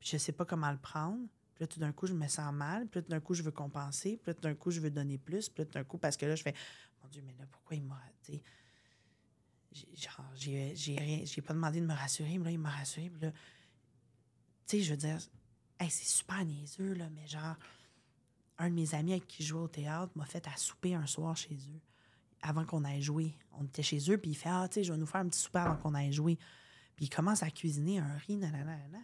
Puis je sais pas comment le prendre. Puis là, tout d'un coup, je me sens mal. Puis tout d'un coup, je veux compenser. Puis tout d'un coup, je veux donner plus. Puis tout d'un coup, parce que là, je fais Mon Dieu, mais là, pourquoi il m'a. Genre, j'ai, j'ai, pas demandé de me rassurer, mais là, il m'a rassuré. là, tu sais, je veux dire, c'est super niaiseux, là, mais genre, un de mes amis avec qui je jouais au théâtre m'a fait à souper un soir chez eux, avant qu'on aille jouer. On était chez eux, puis il fait Ah, tu sais, je vais nous faire un petit souper avant qu'on aille jouer. Puis il commence à cuisiner un riz, nanana, nanana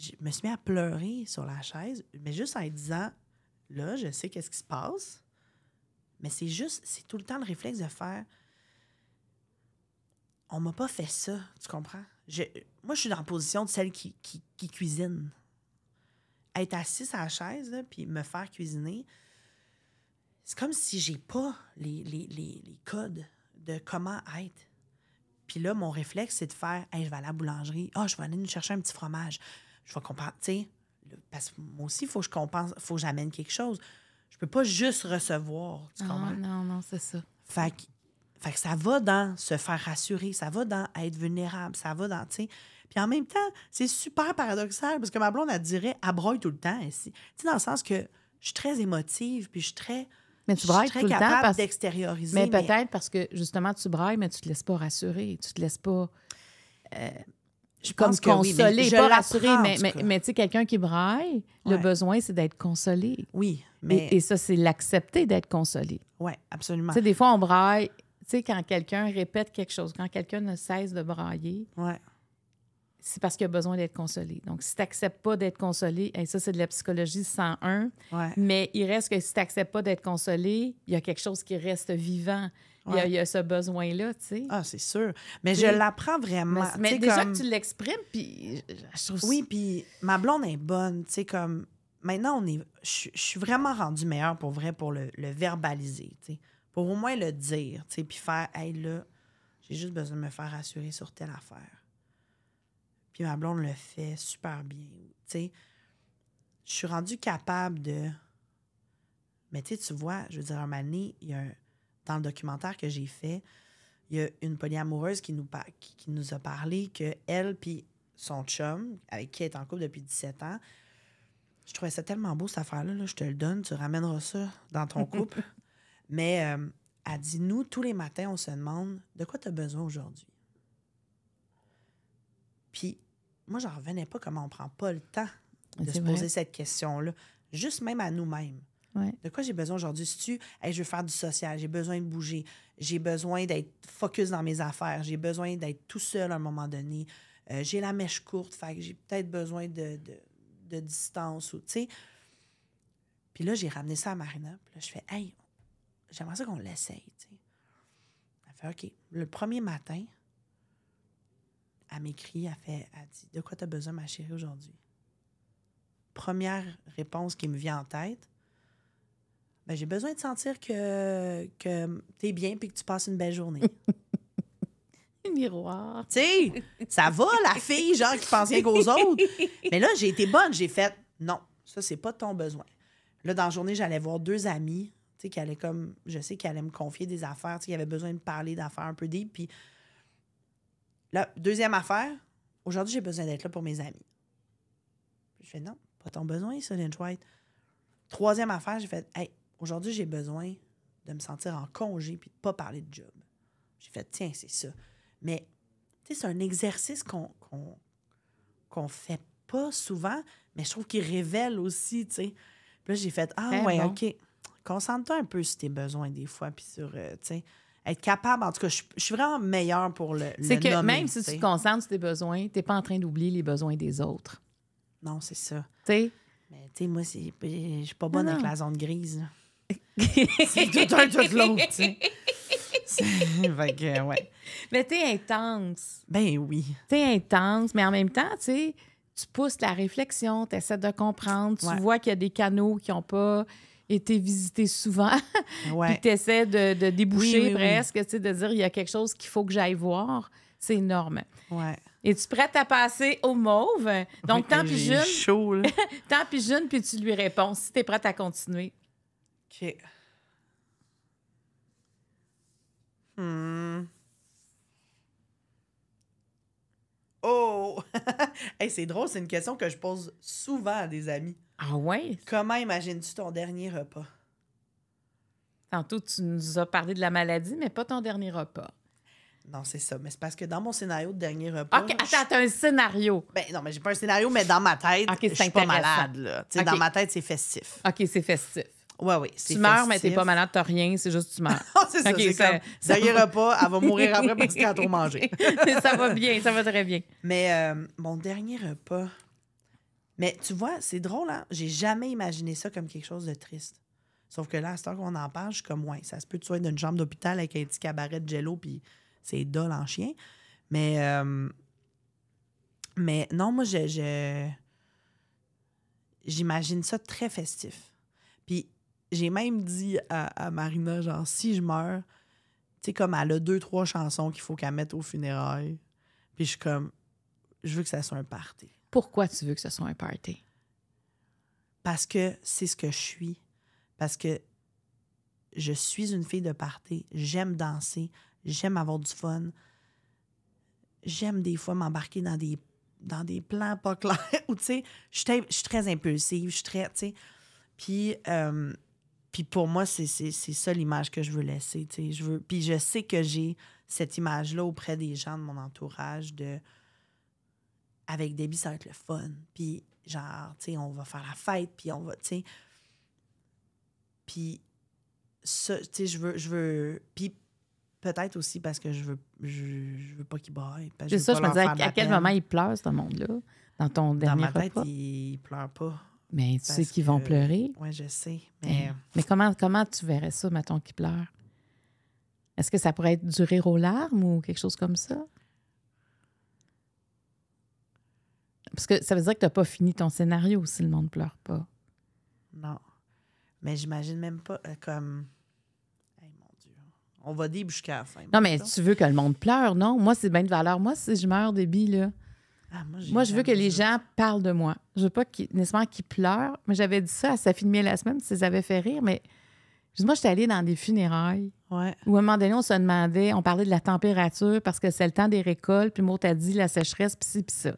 je me suis mis à pleurer sur la chaise, mais juste en disant là, je sais qu'est-ce qui se passe. Mais c'est juste, c'est tout le temps le réflexe de faire on m'a pas fait ça, tu comprends? moi, je suis dans la position de celle qui, qui, cuisine. Être assise à la chaise, puis me faire cuisiner, c'est comme si j'ai pas les, codes de comment être. Puis là, mon réflexe, c'est de faire hey, je vais à la boulangerie. oh, je vais aller nous chercher un petit fromage je vais compenser, parce que moi aussi, il faut que je compense, faut que j'amène quelque chose. Je peux pas juste recevoir, ah, non, Non, c'est ça. Fait fait que ça va dans se faire rassurer, ça va dans être vulnérable, ça va dans, Puis en même temps, c'est super paradoxal parce que ma blonde, elle dirait, elle tout le temps. Tu dans le sens que je suis très émotive, puis je suis très. Mais tu brailles tout le d'extérioriser. Mais, peut-être parce que justement, tu brailles, mais tu te laisses pas rassurer, tu te laisses pas. Euh, je comme pas mais, tu sais, quelqu'un qui braille, le besoin, c'est d'être consolé. Oui, mais... Et, ça, c'est l'accepter d'être consolé. Oui, absolument. Tu sais, des fois, on braille, tu sais, quand quelqu'un répète quelque chose, quand quelqu'un ne cesse de brailler, c'est parce qu'il a besoin d'être consolé. Donc, si tu n'acceptes pas d'être consolé, et ça, c'est de la psychologie 101, mais il reste que si tu n'acceptes pas d'être consolé, il y a quelque chose qui reste vivant. Il, y, a, ce besoin-là, tu sais. Ah, c'est sûr. Mais je l'apprends vraiment. Mais, déjà que tu l'exprimes, puis Oui, puis ma blonde est bonne, tu sais, comme... Maintenant, on est... je, suis vraiment rendue meilleure, pour vrai, pour le, verbaliser, tu sais. Pour au moins le dire, tu sais, puis faire « Hey, là, j'ai juste besoin de me faire rassurer sur telle affaire. » Puis ma blonde le fait super bien, tu sais. Je suis rendue capable de... Mais tu sais, tu vois, je veux dire, un moment il y a un dans le documentaire que j'ai fait, il y a une polyamoureuse qui nous, nous a parlé que elle puis son chum, avec qui elle est en couple depuis 17 ans, je trouvais ça tellement beau, cette affaire-là, je te le donne, tu ramèneras ça dans ton *laughs* couple. Mais euh, elle dit, nous, tous les matins, on se demande, de quoi tu as besoin aujourd'hui? Puis moi, j'en revenais pas comment on prend pas le temps de se poser cette question-là, juste même à nous-mêmes. De quoi j'ai besoin aujourd'hui? Si tu, hey, je veux faire du social, j'ai besoin de bouger, j'ai besoin d'être focus dans mes affaires, j'ai besoin d'être tout seul à un moment donné, euh, j'ai la mèche courte, fait que j'ai peut-être besoin de, de, distance ou, Puis là, j'ai ramené ça à Marina, puis là, je fais, hey, j'aimerais ça qu'on l'essaye, Elle fait, OK. Le premier matin, elle m'écrit, elle fait, elle dit, de quoi tu as besoin, ma chérie, aujourd'hui? Première réponse qui me vient en tête, ben, j'ai besoin de sentir que, que tu es bien puis que tu passes une belle journée. *laughs* Miroir. Tu sais, ça va, la fille, genre, qui pense rien qu'aux autres. Mais là, j'ai été bonne. J'ai fait non, ça, c'est pas ton besoin. Là, dans la journée, j'allais voir deux amis, tu sais, qui allaient comme. Je sais qu'ils allaient me confier des affaires, tu sais, qui avaient besoin de parler d'affaires un peu deep. Puis. Là, deuxième affaire, aujourd'hui, j'ai besoin d'être là pour mes amis. je fais non, pas ton besoin, ça, Lynch White. Troisième affaire, j'ai fait, hey, Aujourd'hui, j'ai besoin de me sentir en congé puis de ne pas parler de job. J'ai fait, tiens, c'est ça. Mais tu sais, c'est un exercice qu'on ne fait pas souvent, mais je trouve qu'il révèle aussi, tu sais. Puis là, j'ai fait, ah ben ouais, OK, concentre-toi un peu sur tes besoins des fois, puis sur, euh, tu sais, être capable, en tout cas, je, suis vraiment meilleure pour le C'est que même si tu te concentres sur tes besoins, t'es pas en train d'oublier les besoins des autres. Non, c'est ça. Tu sais? Mais tu sais, moi, je suis pas bonne avec la zone grise c'est tout un, tout l'autre, tu sais. Mais t'es intense. Ben oui. Tu es intense, mais en même temps, tu pousses la réflexion, tu essaies de comprendre, tu vois qu'il y a des canaux qui n'ont pas été visités souvent. Puis tu essaies de, déboucher presque, de dire il y a quelque chose qu'il faut que j'aille voir. C'est énorme. Ouais. Es-tu prête à passer au mauve? Donc, tant pis jeune. Chaud, *laughs* tant pis jeune, puis tu lui réponds si tu es prête à continuer. OK. Hmm. Oh! *laughs* hey, c'est drôle, c'est une question que je pose souvent à des amis. Ah ouais? Comment imagines-tu ton dernier repas? Tantôt, tu nous as parlé de la maladie, mais pas ton dernier repas. Non, c'est ça. Mais c'est parce que dans mon scénario de dernier repas. OK, attends, t'as un scénario. Ben, non, mais j'ai pas un scénario, mais dans ma tête, c'est pas malade. Là. Dans ma tête, c'est festif. OK, c'est festif. Ouais, oui. Tu meurs, mais t'es pas malade, t'as rien, c'est juste tu meurs. *laughs* c'est ça. ça, ça, ira pas, elle va mourir après parce qu'elle a trop mangé. *laughs* ça va bien, ça va très bien. Mais euh, mon dernier repas. Mais tu vois, c'est drôle, hein? J'ai jamais imaginé ça comme quelque chose de triste. Sauf que là, à cette qu'on en parle, je suis comme, ouais, ça se peut que tu sois d'une chambre d'hôpital avec un petit cabaret de jello, puis c'est dol en chien. Mais, euh, mais non, moi, je, j'imagine ça très festif. Puis j'ai même dit à, Marina, genre, si je meurs, tu sais, comme elle a deux, trois chansons qu'il faut qu'elle mette au funérailles. Puis je suis comme, je veux que ça soit un party. Pourquoi tu veux que ça soit un party? Parce que c'est ce que je suis. Parce que je suis une fille de party. J'aime danser. J'aime avoir du fun. J'aime des fois m'embarquer dans des, dans des plans pas *laughs* clairs. Ou, tu sais, je suis très impulsive. Je suis très, tu sais. Puis, euh, puis pour moi, c'est ça l'image que je veux laisser. Je veux... Puis je sais que j'ai cette image-là auprès des gens de mon entourage de avec Debbie, ça va être le fun. Puis genre, tu on va faire la fête, puis on va, tu Puis ça, tu sais, je veux, je veux... Puis peut-être aussi parce que je veux, je, veux pas qu'il baille. C'est ça, je me disais, à, quel moment il pleurent, ce monde-là, dans ton dernier dans ma tête, repas? ils pleurent pas. Mais tu sais qu'ils vont pleurer. Oui, je sais. Ben, euh, mais, comment, comment tu verrais ça, mettons, qui pleurent? Est-ce que ça pourrait être du aux larmes ou quelque chose comme ça? Parce que ça veut dire que tu n'as pas fini ton scénario si le monde pleure pas. Non. Mais j'imagine même pas euh, comme. Hey, mon Dieu. On va dire jusqu'à la fin. Non, mais tu veux que le monde pleure, non? Moi, c'est bien de valeur. Moi, si je meurs, débile, là, ah, moi, je veux que les gens parlent de moi. Je veux pas qu'ils, nécessairement qu'ils pleurent. Mais j'avais dit ça à sa fille la semaine, ça les avait fait rire. Mais moi, j'étais allée dans des funérailles. Ouais. Où à un moment donné, on se demandait, on parlait de la température parce que c'est le temps des récoltes, puis mot, t'as dit la sécheresse, puis ci, puis ça.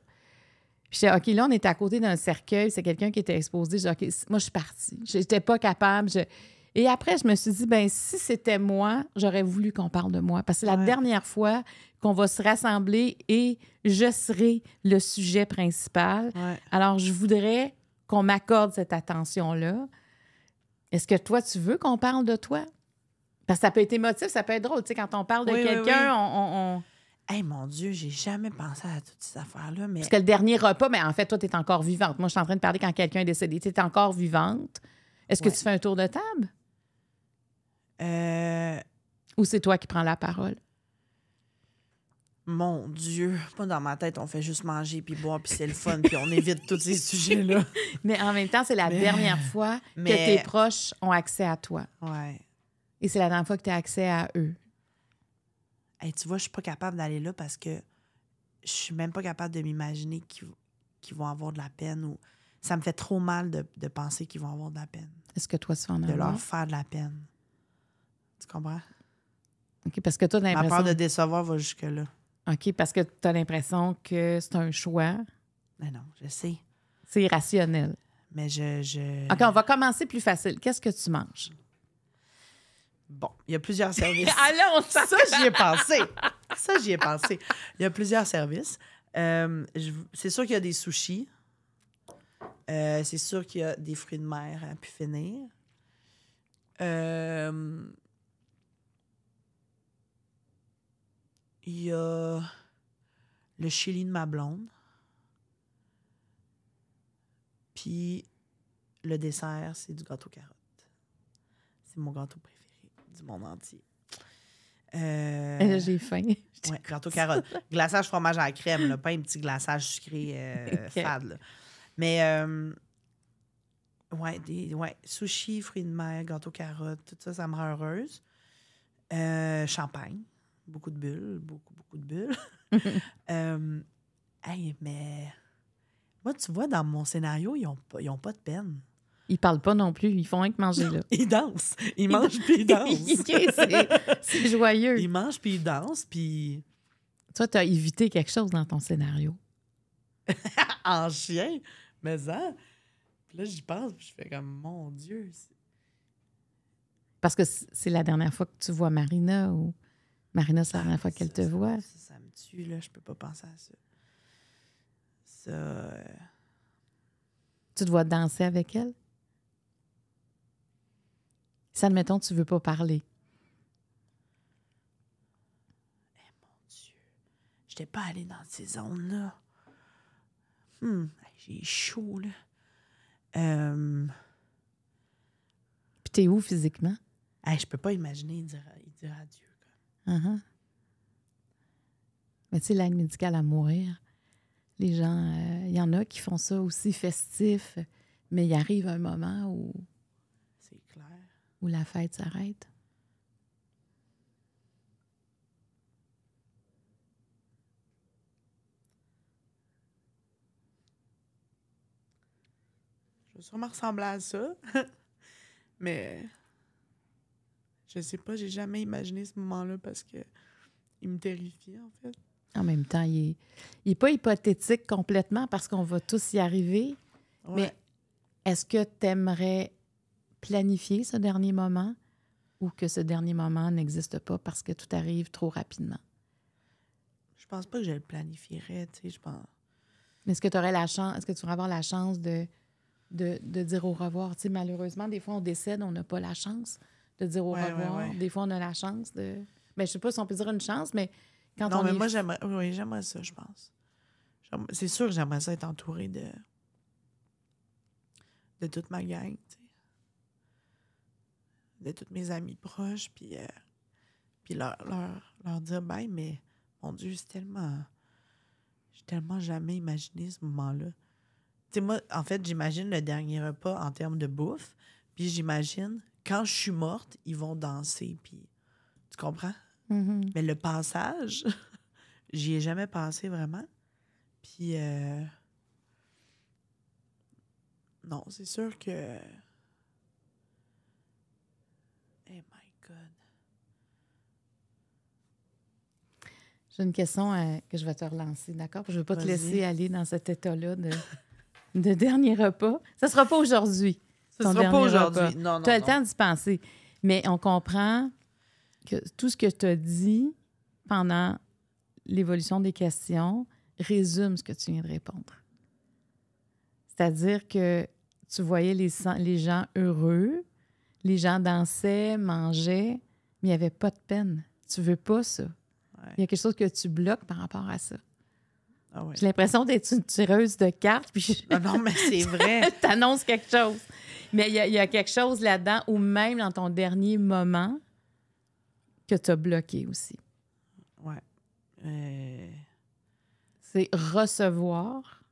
Puis j'étais, OK, là, on était à côté d'un cercueil, c'est quelqu'un qui était exposé. J'ai OK, moi, je suis partie. J'étais pas capable. Je... Et après, je me suis dit, ben si c'était moi, j'aurais voulu qu'on parle de moi. Parce que c'est la dernière fois qu'on va se rassembler et je serai le sujet principal. Alors, je voudrais qu'on m'accorde cette attention-là. Est-ce que toi, tu veux qu'on parle de toi? Parce que ça peut être émotif, ça peut être drôle. Tu sais, quand on parle de quelqu'un, on... on, mon Dieu, j'ai jamais pensé à toutes ces affaires-là. Mais... Parce que le dernier repas, mais en fait, toi, tu es encore vivante. Moi, je suis en train de parler quand quelqu'un est décédé. Tu es encore vivante. Est-ce que tu fais un tour de table? Euh, ou c'est toi qui prends la parole? Mon Dieu, pas dans ma tête, on fait juste manger puis boire puis c'est le fun puis on évite tous ces *laughs* sujets-là. Mais en même temps, c'est la dernière fois que tes proches ont accès à toi. Ouais. Et c'est la dernière fois que tu as accès à eux. Et tu vois, je suis pas capable d'aller là parce que je suis même pas capable de m'imaginer qu'ils vont avoir de la peine ou ça me fait trop mal de, penser qu'ils vont avoir de la peine. Est-ce que toi, tu en en De leur faire de la peine. Tu comprends? OK, parce que toi, l'impression. Ma peur de décevoir va jusque-là. OK, parce que tu as l'impression que c'est un choix. Mais ben non, je sais. C'est irrationnel. Mais je, je. OK, on va commencer plus facile. Qu'est-ce que tu manges? Bon, il y a plusieurs services. Allons, *laughs* ah, ça, j'y ai pensé. Ça, j'y ai pensé. Il y a plusieurs services. Euh, c'est sûr qu'il y a des sushis. Euh, c'est sûr qu'il y a des fruits de mer à pu finir. Euh, Il y a le Chili de ma blonde. Puis le dessert, c'est du gâteau carotte. C'est mon gâteau préféré du monde entier. Euh, euh, j'ai faim. *laughs* gâteau carotte. glaçage fromage à la crème, pas un petit glaçage sucré euh, *laughs* fade. Mais ouais, des, ouais, sushi, fruits de mer, gâteau carotte, tout ça, ça me rend heureuse. champagne beaucoup de bulles, beaucoup, beaucoup de bulles. *laughs* *laughs* Euh, hey, mais moi, tu vois, dans mon scénario, ils n'ont ont pas de peine. Ils parlent pas non plus, ils font rien que manger là. *laughs* ils dansent, ils mangent puis ils dansent. c'est joyeux. Ils mangent puis ils dansent puis. Toi, tu as évité quelque chose dans ton scénario. en chien, mais ça. là, j'y pense, je fais comme mon Dieu. Parce que c'est la dernière fois que tu vois Marina ou. Marina, c'est la dernière fois qu'elle te voit. Ça, me tue, là. Je peux pas penser à ça. Ça. Euh, tu te vois danser avec elle? Si, admettons, tu veux pas parler. Eh mon Dieu. J'étais pas allée dans ces zones-là. Hum, j'ai chaud, là. Euh... Puis t'es où physiquement? Hey, je peux pas imaginer dire, dira adieu. Uh-huh. Mais tu sais, l'aide médicale à mourir, les gens, euh, il y en a qui font ça aussi festif, mais il arrive un moment où. Où la fête s'arrête. Je vais sûrement ressembler à ça, *laughs* mais je sais pas, j'ai jamais imaginé ce moment-là parce que il me terrifie, en fait. En même temps, il n'est pas hypothétique complètement parce qu'on va tous y arriver. Mais est-ce que tu aimerais planifier ce dernier moment ou que ce dernier moment n'existe pas parce que tout arrive trop rapidement? Je pense pas que je le planifierais, tu sais, je pense. Mais est-ce que tu aurais la chance, est-ce que tu pourrais avoir la chance de, de, de dire au revoir? Tu sais, malheureusement, des fois, on décède, on n'a pas la chance de dire au revoir. Des fois, on a la chance de. mais je sais pas si on peut dire une chance, mais quand on. Non, mais moi, j'aimerais. Oui, j'aimerais ça, je pense. C'est sûr que j'aimerais ça être entourée de. de toute ma gang, De toutes mes amis proches, puis. Euh, puis leur, leur, dire, ben, mais mon Dieu, c'est tellement. J'ai tellement jamais imaginé ce moment-là. Tu sais, moi, en fait, j'imagine le dernier repas en termes de bouffe, puis j'imagine quand je suis morte, ils vont danser. Puis, tu comprends? Mm-hmm. Mais le passage, *laughs* j'y ai jamais pensé vraiment. Puis, euh, non, c'est sûr que. Eh J'ai une question euh, que je vais te relancer, d'accord? Je ne veux pas te laisser aller dans cet état-là de, *laughs* de dernier repas. Ça ne sera pas aujourd'hui aujourd'hui. tu as le temps d'y penser. Mais on comprend que tout ce que tu as dit pendant l'évolution des questions résume ce que tu viens de répondre. C'est-à-dire que tu voyais les, les gens heureux, les gens dansaient, mangeaient, mais il n'y avait pas de peine. Tu veux pas ça. Il y a quelque chose que tu bloques par rapport à ça. Ah J'ai l'impression d'être une tireuse de cartes. Puis ah mais c'est *laughs* vrai. annonces quelque chose. Mais il y, a quelque chose là-dedans, ou même dans ton dernier moment, que tu as bloqué aussi. Ouais. Euh. C'est recevoir,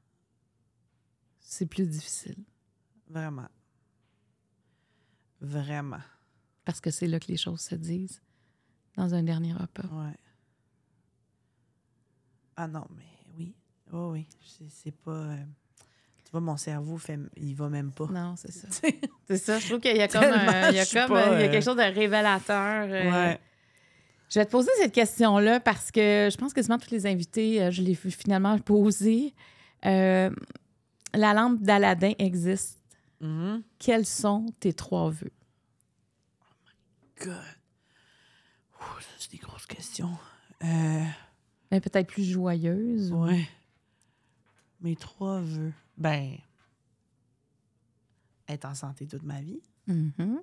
c'est plus difficile. Vraiment. Vraiment. Parce que c'est là que les choses se disent, dans un dernier repas. Ouais. Ah non, mais oui. Oui, oh oui, c'est pas. Euh, mon cerveau, fait, il va même pas. Non, c'est ça. *laughs* c'est ça. Je trouve qu'il y a comme, quelque euh, chose de révélateur. Euh. Je vais te poser cette question-là parce que je pense que quasiment tous les invités, euh, je l'ai finalement posé la lampe d'Aladin existe. Mm-hmm. Quels sont tes trois vœux? Oh my God! c'est des grosses questions. Mais peut-être plus joyeuse. Ouais. Mes trois vœux. Ben, être en santé toute ma vie. Mm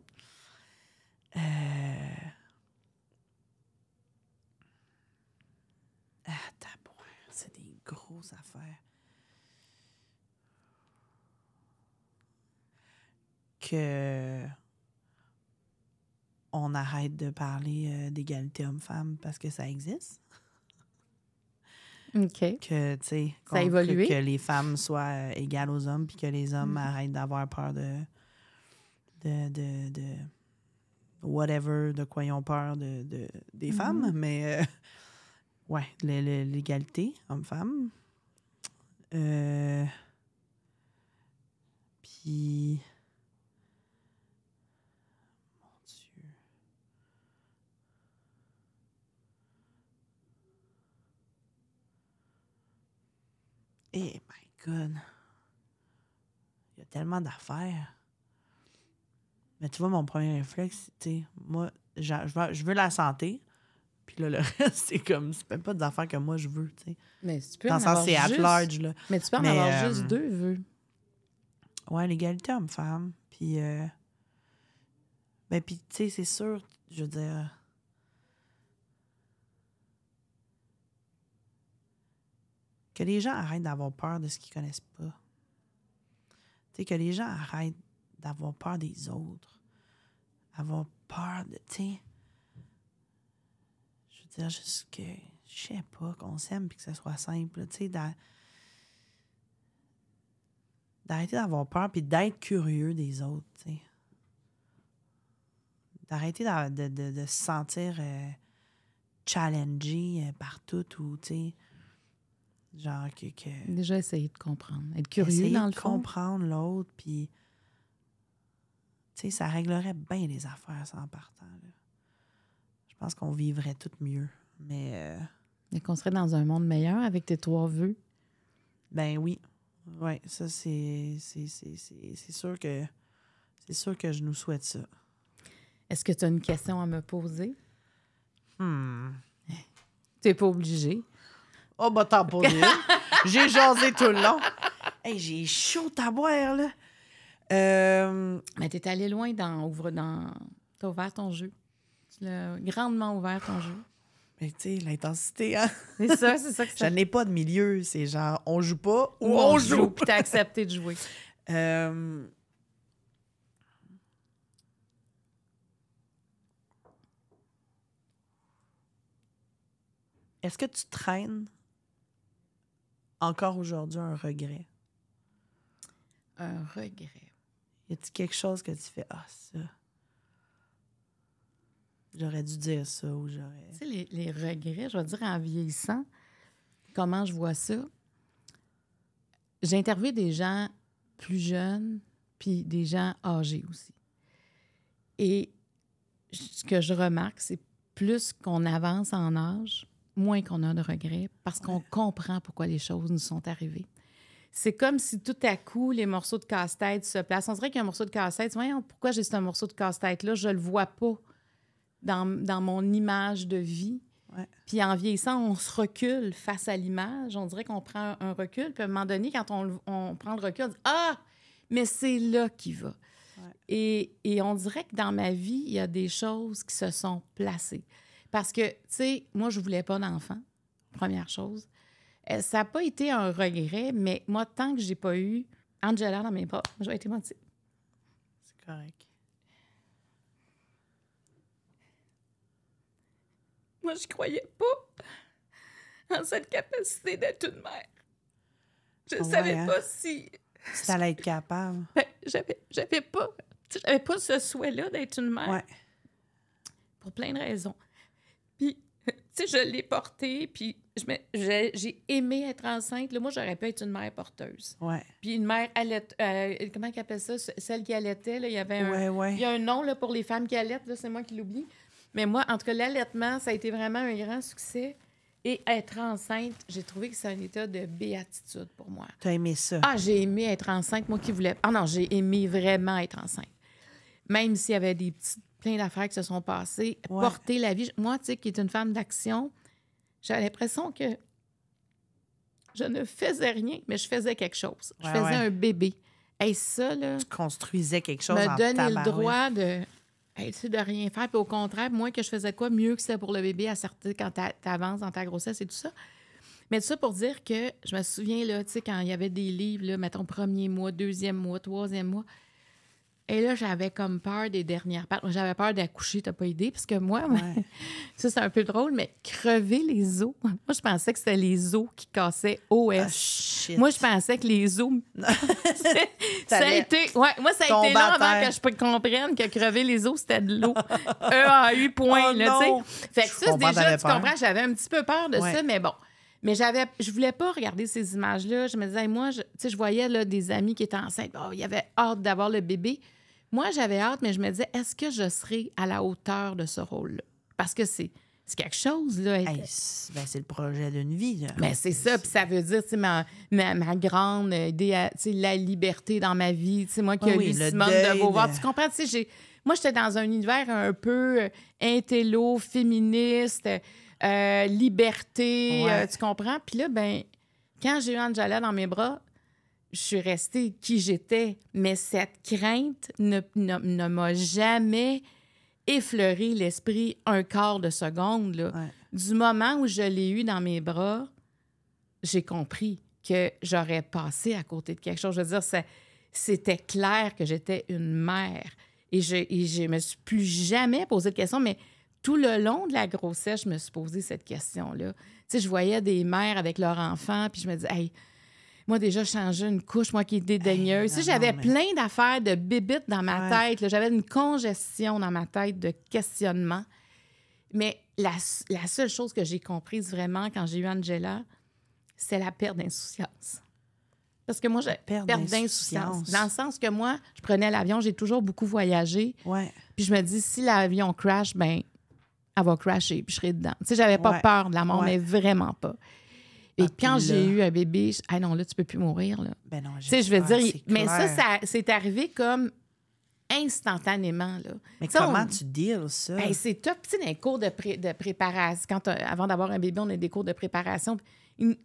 c'est des grosses affaires. Que on arrête de parler euh, d'égalité homme-femme parce que ça existe. Que, tu sais, que, les femmes soient euh, égales aux hommes, puis que les hommes mm. arrêtent d'avoir peur de de, de, whatever, de quoi ils ont peur de, des mm-hmm. femmes. Mais, euh, ouais, l'égalité homme-femme. Euh, puis Eh, my God! Il y a tellement d'affaires. Mais tu vois, mon premier réflexe, tu sais, moi, je veux, la santé. Puis là, le *laughs* reste, c'est comme, c'est même pas des affaires que moi je veux, tu sais. Mais tu peux Dans en sens, c'est à large, là. Mais tu peux en avoir juste euh, deux vœux. Ouais, l'égalité homme-femme. Puis, euh... ben, puis tu sais, c'est sûr, je veux dire, Que les gens arrêtent d'avoir peur de ce qu'ils connaissent pas. que les gens arrêtent d'avoir peur des autres. Avoir peur de. je veux dire, juste que. Je sais pas, qu'on s'aime et que ce soit simple. Tu d'arrêter d'avoir peur puis d'être curieux des autres. D'arrêter de, se sentir euh, challengé euh, tout ou, tu Genre Déjà essayer de comprendre, être curieux dans le de comprendre l'autre, puis... Tu sais, ça réglerait bien les affaires sans partant. Je pense qu'on vivrait tout mieux, mais... Et euh, qu'on serait dans un monde meilleur avec tes trois vœux. Ben oui. Oui, ça, c'est sûr que... C'est sûr que je nous souhaite ça. Est-ce que tu as une question à me poser? Hmm. Tu n'es pas obligé. Oh, bah, tant pour *laughs* J'ai jasé tout le long. Hey, j'ai chaud à boire, là. Euh, Mais t'es allé loin dans. Ouvre dans... T'as ouvert ton jeu. Tu l'as grandement ouvert ton jeu. Mais tu sais, l'intensité, hein? C'est ça, c'est ça que ça. *laughs* Je n'ai pas de milieu. C'est genre, on joue pas ou, on, joue. Puis t'as accepté de jouer. *laughs* Euh. Est-ce que tu traînes encore aujourd'hui un regret? Un regret. Y a-t-il quelque chose que tu fais, ah, ça, j'aurais dû dire ça ou j'aurais. Tu sais, les, les, regrets, je vais dire en vieillissant, comment je vois ça. J'ai des gens plus jeunes, puis des gens âgés aussi. Et ce que je remarque, c'est plus qu'on avance en âge, moins qu'on a de regrets parce qu'on comprend pourquoi les choses nous sont arrivées. C'est comme si tout à coup, les morceaux de casse-tête se placent. On dirait qu'il y a un morceau de casse-tête, pourquoi j'ai ce morceau de casse-tête-là? Je le vois pas dans, mon image de vie. Puis en vieillissant, on se recule face à l'image. On dirait qu'on prend un recul. Puis à un moment donné, quand on, prend le recul, on dit Ah, mais c'est là qui va. et on dirait que dans ma vie, il y a des choses qui se sont placées. Parce que, tu sais, moi, je voulais pas d'enfant, première chose. Euh, ça n'a pas été un regret, mais moi, tant que j'ai pas eu Angela dans mes bras, j'ai été mentie. C'est correct. Moi, je croyais pas en cette capacité d'être une mère. Je ne savais hein? pas si. Ça allais être capable. Ben, j'avais, j'avais pas, pas ce souhait-là d'être une mère. Ouais. Pour plein de raisons sais, je l'ai portée, puis j'ai aimé être enceinte. moi, j'aurais pu être une mère porteuse. Ouais. Puis une mère allait, euh, comment ils appellent ça? Celle qui allaitait, là, il y avait un, Il y a un nom là, pour les femmes qui allaitent, c'est moi qui l'oublie. Mais moi, en tout cas, l'allaitement, ça a été vraiment un grand succès. Et être enceinte, j'ai trouvé que c'est un état de béatitude pour moi. Tu as aimé ça? Ah, j'ai aimé être enceinte, moi qui voulais. Ah non, j'ai aimé vraiment être enceinte même s'il y avait des petits plein d'affaires qui se sont passées, porter la vie. Moi, tu sais, qui est une femme d'action, j'avais l'impression que je ne faisais rien, mais je faisais quelque chose. je faisais un bébé. Et ça, là. Tu construisais quelque chose. Me donnait le droit de. de rien faire. Puis au contraire, moins que je faisais quoi, mieux que ça pour le bébé à certains, quand tu avances dans ta grossesse et tout ça. Mais tout ça pour dire que je me souviens, là, tu sais, quand il y avait des livres, là, mettons, premier mois, deuxième mois, troisième mois, et là, j'avais comme peur des dernières pattes. J'avais peur d'accoucher, t'as pas idée, parce que moi, *laughs* ça c'est un peu drôle, mais crever les os. *laughs* Moi, je pensais que c'était les os qui cassaient OS. Ah, moi, je pensais que les os. *laughs* ça a été. Ouais, moi, ça a été là avant que je peux comprenne que crever les os, c'était de l'eau. E-A-U, e point. Oh, là, fait que ça, déjà, tu comprends, j'avais un petit peu peur de ça, mais bon. Mais j'avais, je voulais pas regarder ces images-là. Je me disais, moi, tu sais, je voyais là, des amis qui étaient enceintes. Oh, il y avait hâte d'avoir le bébé. Moi, j'avais hâte, mais je me disais, est-ce que je serai à la hauteur de ce rôle-là? Parce que c'est. quelque chose, là. Ben, c'est le projet d'une vie, là. Ben, c'est ça. Puis ça veut dire, ma, ma, grande idée, tu la liberté dans ma vie. C'est moi qui ah ai de Beauvoir. Euh. Tu comprends? Moi, j'étais dans un univers un peu euh, intello, féministe, euh, liberté, tu comprends? Puis là, ben, quand j'ai eu Angela dans mes bras, je suis restée qui j'étais, mais cette crainte ne, m'a jamais effleuré l'esprit un quart de seconde. Du moment où je l'ai eu dans mes bras, j'ai compris que j'aurais passé à côté de quelque chose. Je veux dire, c'était clair que j'étais une mère. Et je ne me suis plus jamais posé de question, mais tout le long de la grossesse, je me suis posé cette question-là. Tu sais, je voyais des mères avec leurs enfants, puis je me disais, hey, moi, déjà, changeais une couche, moi qui est dédaigneuse. Hey, j'avais plein d'affaires de bibites dans ma tête. J'avais une congestion dans ma tête de questionnement. Mais la, seule chose que j'ai comprise vraiment quand j'ai eu Angela, c'est la perte d'insouciance. Parce que moi, j'ai perte d'insouciance. Dans le sens que moi, je prenais l'avion, j'ai toujours beaucoup voyagé. Ouais. Puis je me dis, si l'avion crash, ben elle va crasher, puis je serai dedans. Tu sais, j'avais pas peur de la mort, mais vraiment pas. Et ah, quand j'ai eu un bébé, ah non, là, tu peux plus mourir. Là. Ben je veux dire, mais ça, ça c'est arrivé comme instantanément. Là. Mais comment tu deals ça? Ben, c'est top. Tu sais, cours de, de préparation, quand avant d'avoir un bébé, on a des cours de préparation.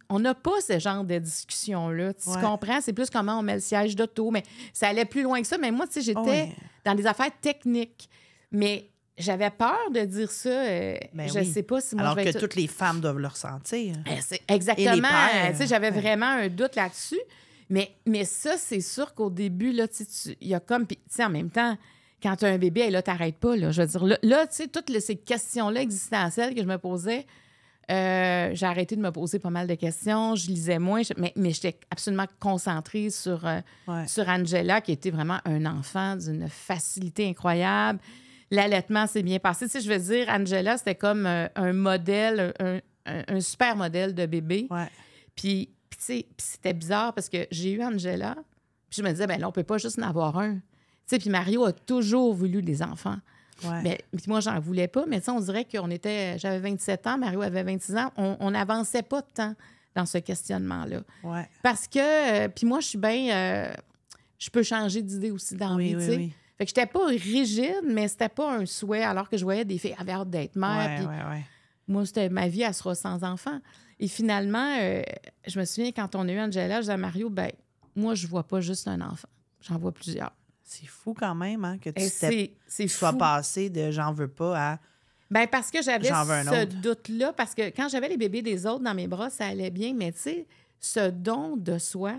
On n'a pas ce genre de discussion-là. Tu comprends? C'est plus comment on met le siège d'auto. Mais ça allait plus loin que ça. Mais moi, tu sais, j'étais dans des affaires techniques. Mais j'avais peur de dire ça. Euh, ben je sais pas si moi Alors que toutes les femmes doivent le ressentir. Eh, exactement. j'avais vraiment un doute là-dessus. Mais, mais ça, c'est sûr qu'au début, là, il y a comme. Puis, en même temps, quand tu as un bébé, et eh, là, t'arrêtes pas. Là, je veux dire, là, toutes ces questions-là existentielles que je me posais, euh, j'ai arrêté de me poser pas mal de questions. Je lisais moins, mais, j'étais absolument concentrée sur, euh, sur Angela, qui était vraiment un enfant d'une facilité incroyable l'allaitement s'est bien passé. Tu je veux dire, Angela, c'était comme euh, un modèle, un, super modèle de bébé. Puis, c'était bizarre parce que j'ai eu Angela, puis je me disais, ben là, on peut pas juste en avoir un. Tu sais, puis Mario a toujours voulu des enfants. Mais, ben, puis moi, j'en voulais pas, mais on dirait qu'on était. J'avais 27 ans, Mario avait 26 ans, on n'avançait pas de temps dans ce questionnement-là. Parce que, euh, puis moi, je suis bien. Euh, je peux changer d'idée aussi dans oui, oui, fait que j'étais pas rigide, mais c'était pas un souhait, alors que je voyais des filles avaient hâte d'être mères. Moi, c'était ma vie, elle sera sans enfant. Et finalement, euh, je me souviens quand on a eu Angela, je à Mario, ben moi, je vois pas juste un enfant. J'en vois plusieurs. C'est fou quand même hein, que tu, sais c'est sois passé de j'en veux pas à. Ben parce que j'avais ce doute-là, parce que quand j'avais les bébés des autres dans mes bras, ça allait bien, mais tu sais, ce don de soi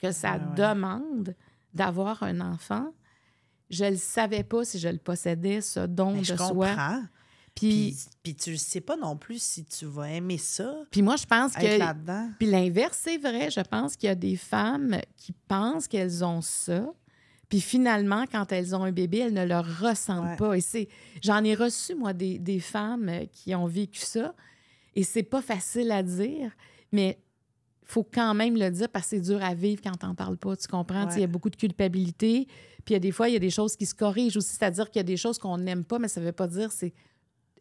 que ça demande d'avoir un enfant, je le savais pas si je le possédais, ce don je soi. Comprends. Puis, puis, tu ne sais pas non plus si tu vas aimer ça. Puis moi, je pense que. Puis l'inverse, c'est vrai. Je pense qu'il y a des femmes qui pensent qu'elles ont ça. Puis finalement, quand elles ont un bébé, elles ne le ressentent pas. Et c'est, j'en ai reçu, moi, des, femmes qui ont vécu ça. Et c'est pas facile à dire, mais faut quand même le dire parce que c'est dur à vivre quand t'en parles pas. Tu comprends? Il y a beaucoup de culpabilité. Puis il y a des fois, il y a des choses qui se corrigent aussi, c'est-à-dire qu'il y a des choses qu'on n'aime pas, mais ça ne veut pas dire c'est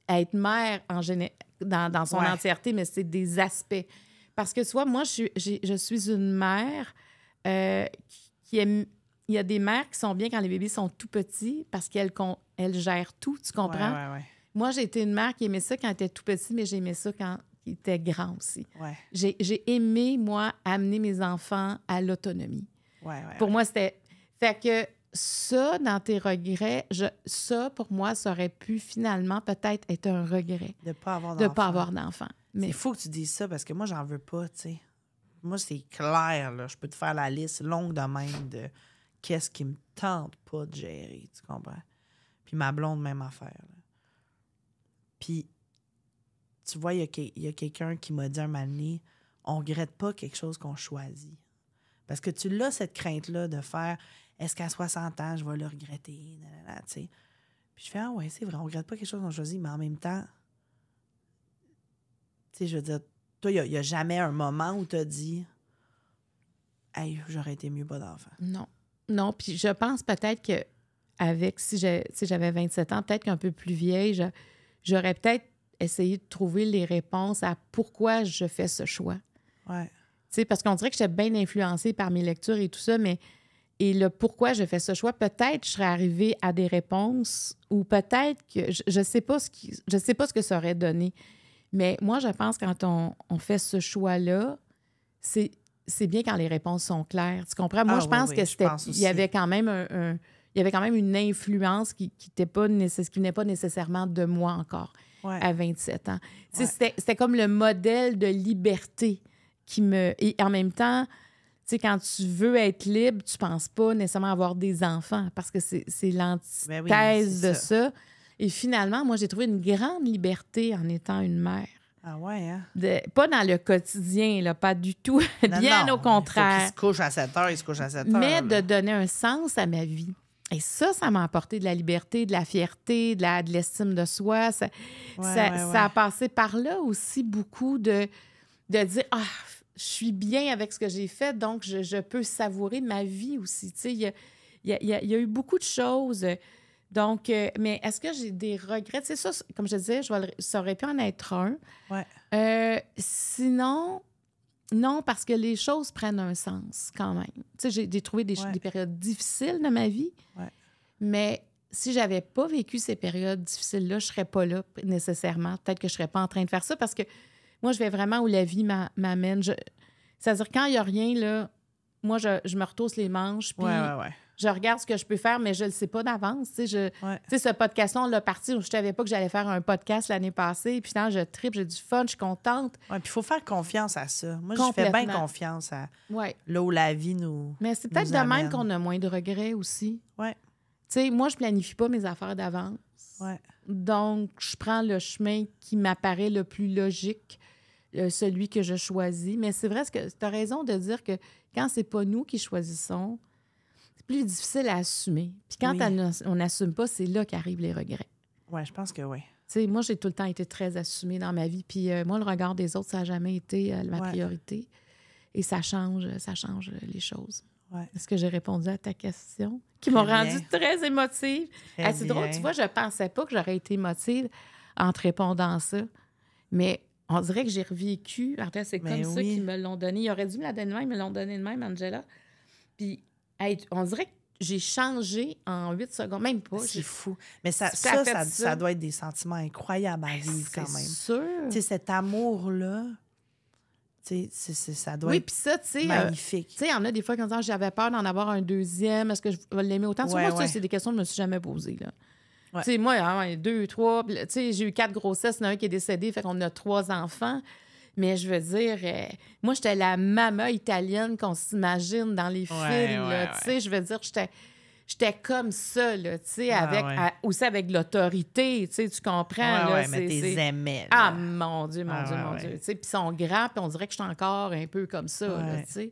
être mère en dans, son entièreté, mais c'est des aspects. Parce que soit moi, je suis, une mère euh, qui aime. Il y a des mères qui sont bien quand les bébés sont tout petits parce qu'elles elles gèrent tout, tu comprends? moi, j'ai été une mère qui aimait ça quand elle était tout petit, mais j'aimais ça quand il était grand aussi. J'ai aimé, moi, amener mes enfants à l'autonomie. Pour moi, c'était. Fait que ça, dans tes regrets, je, ça, pour moi, ça aurait pu finalement peut-être être un regret. De ne pas avoir d'enfant. De pas avoir d'enfant. Mais il faut que tu dises ça parce que moi, j'en veux pas, tu sais. Moi, c'est clair, là. Je peux te faire la liste longue de même de qu'est-ce qui me tente pas de gérer, tu comprends? Puis ma blonde, même affaire. Là. Puis, tu vois, il y a, quelqu'un qui m'a dit un moment donné, on regrette pas quelque chose qu'on choisit. Parce que tu l'as cette crainte-là de faire est-ce qu'à 60 ans, je vais le regretter? puis je fais, ah ouais, c'est vrai, on regrette pas quelque chose qu'on choisit, mais en même temps, tu sais, je veux dire, toi, il n'y a, jamais un moment où tu as dit, hey, j'aurais été mieux pas d'enfant. Non. Non, puis je pense peut-être que avec, si j'avais 27 ans, peut-être qu'un peu plus vieille, j'aurais peut-être essayé de trouver les réponses à pourquoi je fais ce choix. Ouais. parce qu'on dirait que j'étais bien influencée par mes lectures et tout ça, mais et le pourquoi je fais ce choix, peut-être je serais arrivée à des réponses ou peut-être que je ne sais, pas ce sais pas ce que ça aurait donné. Mais moi, je pense quand on, fait ce choix-là, c'est, c'est bien quand les réponses sont claires. Tu comprends? Moi, ah je pense qu'il que c'était. Il y avait quand même il y avait quand même une influence qui, qui, pas, qui n'est pas nécessairement de moi encore à 27 ans. c'est c'était comme le modèle de liberté qui me. Et en même temps, tu sais, quand tu veux être libre, tu penses pas nécessairement avoir des enfants parce que c'est ben l'antithèse de ça. Et finalement, moi, j'ai trouvé une grande liberté en étant une mère. Ah ouais, hein? De, pas dans le quotidien, là, pas du tout. *laughs* Bien au contraire. Il, se couche à 7 heures, il se couche à 7 heures. Mais de donner un sens à ma vie. Et ça, ça m'a apporté de la liberté, de la fierté, de l'estime de, de, soi. Ça, a passé par là aussi beaucoup de, de dire Ah, je suis bien avec ce que j'ai fait, donc je, peux savourer ma vie aussi. Tu sais, il y a, eu beaucoup de choses. Donc, euh, mais est-ce que j'ai des regrets? C'est ça, comme je disais, je ça aurait pu en être un. Ouais. Euh, sinon, non, parce que les choses prennent un sens quand même. Tu sais, j'ai trouvé des, des, périodes difficiles de ma vie, ouais. mais si j'avais pas vécu ces périodes difficiles-là, je serais pas là nécessairement. Peut-être que je serais pas en train de faire ça parce que moi, je vais vraiment où la vie m'amène. C'est-à-dire, quand il n'y a rien, là, moi, je, me retousse les manches. Puis Je regarde ce que je peux faire, mais je ne le sais pas d'avance. Tu sais, ce podcast-là, on l'a parti. Je ne savais pas que j'allais faire un podcast l'année passée. Puis là, je tripe, j'ai du fun, je suis contente. puis il faut faire confiance à ça. Moi, je fais bien confiance à là où la vie nous. Mais c'est peut-être de même qu'on a moins de regrets aussi. Oui. Tu sais, moi, je planifie pas mes affaires d'avance. Donc, je prends le chemin qui m'apparaît le plus logique euh, celui que je choisis. Mais c'est vrai, que tu as raison de dire que quand c'est pas nous qui choisissons, c'est plus difficile à assumer. Puis quand on n'assume pas, c'est là qu'arrivent les regrets. Oui, je pense que oui. sais moi, j'ai tout le temps été très assumée dans ma vie. Puis euh, moi, le regard des autres, ça n'a jamais été euh, ma priorité. Et ça change, ça change les choses. Est-ce que j'ai répondu à ta question? Qui m'ont rendue très émotive. Ah, c'est drôle, tu vois, je ne pensais pas que j'aurais été émotive en te répondant ça. Mais on dirait que j'ai revécu. c'est ben comme ça qu'ils me l'ont donné. Ils auraient dû me la donner de même, ils me l'ont donné de même, Angela. Puis, on dirait que j'ai changé en 8 secondes, même pas. Ben, c'est fou. Mais ça ça, doit être des sentiments incroyables à ben, vivre quand même. C'est sûr. Tu sais, cet amour-là. C ça doit oui, puis ça, t'sais, euh, magnifique. tu sais, il y en a des fois qui ah, J'avais peur d'en avoir un deuxième. Est-ce que je vais euh, l'aimer autant? Moi, ça, c'est des questions que je ne me suis jamais posées. Là. Tu sais, moi, hein, deux, trois, j'ai eu quatre grossesses, il y en a un qui est décédé, fait qu'on a trois enfants. Mais je veux dire, euh, moi, j'étais la maman italienne qu'on s'imagine dans les films. tu je veux dire, j'étais j'étais comme ça, là, tu sais, ah, avec, avec l'autorité, tu tu comprends. mais t'es aimais. Ah, mon Dieu, mon ah, Dieu, mon Dieu. puis ils sont grands, puis on dirait que je suis encore un peu comme ça, tu sais.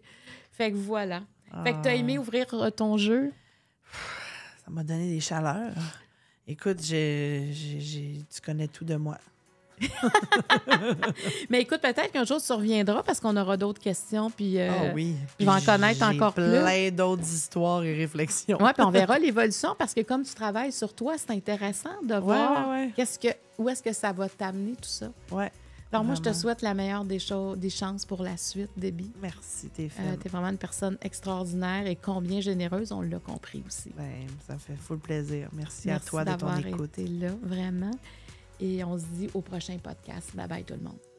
Fait que voilà. Fait que tu as ah. aimé ouvrir euh, ton jeu? Ça m'a donné des chaleurs. Écoute, j'ai, tu connais tout de moi. *laughs* Mais écoute, peut-être qu'un jour tu reviendras parce qu'on aura d'autres questions. Puis, euh, ah oui. Je vais en connaître encore plein plus. Plein d'autres histoires et réflexions. oui, puis on verra *laughs* l'évolution parce que comme tu travailles sur toi, c'est intéressant de voir -ce que, où est-ce que ça va t'amener tout ça. Ouais. Alors, moi, je te souhaite la meilleure des, choses, des chances pour la suite, Debbie. Merci, t'es euh, T'es vraiment une personne extraordinaire et combien généreuse, on l'a compris aussi. Ben, ça me fait full plaisir. Merci, à toi de ton écoute. là, vraiment. Et on se dit au prochain podcast. Bye bye, tout le monde.